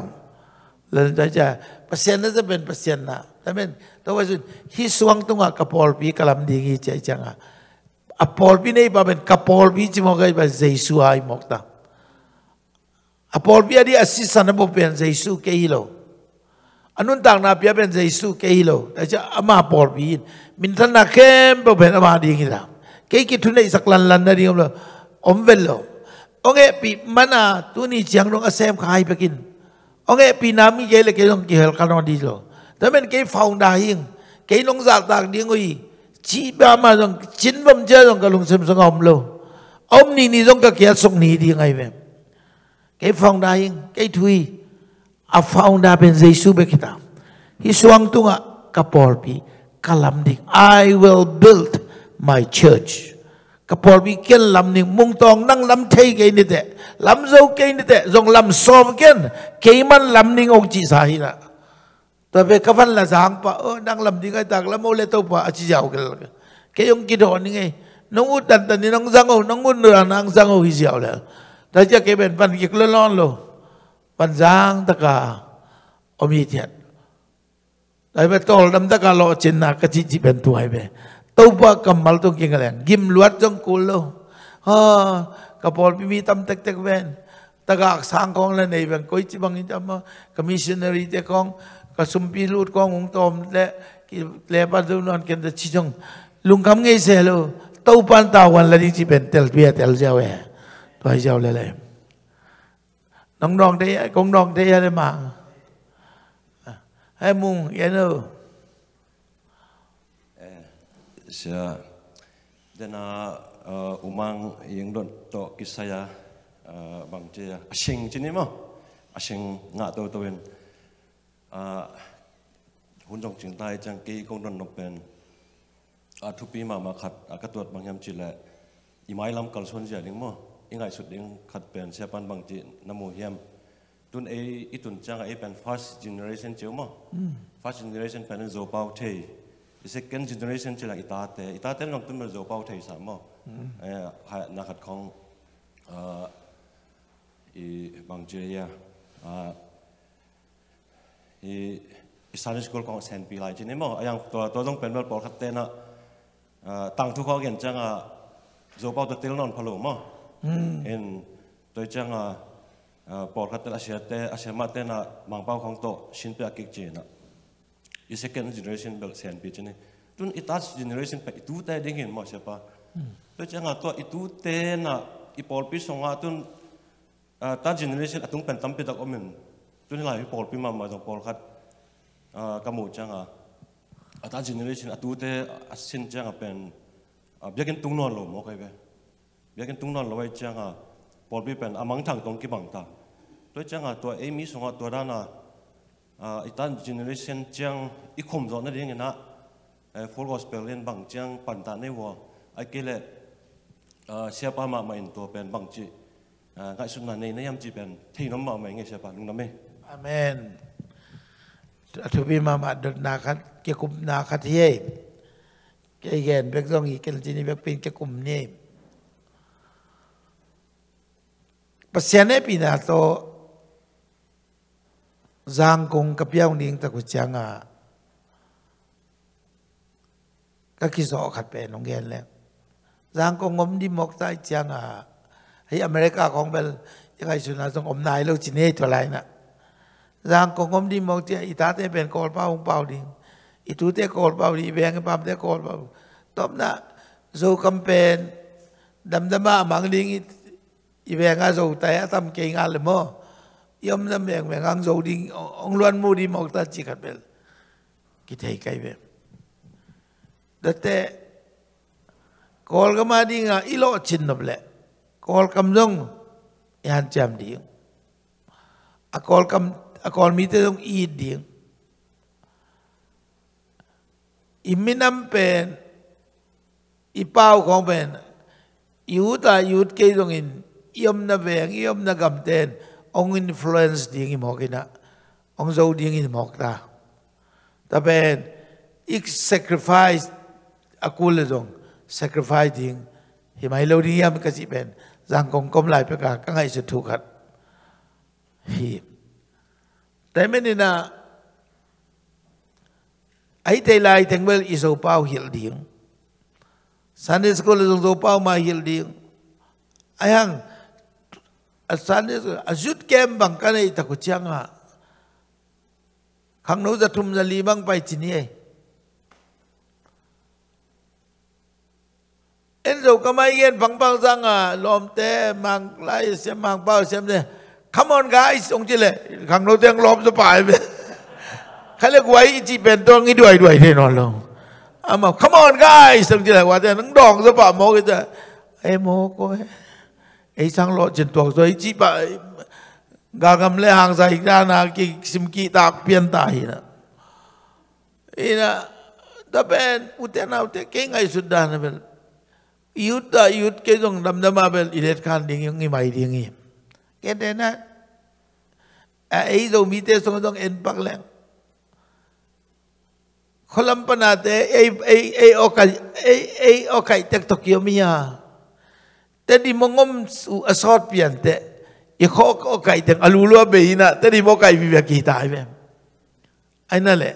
แล้วจ้ะปัสยานินจะเป็นปัสยานะแต่เป็นตัวว่าสุดฮิสวงตุงะกระพอลปีกลัมดีงี้ใจจังอะ à Paul apol bi nei cả Paul bi chỉ mong cái ba jesu hay mok ta apol bi adi assistant bo pen jesu ke hilo anun tang na pia pen jesu ke hilo ta cha ama Paul bi Mình thân na kem bo pen ama di ngi da ke ki thu nei sak lan lăn na ri om lo om vel lo ông ấy bị mana tu ni chiang dong asem khai bắc kin ông ấy bị nam ye le ke dong ki hel kanon đi lo ta bên cái phong da hing ke long za tak đi ngui chỉ ba mà rằng chín bấm chơi rằng cả lùng xem sang ông lâu ông nì nì rằng cả kia sông nì đi ngay về cái phong đa yên cái thui a à, phong đa bên dây su bê kita hi suang tung a kapol pi kalam đi I will build my church kapol pi ken lam ni mung tong năng lam thei cái ni te lam zo cái ni te zong lam som ken cái man lam đi ông chỉ sai hi Tapi kapan lah sahang pa, oh nang lam di kai tak lam oleh tau pa aci jauh kel. Kayong kidon ni ngai. Nang utan tan ni nang zangau nang unra nang zangau hijau lah. Taja keben pan ki kelon lo. Pan zang taka omitiat. Tapi betul dam taka lo cina kecil ben tuai be. Tau pa kamal tu kengalen. Gim luat jong kulo. Ha kapol pimi tam tek tek ben. Tagak sangkong la nei ben koi chibang ni tam commissionary te kong ก็สุมพีรูดกองงตอมและเลบาดูนอนกันแต่ชิจงลุงคำไงเสียลูเต้าปันตาวันละดิจิเป็นเตลเบียเตลเจ้าแห่ตัวเจ้าเลยน้องน้องได้ยกองน้องได้ยังไรมาให้มุงยันเออเสียดนาอุมังยังโดนตกคิดเสียบังเจียอาชิงจีนี่มั้งอาชิงงาโตัวเอง hunjongching tai chang ki kongdon nopen a thupi ma ma khat a ka tuat bangyam chile imai lam kal son ja ning mo ingai sut ding khat pen se pan bang ti namu hiam tun e itun chang a pen first generation che mo first generation pen zo pau the second generation chila ita te ita te long tum zo pau the sa mo ha na khat khong a i bang che ya a i i sunday school ko sen pi lai jin mo ayang to to dong pen mal por khat te na tang thu ko gen chang a zo pao til non phalo mo en to chang a por khat la sia te a sia ma te na mang pao khong to shin pe a kik che na i second generation bel sen pi chine tun i tas generation pe tu te ding hin mo sia pa to chang a to i tu te na i por pi song a tun ta generation atung pen tam pe tak omen จุนีหลายปอลพิมามาตรงปอลคัดกมูจังอ่ะอัตราเจเนเรชั o n อัตูเตอัสินจังอะเป็นเบียกันตุงนอนลมโอเคไหมเบียกันตุงนอนลมไว้จังอ่ะปอลพิเป็นอามังทางตรงกี่บังตาตัวจังอ่ะตัวเอมิสงอ่ตัวด้านอะอัตราเ e เ e r a t i o n จังอีกคมจอนั่นเองนะฟอร์กอสเปลเลนบังจังปันตาในวัวไอเกล็ดเสียป้ามาหม่ตัวเป็นบางจีง่ายสุดนั่นเองนยามจีเป็นที่น้องมาหม่เงี้ยเสียป้าลุงน้ำไหมอเมนอธุบิมามาดนาคัเกี่ยกุมนาคัดเย่เกยเกนเบกต้องอีกเกลจินีเบกปินเกี่ยกุมเนี่ยปัศยานปีนาโตจางกงกับเยาวนิงตะกุจังอ่ะก็คิดสอขัดเป็นองเกนแล้วจางกงงมดิมกใต้จังอ่ะให้อเมริกาของเบลยังไงสุนทรสงอมนายโลกจีนีตัวไรน่ะ rằng có ngom đi mong chia ít thế bên cột bao ông bao đi ít thứ thế cột bao đi bèn cái bao thế cột bao tóm là dù campaign đâm đâm ba à mang đi ít bèn ngã dù tay tâm kỳ ngã là mơ yếm đâm bèn bèn ngang dù đi ông luôn mua đi mong ta chỉ cần bên cái thầy cái bèn đó thế cột cái mà đi ngã ít lo chín nộp lệ cột cầm dung yan e chạm đi à cột cầm อกรมีแต่ต้องอีดเดียงอิมินัมเป็นอิปาวของเป็นยูตายูดเกยตรงอินยอมนาเบงยอมนากำเตนองอินฟลูเอนซ์ดิ่งอิมอกินะองโจดิ่งอิมอกตาแต่เป็นอีกสักริฟายอกูเลตรงสักริฟายดิ่งหิมาฮิโลดียามกสิเป็นจังกงกมลายเปกาก็ง่ายสุดทุกัดหิม temenina ai te lai tengwel iso pau hil ding Sunday school zong zo pau ma hil ding ayang a Sunday school a shoot kem bang kan ai ta ko changa khang no za thum za li bang pai chini ai en zo kamai gen bang bang zanga lom te mang lai sem mang pau sem ne Come on guys องจิเลยขังเราเตียงล้อมสบายไปเขาเรียกไว้จีเป็นตัวงี้ด้วยด้วยแน่นอนลงอามา Come on guys องจิเลยว่า แต่นังดองสบายโมก็จะไอโมก็ไอสังโลจิจนตัวสวไอจีไปกากำเลหางใส่ด้านนากิสิมกีตาเปลี่ยนตาหินะอีนะแต่เป็นอุตนาอุตเก่งไอสุดดานเป็นยุทธยุทธเก่งดำดำมาเป็นอิเล็กทรอนดิสงยังงี้ไม่ดิ้งงี้ que tener ha ido umite son don en paglang kolam panate ay ay ay okay ay ay okay tek tokyo miya tadi mongom su asot piante i khok okay tek alulu be ina tadi mo kai bi ki tai be ai na le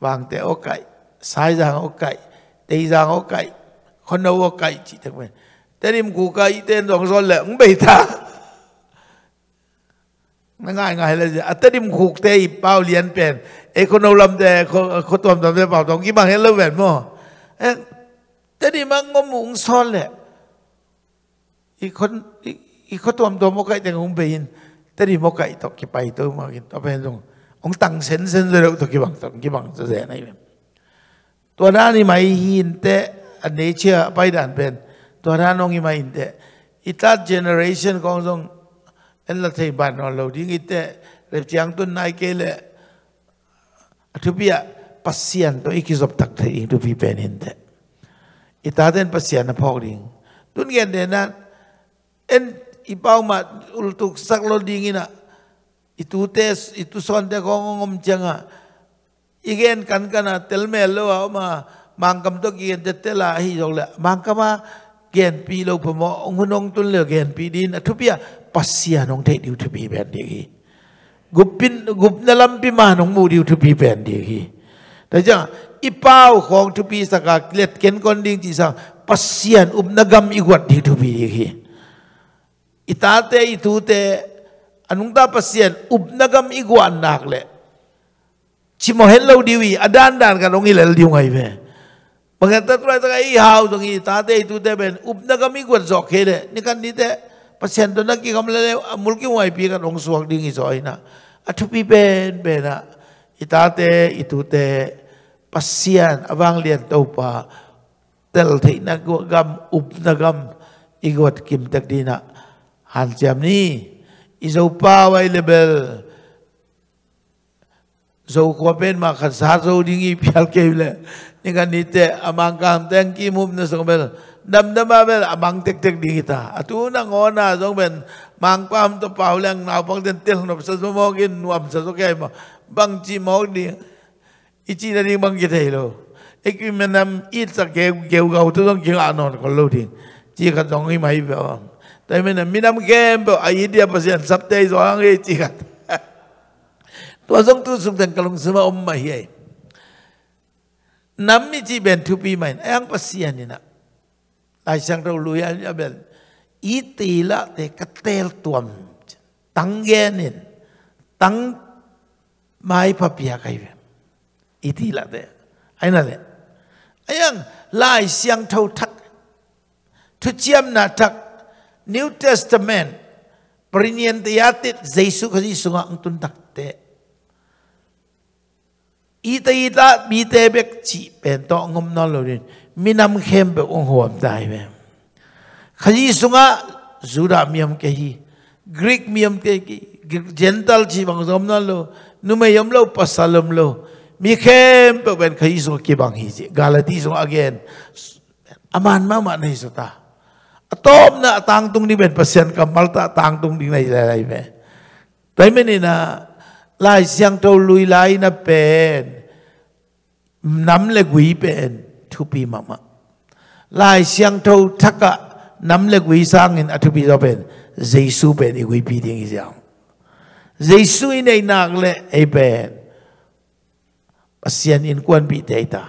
wang te okay sai jang okay te jang okay คนเอาไก่จิตเองแต่นี่มกูไก่เต้นสองโซนแหละมึงไปทาง่ง่ายง่ายเลยอัตติมขูกเตยเป้าเลียนเป็นเอคนเอาลำแต่คนตัวมันเป่าตองกี่บางเห็นเล้าแหวนมั่วเอ๊ะแต่ดี่มันงมุงซ้อนแหละอีคนอีคนตัวนตัวมกไก่แต่งงไปยินแต่ดี่มกไก่ตกกี่ไปตัวมากินตัวเป็นตรงองตังเซนเซนเร็วตกกี่บังตกกี่บังจะแสนไหนตัวนั้นนี่ไม่หินแต่อันนี้เชื่อไปด่านเป็น ตัวนั้นน้องยี่ไม่หินแต่อีตาเจเนอเรชันของตรง en la thei ban on lo ding ite le chiang tun nai ke le athupia pasian to ikizop tak thei ing tu pi pen hin de itaden pasian na phok ding tun gen de na en ipaw ma ultuk sak lo ding ina itu tes itu son de gong ngom changa igen kan kana telmel lo ma mangkam to gen de tela hi jong le mangkama เกณฑ์ปีโลกพมองุนงตุนเหลือเกณฑ์ปีดินทุเปีย pasya nong te diu tu pi ben di gi gupin gup na lam pi ma nong mu diu tu pi ben di gi ta ja i pau khong tu pi saka let ken kon ding ti sa pasyan um nagam i wat di tu pi di gi itate itute anung ta pasyan um nagam i gwan nak le chimo hello diwi adan dan ka nong i lel diu ngai ve บางทีตัวอะไรตัวไอ้ฮาวตรงนี้ตาเตยตัวเตเป็นอุปนักมิกวดจอกเคเลยนี่กันนี่เตะ pasien to na ki kam le mulki wai pi kan ong suak ding isoi na athu pi ben be na itate itute pasien awang lian to pa tel thei na gam up na gam igot kim tak dina han jam ni izo pa wai level zo kwa pen ma khat sa zo ding i phial ke le ni ga kan amang kam teng ki mum na so dam dam abel ben amang tek tek ding ta atu na ngo na zo ben mang kwam to pa leng naupang pang tel no sa zo mo gin nu am sa zo bang chi mo di i chi na ding bang ge te lo e ki sa ge ge ga u dong ge an no ko lo di chi ka dong mai ba Tapi mana minam game, ayat dia pasien sabtu itu orang ini e, cikat. ตัวสองตัวสุดแต่กลงสมาอมมาเฮียน้ำมีจีเบนทุปีใหม่ไอ้งภาษีนี่นะไอาชางเราลุยอะไรแบบอีตีละเด็กเตลตัวมตั้งแกนินตั้งไม่พับยาใครแบบอีตีละเด็กไอ้นั่นแหละไอ้ยังลายเสีงเท่าทักทุเชียมนาทักนิวเทสเตเมนปริเนียนตยาติดใจสุขใีสุขอังตุนทักเด็ก ita ita bi te bek chi pen to ngom no lorin minam khem be ong hom dai be khaji sunga zura miam ke hi greek miam ke ki gentle chi bang zom no lo nu me yam lo pasalom lo mi khem pe ben khaji so ki bang hi ji galati so again aman ma ma nei so ta atom na tang tung ni ben pasien kamal ta tang tung ding nei lai lai be tai me ni na lai xiang trâu lui lai na pen nắm lệ quý pen thu pi mama lai xiang trâu thắc cả nắm lệ quý sang in thu pi do pen giấy su pen quý pi tiếng gì không giấy su in này nạc lệ ai pen asian in quan pi tây ta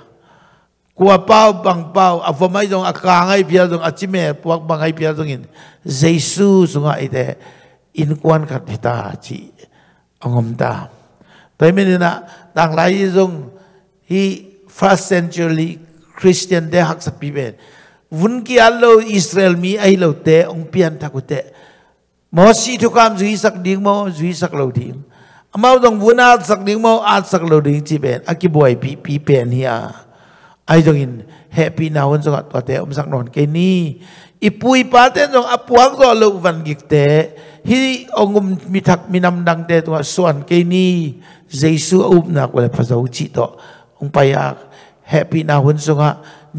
qua bao bằng bao à vừa mấy dòng à càng ai phía dòng à chỉ mẹ buộc bằng ai phía dòng in giấy su xuống ai thế in quan khát ta chi ông ông ta tới mình là đang lấy dùng hi first century Christian để học tập bibel vun kia alo Israel mi ai lâu tệ ông pian thắc tệ mô si thu cam duy sắc điếng mô duy sắc lâu điếng mau dòng vun al sắc điếng mô al sắc lâu điếng chỉ bền aki boy pi pi bền hi ai dòng in happy nào hơn dòng tọa tệ ông sắc non cái ni ipui pa tên dòng apuang dòng lâu văn gik tệ ฮีองุมมิทักมินำดังเดตัวส่วนเกนีเยซสูอุบนักเวลาพระเจ้าจิตต่อองไปยากเฮปปี้นาหุนสุงะ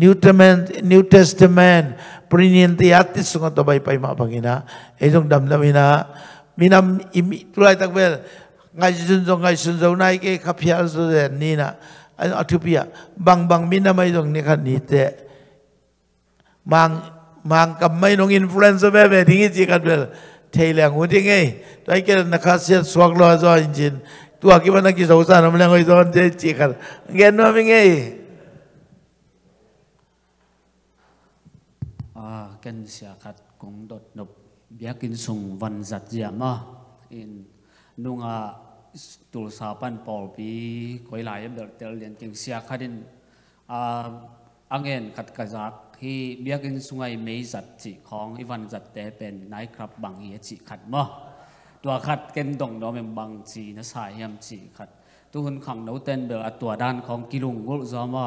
นิวเทมนนิวเทสเทมนปรินิยติอัติสุงะตบไปไปมาบังินะเอ้ยงดำดำินะมินำอิมิตุไลตักเวลไงจุนจงไงจุนจงนายเกขับพิอาสุเดนี่นะไอ้อธิปยาบังบังมินำไม่จรงนี้ขันนี้เตะบางบางกับไม่ตองอินฟลูเอนเซอร์แบบิีงจีกันเวล thei là ngu ding ngay tôi ke là kha se swak lo zo in jin tu a ki ba na ki zo sa nam le ngoi zo je chi khar nge no mi ngay à ken sia khát cũng đột nộp bia kinh sùng văn giật gì mà in nung a à, tu sa pan pol bi koi lai em đợt tel liền tiếng sia khát in a à, angen khát cả giác ฮีเบียกินสุงไงเมยสัตจิของอีวันจัดแต่เป็นนายครับบางเฮียจิขัดมอตัวขัดเกนดงน้อมเนบางจีนะสายเฮียมจิขัดทุกคนขังเนาเต้นเบลตัวด้านของกิลุงกุลซอม่อ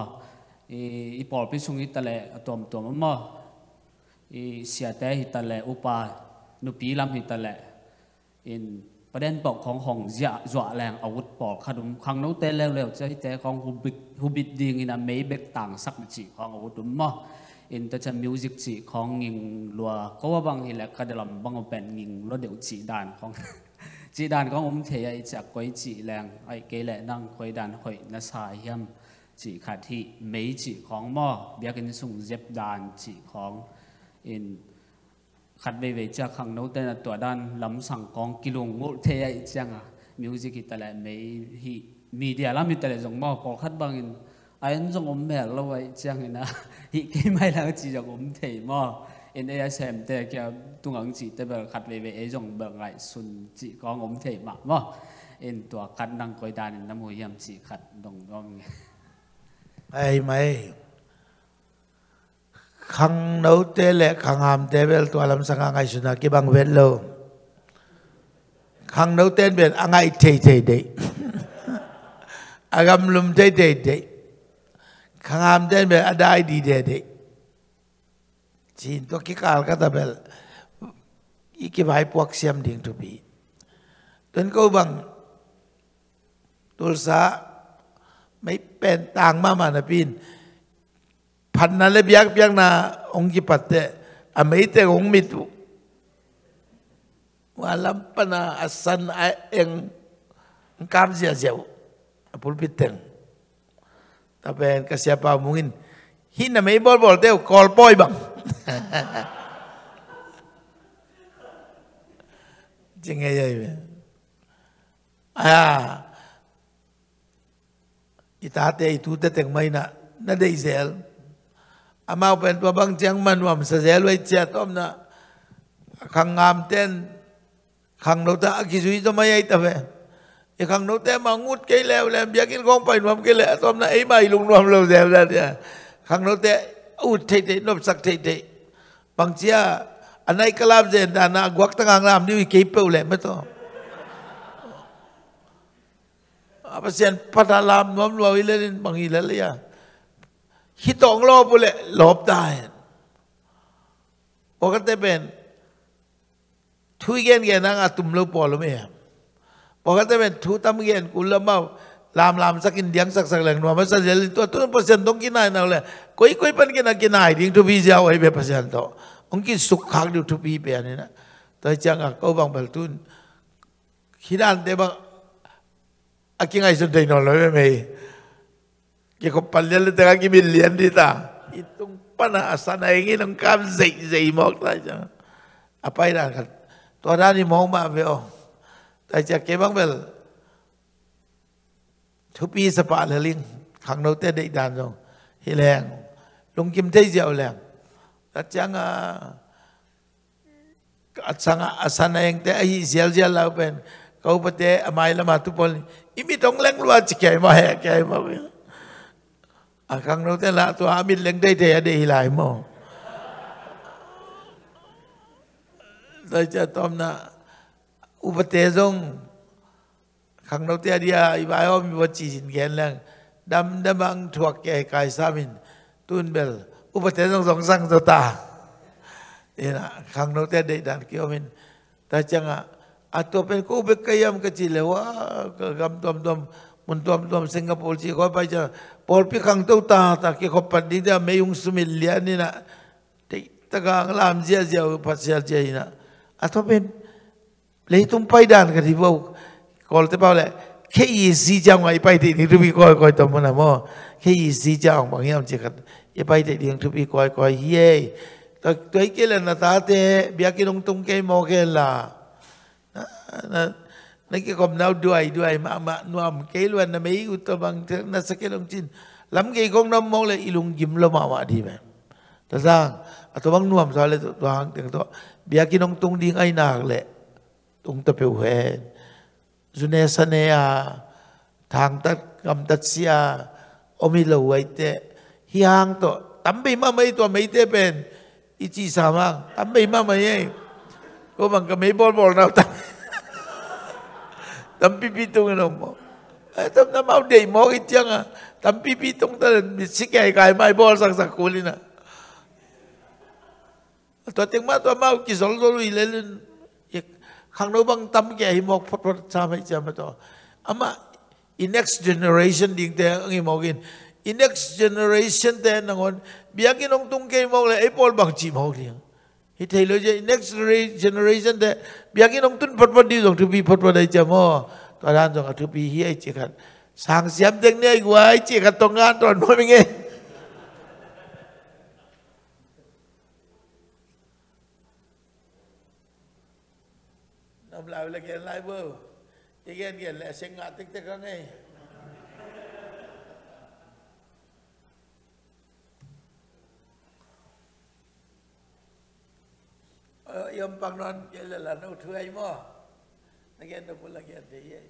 อีปอลพิสุงอิตาเลตัวมตัวม่ออีเสียแต่หิตาเลอุปา นุปีลำหิตาเลอินประเด็นปอกของห้องเจาะจวแรงอาวุธปอกขดมขังนูเต้นเร็วๆจะให้แต่ของฮุบิดฮุบิดดิงอินะเมย์เบกต่างสักจิของอาวุธมัมมอ in ta cha music chi khong nging lua ko bang hi la ka dalam bang open nging lo deu chi dan khong chi dan khong um the ai cha koi chi lang ai ke le nang koi dan hoi na sa hiam chỉ khát thị mấy chỉ khóng mò biết cái sung dép đàn chỉ khóng in khát về về cha khẳng nấu tên là tòa đàn lắm sẵn con kí lùng ngộ thế ấy chăng à music thì ta lại mấy hi media lắm thì ta lại giống mò có khát bằng in ai anh trong ông mẹ lâu vậy chẳng là hi cái mai là chỉ trong ông thầy mà in ai xem thế kia tung ông chỉ tế bờ khát về về ấy trong bờ lại xuân chỉ có ông thầy mà mà in tua khát năng coi đàn năm hồi em chỉ khát đồng đồng ai mày khăng nấu tê lệ khăng hàm tê bê tua làm sang ngay xuân kia bằng vết lâu khăng nấu tên về ngay thầy thầy đấy agam lum thầy thầy đấy ขงอามเด่นเบลอดายดีเด็ดจีนตัวกิการก็ตาเบลอีกใบพวกเสียมดิ่งทุบีตอนกูบังตุลสาไม่เป็นต่างมามานะพินพันนั่นเลยเบียกเบียกนาองค์กิปัตเตอเม่เตงองมิตุว่าลำปนาอัศนัยเองกามเจียเจ้าปุลปิเตง Tapi ke siapa mungkin hina mai bol bol teu call boy bang. Jeng aja ya. Ah. Kita hati itu tetek nak na deizel. Amau open tua bang jang manuam sa zel wai cia tom nak Kang am ten. Kang lo ta akisui to ayat itafeng. ยังขังนู้นเต่มางุดเกแล้วแล้วอยากินของไปนวมกแล้วตอนนั้นไอ้ใบลุงนวมเราแล้วเนี่ยขังนู้นเตะอุดเทนบสักเทยบางเชียอันไหนก็ลาบเจนดานากวักตั้งางลามนี่วิเคปเปอร์เลยไม่ต้องอาเปียนพัฒนาลามนวมรวยเล่นบางอีแล้วเลยอะคิดตองรอบเลยหลบได้ปกติเป็นทุยเกนแกนังอาตุมเลวปอลไม่อบอกก็จเป็นทูตมเย็นกุลเมาลามลามสักอินเดียงสักสักแหล่งนัวมาสักเดือนตัวตุนเปอร์นต้องกินอะไรนั่นแหละคุยกุยปันกินอะไรกินนายดิ้งทุบีเจ้าไว้เป็นเปอร์เซ็นต์ต่อองค์กิสุขักดูทุบีเปียนี่นะแต่จังอักกาบางเบิลทุนขีดันเดบังอักยังไงสุดใจนนอนเลยไม่เกี่ยวกับปัญญาเลยแต่กักี่มิลเลียนดีตาอีตุงปันอสันเองนี่ต้องการจใจมอกเายจังอะไรนะครับตัวด้านนี่มองมาเบลแต่จะเก็บบังเบลทุปีสปาเลลิงขังเราเตะได้ดานจงฮิแรงลงกิมเตยเจ้าแรงแต่จังอ่สังอาสนะยังแต่ไอ้เจียวเจี้าเราเป็นเขาปฏิอามายละมาทุพลอิมิตองแรงรัวจิแก่มาแหกแก่มาเอ่ะขังเราเตะละตัวอามินแรงได้เตะได้หลายมอแต่จะตอมนะ Upatesong khang đầu tiên dia ibai om ibo chỉ xin khen lang đam đam bang thuộc kẻ cài sa mình tuân bel Upatesong song sang cho ta thế là khang đầu tiên đây đàn kêu mình ta chẳng à à tôi bên cô biết cái em cái gì là quá gam tuam tuam mun tuam tuam Singapore chỉ có bây giờ Paul pi khang tàu ta ta cái khóc bật đi ra mấy ông sumil liền nè na tất cả làm gì gì ở phát triển gì nè à tôi bên เลยตุ้มไปด้านกันที่ว่าวกอลเตเป่าแหละแค่ยีซีจังไงไปที่นี่ทุบีคอยคอยตัวมันนะมั่วแค่ยีซีจังบางอย่างเจกันอีไปที่เดียงทุบีคอยคอยเย่ตัตัวไอ้เกล้นนะตาเตะเบียกินงตุ้มเกยมอเกล่ะนัะนนั่นก็กำนาวด้วยด้วยมามาหนั่มเกล้านะไม่อุตบังเถอะนนสักเกลงจินลำเกยกงน้ำมองเลยอีลุงยิ้มละมาว่าดีไหมแต่สร้างตัวบางนั่มสอนเลยตัวหางถึงตัวบียกินงตุ้งดิงไอ้นากแหละ tung ta biểu hệ june sane a thang ta gam ta sia omi lo wai te hiang to tam be mấy mai mấy mai bên, pen ichi sa mang, tam be ma mấy ấy, có bang cái mai bol bol nào ta tam pi pi tung e nó mo e, tam na mau dei mo ki chang a tam pi pi tung bị mi sikai e kai mai bol sak sak kulina tôi tiếng mắt to mau chỉ zol zol uy lên ข้างนบังตำแก่หิมอกพระธรรให้จำมาต่ออามา in next generation ดิ่งแต่งหิมอกิน in next generation แต่นางอนบียกินองตุงแก่มอกเลยไอ้พอลบางจีมอกเลงฮิตเฮลโลเจ next generation แต่บียกินองตุนพัดพัดดีสองทุบีพัดพัดได้จำมอตอนนั้นสองทุบีเฮียเจ้าขันสังเสียมเด็กเนี่ยกูไอ้เจ้าขันตรงงานตอนน้อเป็นไงำลายเลยเกลายเบอร์อีกเงี้ยเลยเสีงอาทิตยะกันไงเออยมปังนอนเกลเลยนู้ดเวยมอนักเกลือพูดละเกลือดีเย่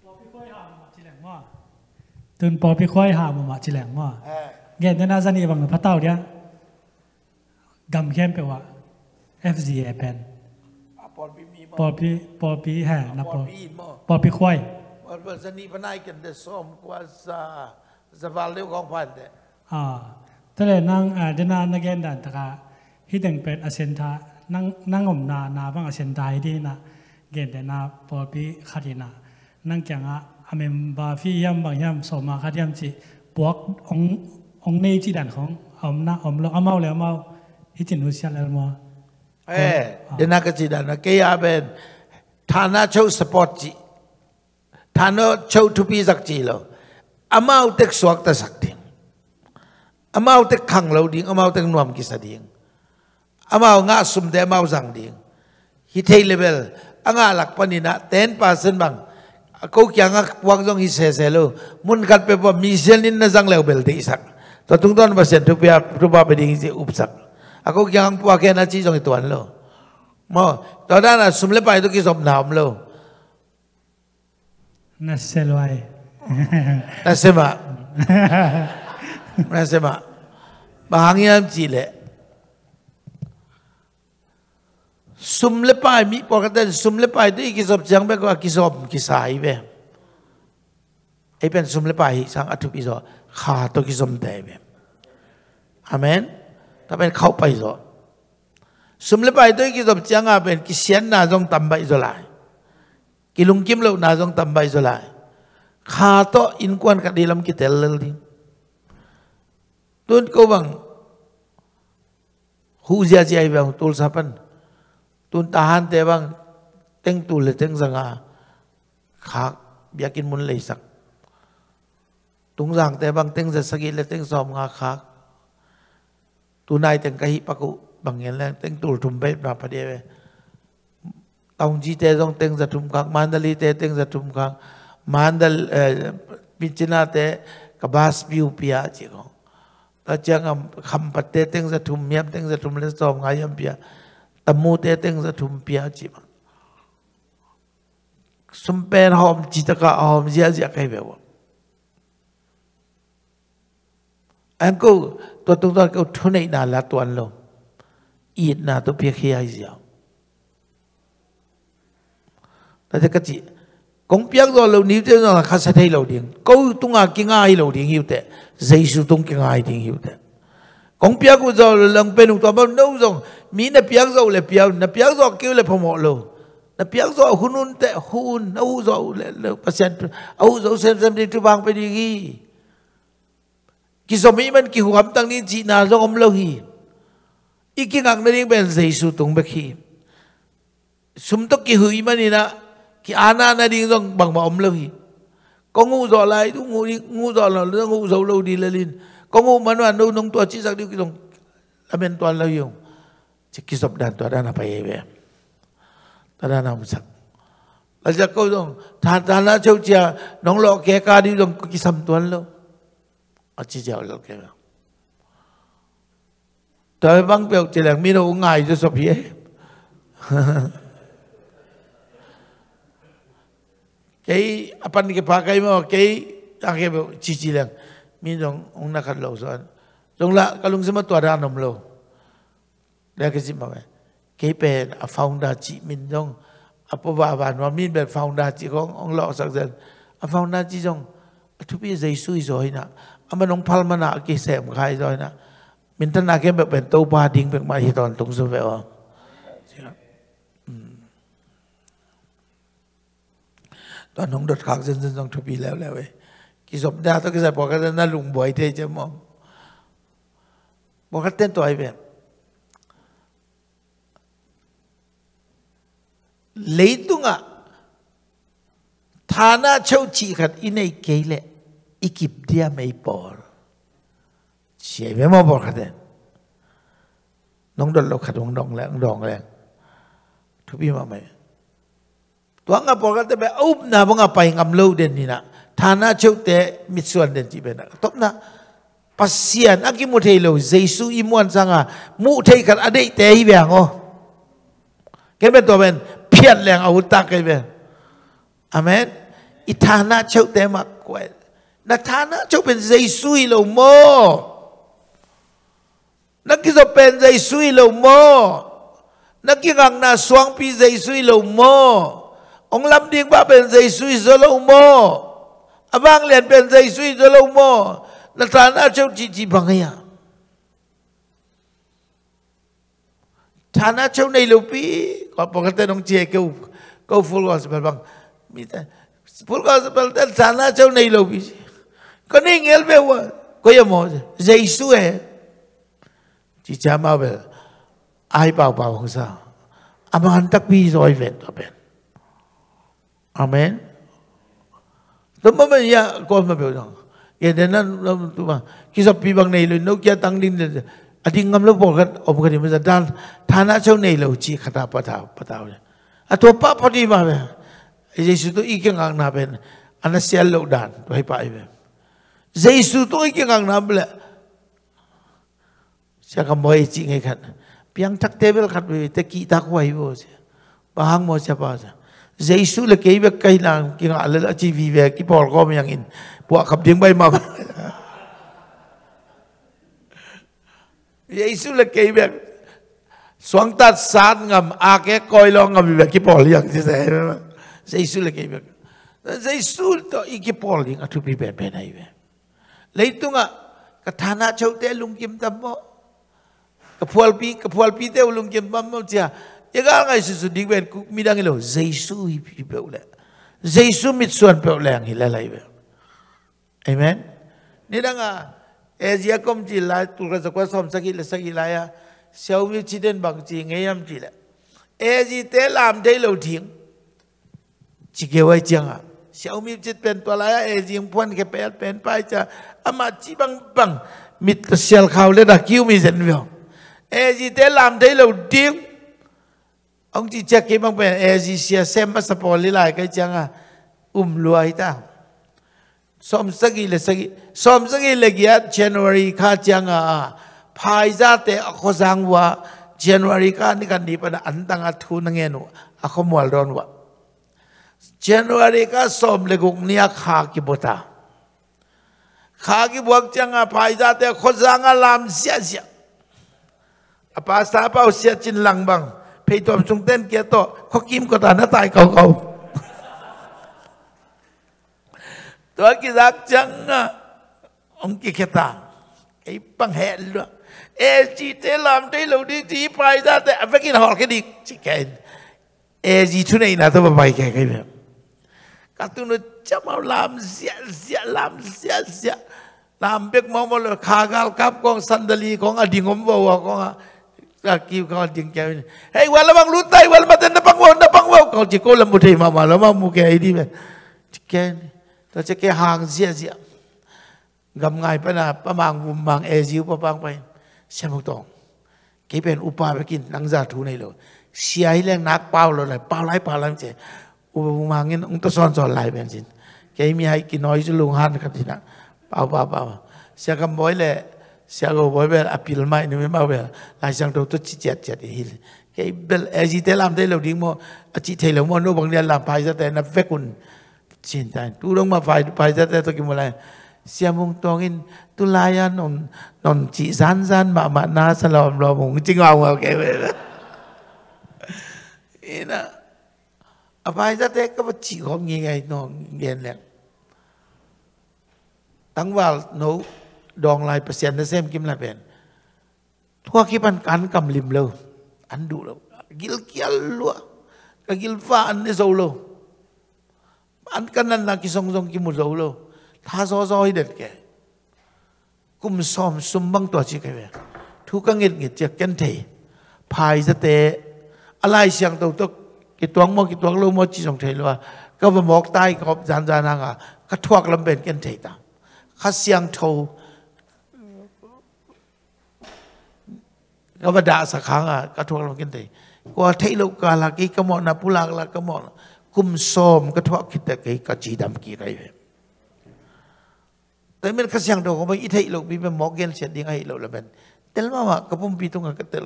ตื่นปอพี่ค่อยหามาจีแหลงมอตื่ปอพี่คอยหามาจีแหลงมอเงี้ยเนี่ยน่าจะนี่บังเอิญพระเต้าเนี้ยดำแค้นไปว่า FZ a อปเปปอปีปอปีปอปีแห่นะปอปีอปอปีควายปอปีสนีพนักงานเดชสมกว่าซาซาฟาเลวของพันเดอ่าถ้าเรนั่งเดินนานนักเยนดันตะกะที่ถึงเป็นอาเซนทานั่งนั่งหผมนานาบ้างอาเซนทายดีนะเกนแต่นาปอปีขัดินานั่งแกงอาอเมมบาฟี่ย่ำบางย่ำสมมาคาดย่มจิปวกององในจีดันของอมนาอมเราเอาเมาแล้วเมาฮิจินุชาเลมาเอ้เดนักจิดานะเกียเป็น่านะชาวสปอร์ตจีท่านะชาวทุพีสักจีโลอามาอุติกสวกตะสักดิ่งอามาอุติกขังเลาดิ่งอามาอุติกนวมกิสดิ่งอามาอุงาสุมเดอามาอุสังดิ่งฮิตเฮลเบลอางาหลักปนินาเต็นพาสินบังกูเกียงักวางจงฮิเซเซโลมุนคัดเปปะมิเชนินนะจังเลวเบลติสักตัวตุงต้นภายนทุพยาทุพบาเปดิ่งจีอุบสัก ako kyang po akin na chisong ituan lo. Mo, toda na sumle pa ito kisom nam lo. Naselo ay. Nasema. Nasema. Bahangyam chile. Sumle pa mi po kada sumle pa ito ikisop siyang be ko akisop kisai be. Ay pen sumle pa hi sang atup iso kha to kisom dai be. Amen. ถ้าเป็นเขาไปซะสมเลไปด้วยกิจบจังอาเป็นกิเสียนนาจงตำใบสลาย กิลุงกิมเลวนาจงตำใบสลายขาโตอินกวนกัดดีลำกิเตลเลดิตุนกบังหูเจียเจียบังตุลสัพัน ตุนทหารเตบังเต็งตุลเต็งสังอาขาบีกินมุนเลยสัก ตุงสังเตบังเต็งจะสกิเลเต็งสอมงาขา tu tunai teng kahi paku bangin lang teng tur thumbe na phadewe tong ji te jong teng za thum khang mandali te teng za thum khang mandal eh, pichina te kabas piu pia chi ko ta chang kham patte teng za thum miam teng za thum le som nga yam pia tamu te teng za thum pia chi ma sumpen hom chi ta ka hom jia jia kai be wa anh Angko tua tung tua kau này na là toàn lo. ít na tôi biết khia ai ziao. Ta ta kachi. Kong pia do lo ni te na kha sa thai lo ding. Kau tunga kinga ai lâu ding hiu thế dây su tung à kinh ai ding hiu thế Kong pia của giờ là lang pe nu tua ba no zong. Mi na pia do le pia na pia do kêu le phomo lo. Na pia do hunun te hun au do le le pasien au do sem sem đi tu bang pe đi ghi khi ki zomi man ki huam tang ni chi na zo om lo hi iki ngak na ding ben zai su tung be khi sum to ki hui nà, ina ki ana na ding zong bằng ma ông lo hì, có ngu dọ lại tu ngu đi ngu dọ là nó ngu dấu lâu đi lên lên có ngu mà nó đâu nông tua chỉ giặc đi cái dòng làm bên toàn lâu dùng chỉ kí dọc đàn tua đàn là phải về ta đàn làm sạch là giặc câu dòng thà thà nà châu chia nóng lọ kẻ ca đi dòng kí sầm tuần lâu 어찌지 어렵게요. 돌방벽지랑 미로 웅아이 주소 비해. cái apan cái phá cái mà cái đang cái chỉ chỉ lang mình dòng ông nạc hạt lâu rồi dòng lạ các lùng xem mà tòa ra nằm lâu đây cái gì mà vậy cái bè à phong đa chị mình dòng à po bà bà nó mình bè phong đa chị con ông lọ sắc dần à phong đa chị dòng à thu rồi nè amanong palmana kisem kai do na minta na ke be pento pa ding pe ma hiton tung so be wa tao nong đột khắc dân dân dòng thu bì leo leo ấy kỳ dọc đa tao cái giải bỏ cái na lùng bồi thế chứ mong bỏ cái tên tuổi về lấy tung à thà na châu chỉ khát in ấy kế lệ Egiptea meipol. Siya may mabor ka din. Nung dalaw ka dong dong lang, dong lang. Tupi mamay. Tuwa nga por ka tabi, aup na mga pahingam low din nina. Thana chewte mitsuan din tibe na. Top na, pasian, aki mo tayo, Jesu imuan sa nga, mu tayo ka, aday tayo biyang o. Kaya ba to ben, piyan lang, awutak kayo ben. Amen? Itana chewte makwet. na tana cho pensei sui lo mo na kiso pensei sui lo mo na kingang na suang pi zai sui lo mo ong lam ding ba pensei sui zo lo mo abang lian pensei sui zo lo mo na tana cho chi chi bangaya tana cho nei lo pi ko pokate nong chie keu ko full gospel bang mi ta full gospel ta tana cho nei lo pi Kening LBW. Kaya mo, sa isu eh. Cica mabel. Ay pao pao sa. Amang hantak piso ay vento pen. Amen. Lumamay ya, kung mabel nang. Yan din na, tuma. Kisap pibang na ilo, no kya tang din na. At yung ngamlo po, kat, om kani mo sa dan, tana siya na ilo, chi kata pata, pata. At wapa pa di mabel. Jesus to ikangang namin, anasya lo dan, tuhay pa ibe. Zai su tu ke kang na bla. Sia kam boi chi ngai Piang tak tebel kat be te ki tak wai bo se. Bahang mo sia pa sa. Zai su le kei be kai na ki nga le chi vi ve ki yang in. Buat khap ding bai ma. Zai su le Suang tat saat ngam ake ah, koi lo ngam bibe ki pol yang si se. Zai su le kei be. Zai su yang atu bibe benai แล้ว itu nga katana chau te lung kim tammo kapual pi kapual pi te lung kim tammo tia yaga nga isu su ding ben ku midang lo jesu hi pi pe ule jesu mit suan pe ule ang hilalai be amen nidanga ezia kom ti la tu ga zakwa som saki le saki la ya xiao mi chi den bang chi ngeyam ti la ezi te lam dei lo thing chi ge wai chang a xiao mi chit pen to la ya ezi pon ke pel pen pai cha อามาจีบังบังมิตรเชียลเขาเลยนะคิวมีเซนวิลเอจีเตลามได้เราดิ้งองจีเจ็กบังเป็นเอจีเสียเซมมาสปอลลี่ลายกันจังอะอุ้มรวยตาสมสกิเลสกิสมสกิเลกี้เจนวารีข้าจังอะภายจากเตะข้อสังวะเจนวารีข้านี่กันดีปะนะอันตังอัฐูนังเงินวะข้อมวลโดนวะเจนวารีข้าสมเลกุกเนียข้ากิบุตา khá cái buộc chăng à phải ra thế khó giang à làm xia xia à bà sa bao xia chín lăng bằng phải tuầm xuống tên kia to khó kim có ta nó tai cầu cầu tôi cái giác chăng à ông kia kia ta cái băng hẹn luôn ê chị thế làm thế lâu đi phải ra thế à phải cái cái đi chị cái ê gì chỗ này là tôi mà bài cái cái này các tôi nó chăm làm xia xia làm xia xia นามเบกมองมาเลยขากาลคับกองสันดลีของอดีงมบวกองตะกิวกองอดีงแกเฮ้ยวันละบังรู้ใไตวันละมาเต้นนับบังวัวนับบังวัวของจิโกลำบุตรมามาแล้วมามุกแกไอ้ดีไหมจิแกนแต่จะแกห่างเสียเสียกำไงปนะปะมางวุมบางเอจิวปะปังไปเชนียมตองกี่เป็นอุปาไปกินนังจาทูในเลยเสียให้แรงนักเป้าเลยเลยเป้าไล่เป้าไล่เจอุปมาเงินองตะซอนซอนไล่เป็นสินแกมีให้กินน้อยจะลงหันครับทีนั้น apa-apa. Siaga boile, siaga boile apil mai ni memang boile. Langsung tu tu cicat cicat hil. Kei bel aji telam telau ding mo aji telau mo no bang dia lam pai zat na fekun cinta. Tu dong ma pai pai zat tu kimulai. Siam mung tongin tu layan non non ci zan zan mak mak na salam lo mung cing awang okay. Ina. Apa zat tu kau cik kau ngi ngai nong ngai tangwal no dong lai pasian the same kim la pen thua ki pan kan kam lim lo andu lo gil kial lo ka gil fa an ne zo lo an kan nan na ki song song ki mu zo lo tha zo zo hi det ke kum som sum bang to chi ke ve thu ka ngit ngit che ken thei phai sa te alai siang to to ki tuang mo ki tuang lo mo chi song thei lo ka ba mok tai ko jan jan nga ka thuak lam ben ken thei ta ข้าเสียงโทกบดาสักครั้งอ่ะกระทวงเรากินตีกว่าทโลกาลากีกมอนะพุลากลากมอนคุมซอมกระทวงคิดแต่กีกจีดำกีไรแต่เมื่อข้เสียงโทก็ไม่อิทธิโลกมีเป็นหมอกเกนเสียดิ้งไอ้ลูกละเป็นเตลมาวะกระพุ่มปีตุงกระเตม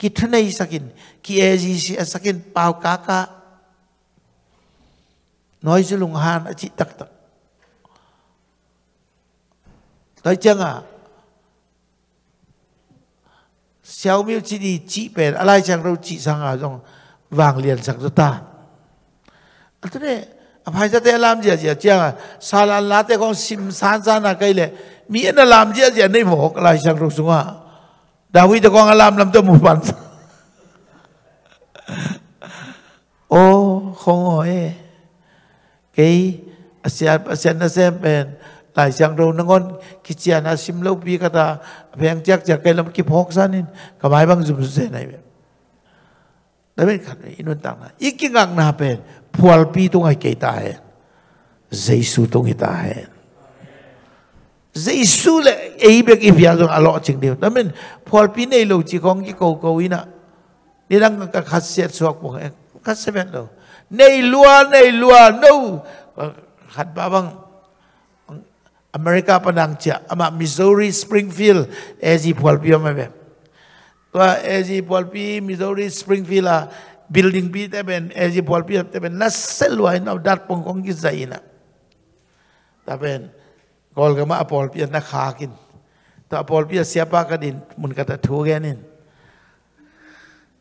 คิดในสักินคีเอจีสีสักินเปล่ากากาน้อยสุลุงฮานอจิตักตัก nói chăng à xéo miêu chỉ đi chị bè alai chẳng đâu chị sang à dòng vàng liền sang cho ta à, thế này à, phải cho thế làm gì à gì chăng à sa la lá thế con sim san san à cái này, miễn là làm gì à gì này mổ alai chăng đâu xuống à cho con làm làm cho một bản ô không hỏi cái ASEAN ASEAN ASEAN lai sang ro na ngon ki chia na sim lo pi kata pheng chak chak kai lam ki phok san in kamai bang zum se nai be da ben kan inun tang na iki ngang na pen phual pi tu ngai ke ta he jesu tu ngi ta he jesu le ei be ki phia alo ching de da men phual pi nei lo chi kong ki ko ko ina ni dang ka khat se suak bo khat se ben lo nei lua nei lua no khat ba bang America panang cha ama Missouri Springfield eji pualpi ama be tua eji pualpi Missouri Springfield a building bi te ben eji pualpi te ben na selwa in of dat pongkong ki zaina ta ben gol gama apol pi na kha kin ta apol pi siapa ka din mun kata thu ge nin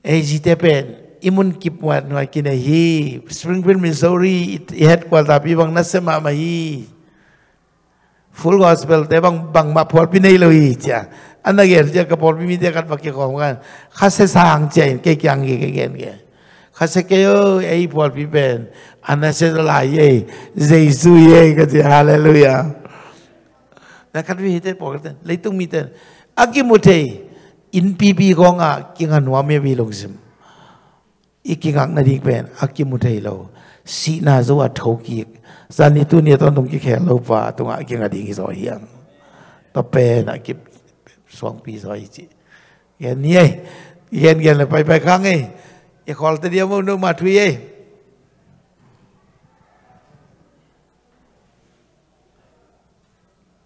eji te ben imun Kip kipwat no Hi, Springfield Missouri it headquarters bi bang na sema ma hi full gospel แต่บางบางมาพอพี่ในเลยจ้ะอันนั้นเกจะกระพอพี่มีเดียกันฝากเกี่ยวกันข้าเสสางเจนเก่งยังเก่งเก่งเก่งข้าเสกเออไอพอพี่เป็นอันนั้นเสดลายเย่เจสุเย่ก็จะฮาเลลูยาแต่คันวิเหตุปกติเลยต้องมีเต้อากิมุเทยอินพีพีของอ่ะกิงันวามีวิลงซิมอีกิงักนาดีเป็นอากิมุเทยเราสีนาจวัดทกี้ san ni tu ni ton tung ki khel lo pa tung a ki nga ding zo hiang to pe na ki suang pi zo i chi ye ni ai yen gen le pai pai khang ai ye khol te dia mo no ma thui ai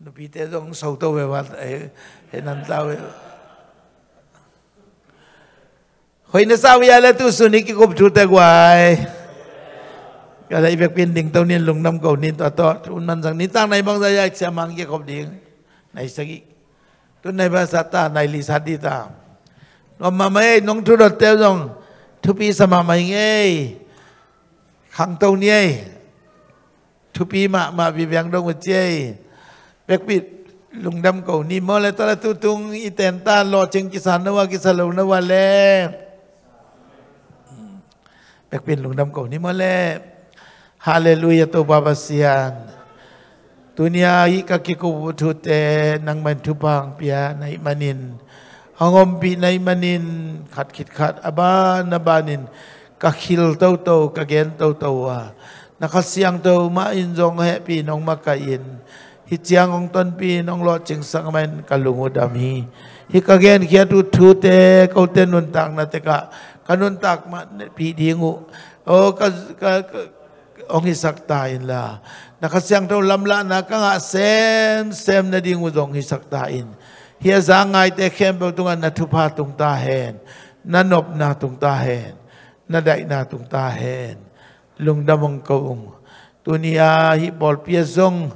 no pi te dong sau to ve wat he nan tao Hoi na sao ya la tu suni ki kup chu te guai. ก็เลยเปลี่ยนดิ่งตัวนี้ลงน้ำเก่านี้ต่อต่อทุนนั้นสังนี้ตั้งในบางสายเสียมังเกี่ยวกับดิ่งในสกิตุนในภาษาตาในลิซาดีตาลมมาไม่น้องทุนดเตียจงทุปีสมามมยเงยขังตัวนี้ทุปีมามาบีบยังดงวัดเจเปลี่ยนลุงดำเก่านี้มอลตละทุตุงอีเตนตาหล่อจึงกิสานนวากิสลงนวาเล่เปลี่ยนลุงดำเก่านี้มอแล Haleluya tu Baba sian. Dunia i kaki kubutute nang mentubang pia naik manin. Angompi naik manin khat kit khat aban abanin. Kakil tau tau kagen tau tau wa. Nakasiang tau ma in zong he pi nong makain. Hijiang ong ton pi nong lo jing sang men kalungu dami. Hi kagen kia tu tu te kau te nun tak na te ka. Kanun tak ma pi dingu. Oh ka ka ong hisakta in la nakasiyang tau lamla na ka nga sem sem na ding udong hisakta in hiya zangai te khem pe tunga na thupa tung ta hen na nop na tung ta hen na dai na tung ta hen lung damong kaung tunia hi bol pia zong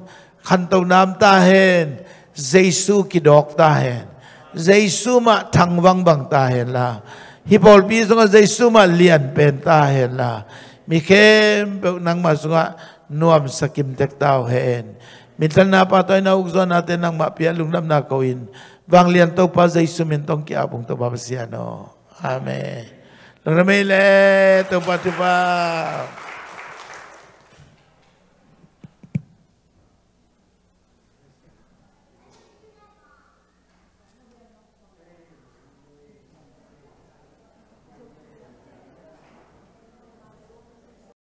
khan nam ta hen jesu ki dok ta hen ma thang wang bang ta hen la hi bol pi zong jesu ma lian pen ta hen la มีเข้มเป็นนังมาสงะนวมสกิมเทคเต้าเฮนมิถันนาปะตัวนาอุกซอนาเตนังมาเพียลุงดำนาโกินวังเลียนโตปะใจสุมินตองกี้อาบุงโตบาปเสียโนอเมนลงระเมลเลโตปะทุบา